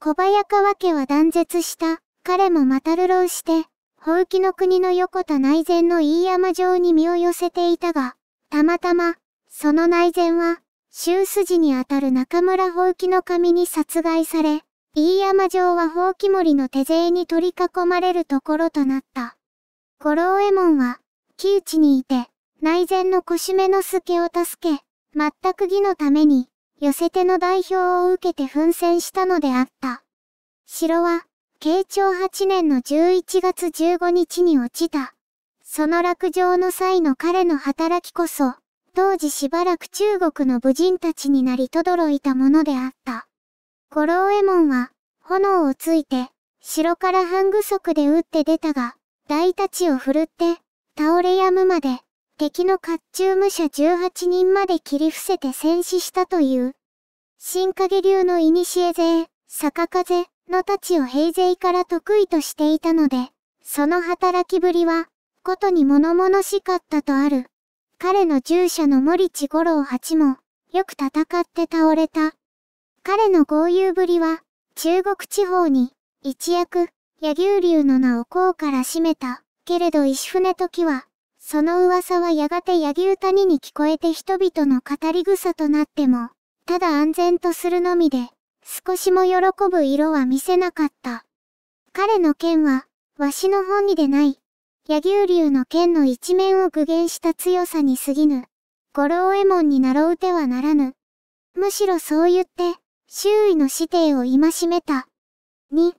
Speaker 1: 小早川家は断絶した、彼もまた流浪して、宝器の国の横田内前の飯山城に身を寄せていたが、たまたま、その内前は、周筋にあたる中村宝器の神に殺害され、飯山城は宝器森の手勢に取り囲まれるところとなった。五郎右衛門は、窮地にいて、内前の腰目の助を助け、全く義のために、寄せ手の代表を受けて奮戦したのであった。城は、慶長8年の11月15日に落ちた。その落城の際の彼の働きこそ、当時しばらく中国の武人たちになりとどろいたものであった。五郎右衛門は、炎をついて、城から半具足で撃って出たが、大太刀を振るって、倒れやむまで、敵の甲冑武者18人まで切り伏せて戦死したという、新影流の古勢、坂風の太刀を平勢から得意としていたので、その働きぶりは、ことに物々しかったとある。彼の従者の森地五郎八も、よく戦って倒れた。彼の豪遊ぶりは、中国地方に、一躍、野牛流の名を功から占めた。けれど石船時は、その噂はやがて柳生谷に聞こえて人々の語り草となっても、ただ安全とするのみで、少しも喜ぶ色は見せなかった。彼の剣は、わしの本にでない。柳生流の剣の一面を具現した強さに過ぎぬ。五郎右衛門になろうてはならぬ。むしろそう言って、周囲の師弟を戒めた。2、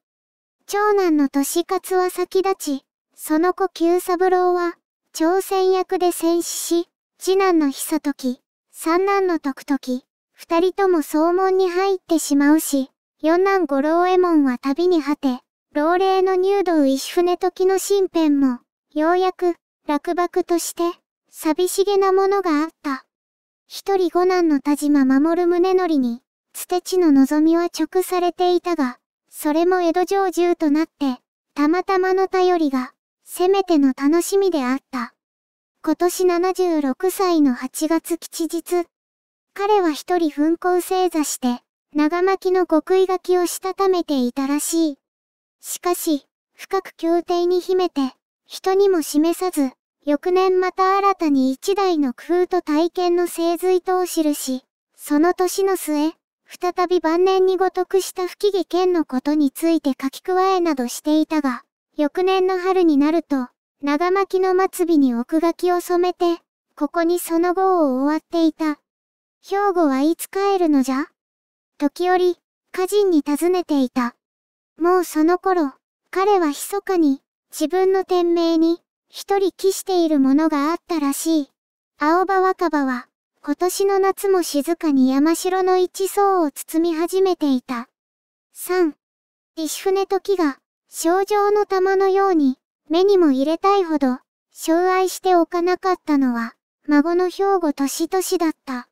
Speaker 1: 長男の年勝は先立ち、その子久三郎は、朝鮮役で戦死し、次男の久時、三男の徳時、二人とも総門に入ってしまうし、四男五郎右衛門は旅に果て、老齢の入道石船時の身辺も、ようやく、落幕として、寂しげなものがあった。一人五男の田島守る宗則に、捨て地の望みは直されていたが、それも江戸城中となって、たまたまの頼りが、せめての楽しみであった。今年76歳の8月吉日、彼は一人奮行正座して、長巻きの極意書きをしたためていたらしい。しかし、深く協定に秘めて、人にも示さず、翌年また新たに一台の工夫と体験の精髄とを記し、その年の末、再び晩年にごとくした不機嫌のことについて書き加えなどしていたが、翌年の春になると、長巻の末尾に奥書きを染めて、ここにその号を終わっていた。兵庫はいつ帰るのじゃ時折、家人に尋ねていた。もうその頃、彼は密かに、自分の天命に、一人帰しているものがあったらしい。青葉若葉は、今年の夏も静かに山城の一層を包み始めていた。三、石船時が、症状の玉のように、目にも入れたいほど、障愛しておかなかったのは、孫の兵庫年俊だった。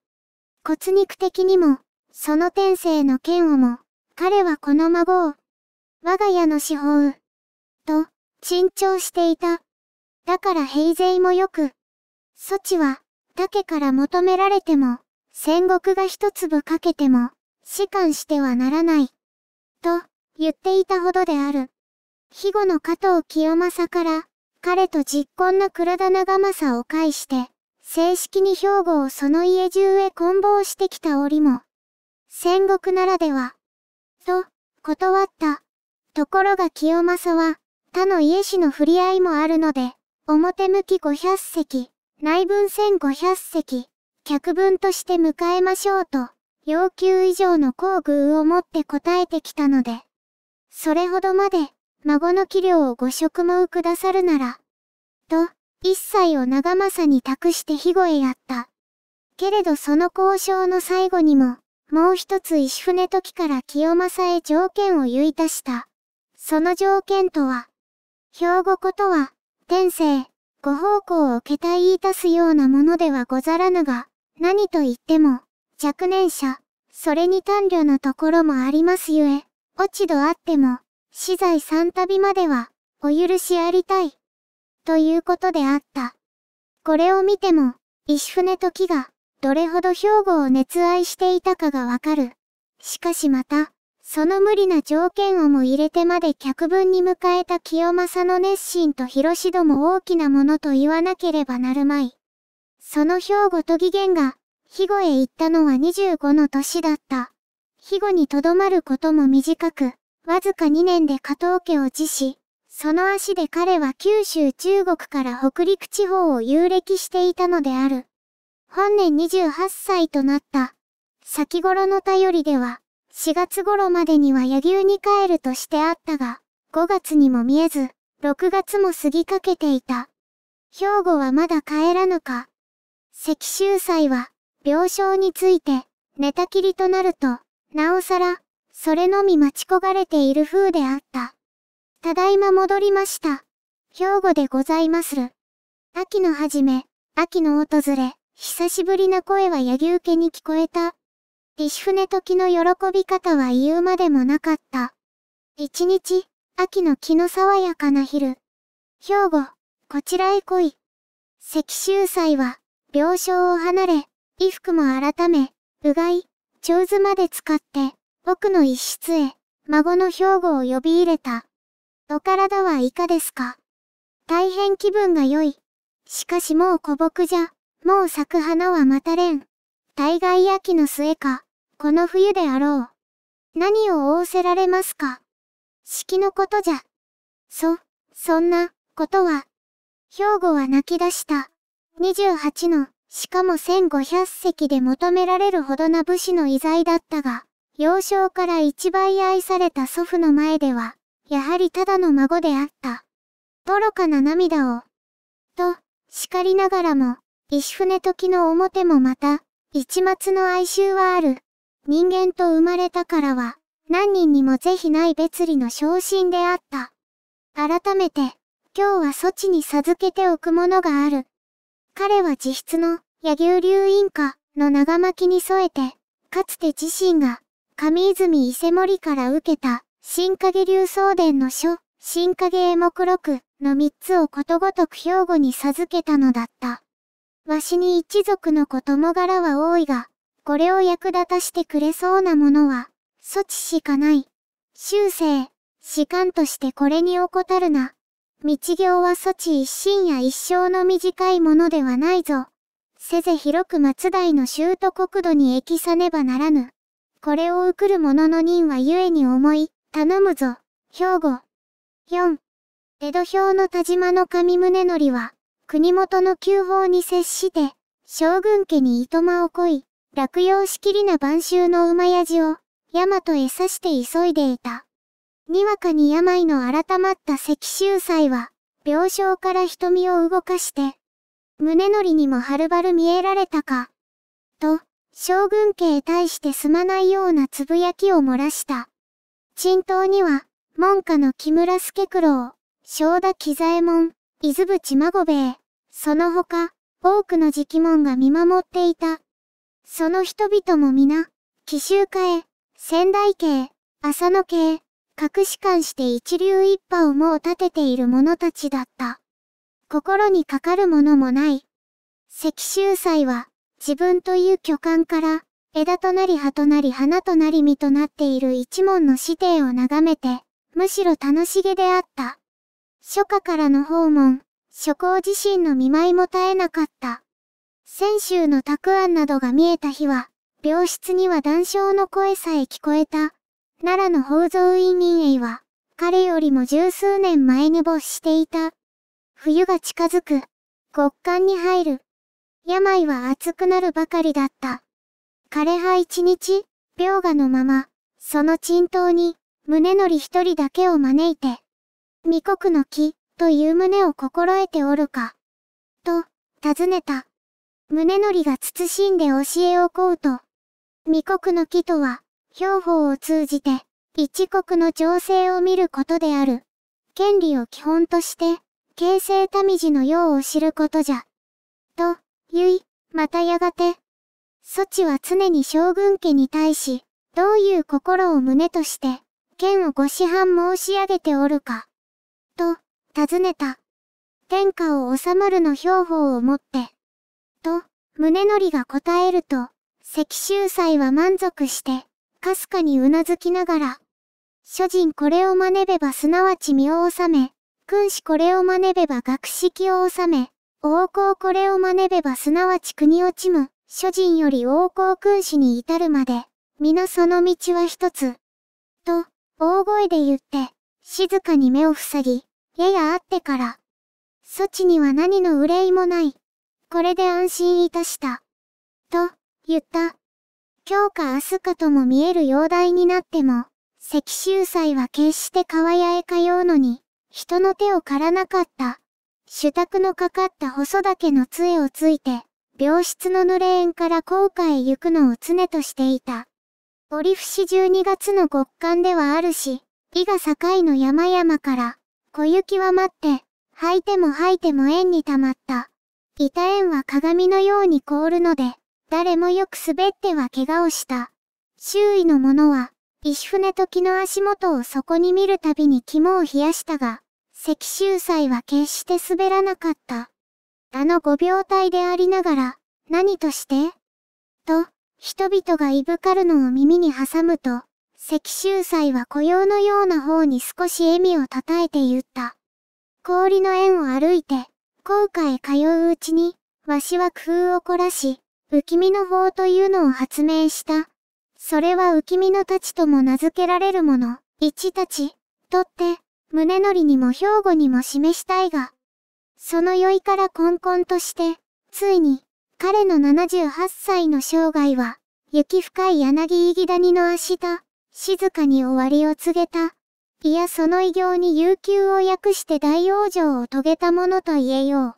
Speaker 1: 骨肉的にも、その天性の剣をも、彼はこの孫を、我が家の司法、と、珍重していた。だから平勢もよく、措置は、竹から求められても、戦国が一粒かけても、士官してはならない。と、言っていたほどである。肥後の加藤清正から、彼と実婚の倉田長政を介して、正式に兵庫をその家中へ梱包してきた折も、戦国ならでは、と、断った。ところが清正は、他の家氏の振り合いもあるので、表向き500隻、内分1500隻、客分として迎えましょうと、要求以上の工具を持って答えてきたので、それほどまで、孫の器量をご職務くださるなら、と、一切を長政に託して肥後へやった。けれどその交渉の最後にも、もう一つ石船時から清正へ条件を言い出した。その条件とは、兵庫ことは、天性、ご奉公を受けたいいすようなものではござらぬが、何と言っても、若年者、それに丹慮のところもありますゆえ、落ち度あっても、死罪三旅までは、お許しありたい。ということであった。これを見ても、石船時が、どれほど兵庫を熱愛していたかがわかる。しかしまた、その無理な条件をも入れてまで客分に迎えた清正の熱心と広志ども大きなものと言わなければなるまい。その兵庫都議元が、肥後へ行ったのは25の年だった。肥後にとどまることも短く、わずか2年で加藤家を辞し、その足で彼は九州中国から北陸地方を遊歴していたのである。本年28歳となった。先頃の頼りでは、4月頃までには柳生に帰るとしてあったが、5月にも見えず、6月も過ぎかけていた。兵庫はまだ帰らぬか。赤州祭は、病床について、寝たきりとなると、なおさら、それのみ待ち焦がれている風であった。ただいま戻りました。兵庫でございまする。秋の始め、秋の訪れ、久しぶりな声は柳受けに聞こえた。石船時の喜び方は言うまでもなかった。一日、秋の気の爽やかな昼。兵庫、こちらへ来い。石州祭は、病床を離れ、衣服も改め、うがい、上手まで使って、僕の一室へ、孫の兵庫を呼び入れた。お体はいかですか大変気分が良い。しかしもう古木じゃ、もう咲く花はまたれん。大概秋の末か、この冬であろう。何を仰せられますか式のことじゃ。そ、そんな、ことは。兵庫は泣き出した。28の、しかも1500席で求められるほどな武士の遺大だったが、幼少から一倍愛された祖父の前では、やはりただの孫であった。愚かな涙を、と、叱りながらも、石船時の表もまた、一末の哀愁はある。人間と生まれたからは、何人にも是非ない別離の昇進であった。改めて、今日は措置に授けておくものがある。彼は自筆の、野牛流因果の長巻きに添えて、かつて自身が、上泉伊勢森から受けた、新影流送伝の書、新影絵目録の三つをことごとく兵庫に授けたのだった。わしに一族の子供柄は多いが、これを役立たしてくれそうなものは、措置しかない。修正、士官としてこれに怠るな。道行は措置一心や一生の短いものではないぞ。せぜ広く松代の州と国土に益さねばならぬ。これを送る者の任は故に思い、頼むぞ、兵庫。4、江戸表の田島の上宗則は、国元の旧法に接して、将軍家に糸間をこい、落葉しきりな晩秋の馬やじを、大和へ刺して急いでいた。にわかに病の改まった石州祭は、病床から瞳を動かして、宗則にもはるばる見えられたか、と、将軍家へ対してすまないようなつぶやきを漏らした。沈東には、門下の木村助九郎、正田喜左衛門、伊豆淵孫兵衛、その他、多くの直門が見守っていた。その人々も皆、奇襲家へ、仙台家へ、浅野家へ、隠し官して一流一派をもう立てている者たちだった。心にかかるものもない。石州祭は、自分という巨漢から、枝となり葉となり花となり実となっている一門の師弟を眺めて、むしろ楽しげであった。初夏からの訪問、諸行自身の見舞いも絶えなかった。泉州の沢庵などが見えた日は、病室には談笑の声さえ聞こえた。奈良の宝蔵院民営は、彼よりも十数年前に没していた。冬が近づく。極寒に入る。病は熱くなるばかりだった。枯れ葉一日、病画のまま、その沈頭に、胸のり一人だけを招いて、未国の木、という旨を心得ておるか。と、尋ねた。胸のりが慎んで教えを請うと、未国の木とは、兵法を通じて、一国の情勢を見ることである。権利を基本として、形成民事の用を知ることじゃ。と、ゆい、またやがて。ソチは常に将軍家に対し、どういう心を胸として、剣をご師範申し上げておるか。と、尋ねた。天下を治まるの兵法をもって。と、宗則が答えると、石州祭は満足して、かすかにうなずきながら、諸人これを真似べばすなわち身を治め、君子これを真似べば学識を治め、王侯これを学べばすなわち国落ちむ、諸人より王侯君子に至るまで、皆その道は一つ。と、大声で言って、静かに目を塞ぎ、ややあってから。措置には何の憂いもない。これで安心いたした。と、言った。今日か明日かとも見える容体になっても、石州祭は決して川屋へ通うのに、人の手を借らなかった。主宅のかかった細岳の杖をついて、病室の濡れ縁から高架へ行くのを常としていた。折伏12月の極寒ではあるし、伊賀境の山々から、小雪は待って、吐いても吐いても縁に溜まった。板縁は鏡のように凍るので、誰もよく滑っては怪我をした。周囲の者は、石船時の足元をそこに見るたびに肝を冷やしたが、石州祭は決して滑らなかった。あの五病体でありながら、何としてと、人々がいぶかるのを耳に挟むと、石州祭は雇用のような方に少し笑みをたたえて言った。氷の縁を歩いて、高架へ通ううちに、わしは工夫を凝らし、浮き身の法というのを発明した。それは浮き身の太刀とも名付けられるもの、一太刀、とって、宗則にも兵庫にも示したいが、その酔いから根々として、ついに、彼の78歳の生涯は、雪深い柳井木谷の明日、静かに終わりを告げた。いやその偉業に悠久を訳して大往生を遂げたものと言えよう。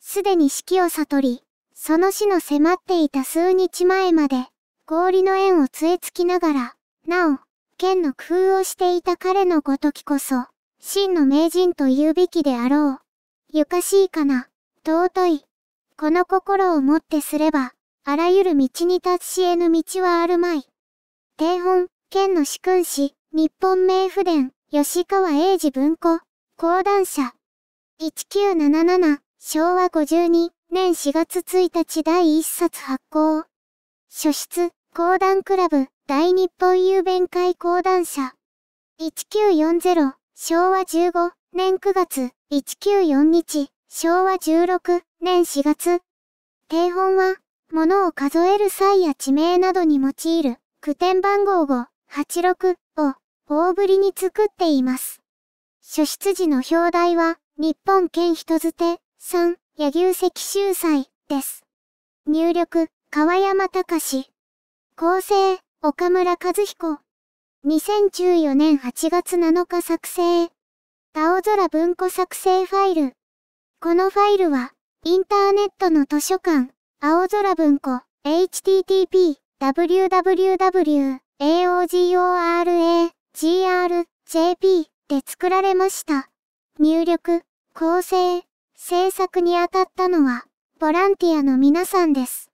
Speaker 1: すでに死期を悟り、その死の迫っていた数日前まで、氷の縁を杖つきながら、なお、剣の工夫をしていた彼のごときこそ、真の名人と言うべきであろう。ゆかしいかな、尊い。この心をもってすれば、あらゆる道に達し得ぬ道はあるまい。定本、県の主君子、日本名府伝、吉川英治文庫、講談社。1977、昭和52年4月1日第1冊発行。書室、講談クラブ、大日本郵便会講談社。1940昭和15年9月194日、昭和16年4月。定本は、物を数える際や地名などに用いる、句点番号5、86を、大ぶりに作っています。書出時の表題は、日本県人づて、3、柳生石秀祭です。入力、川山隆。構成、岡村和彦。2014年8月7日作成。青空文庫作成ファイル。このファイルは、インターネットの図書館、青空文庫、http, www, aogora.grjp で作られました。入力、構成、制作にあたったのは、ボランティアの皆さんです。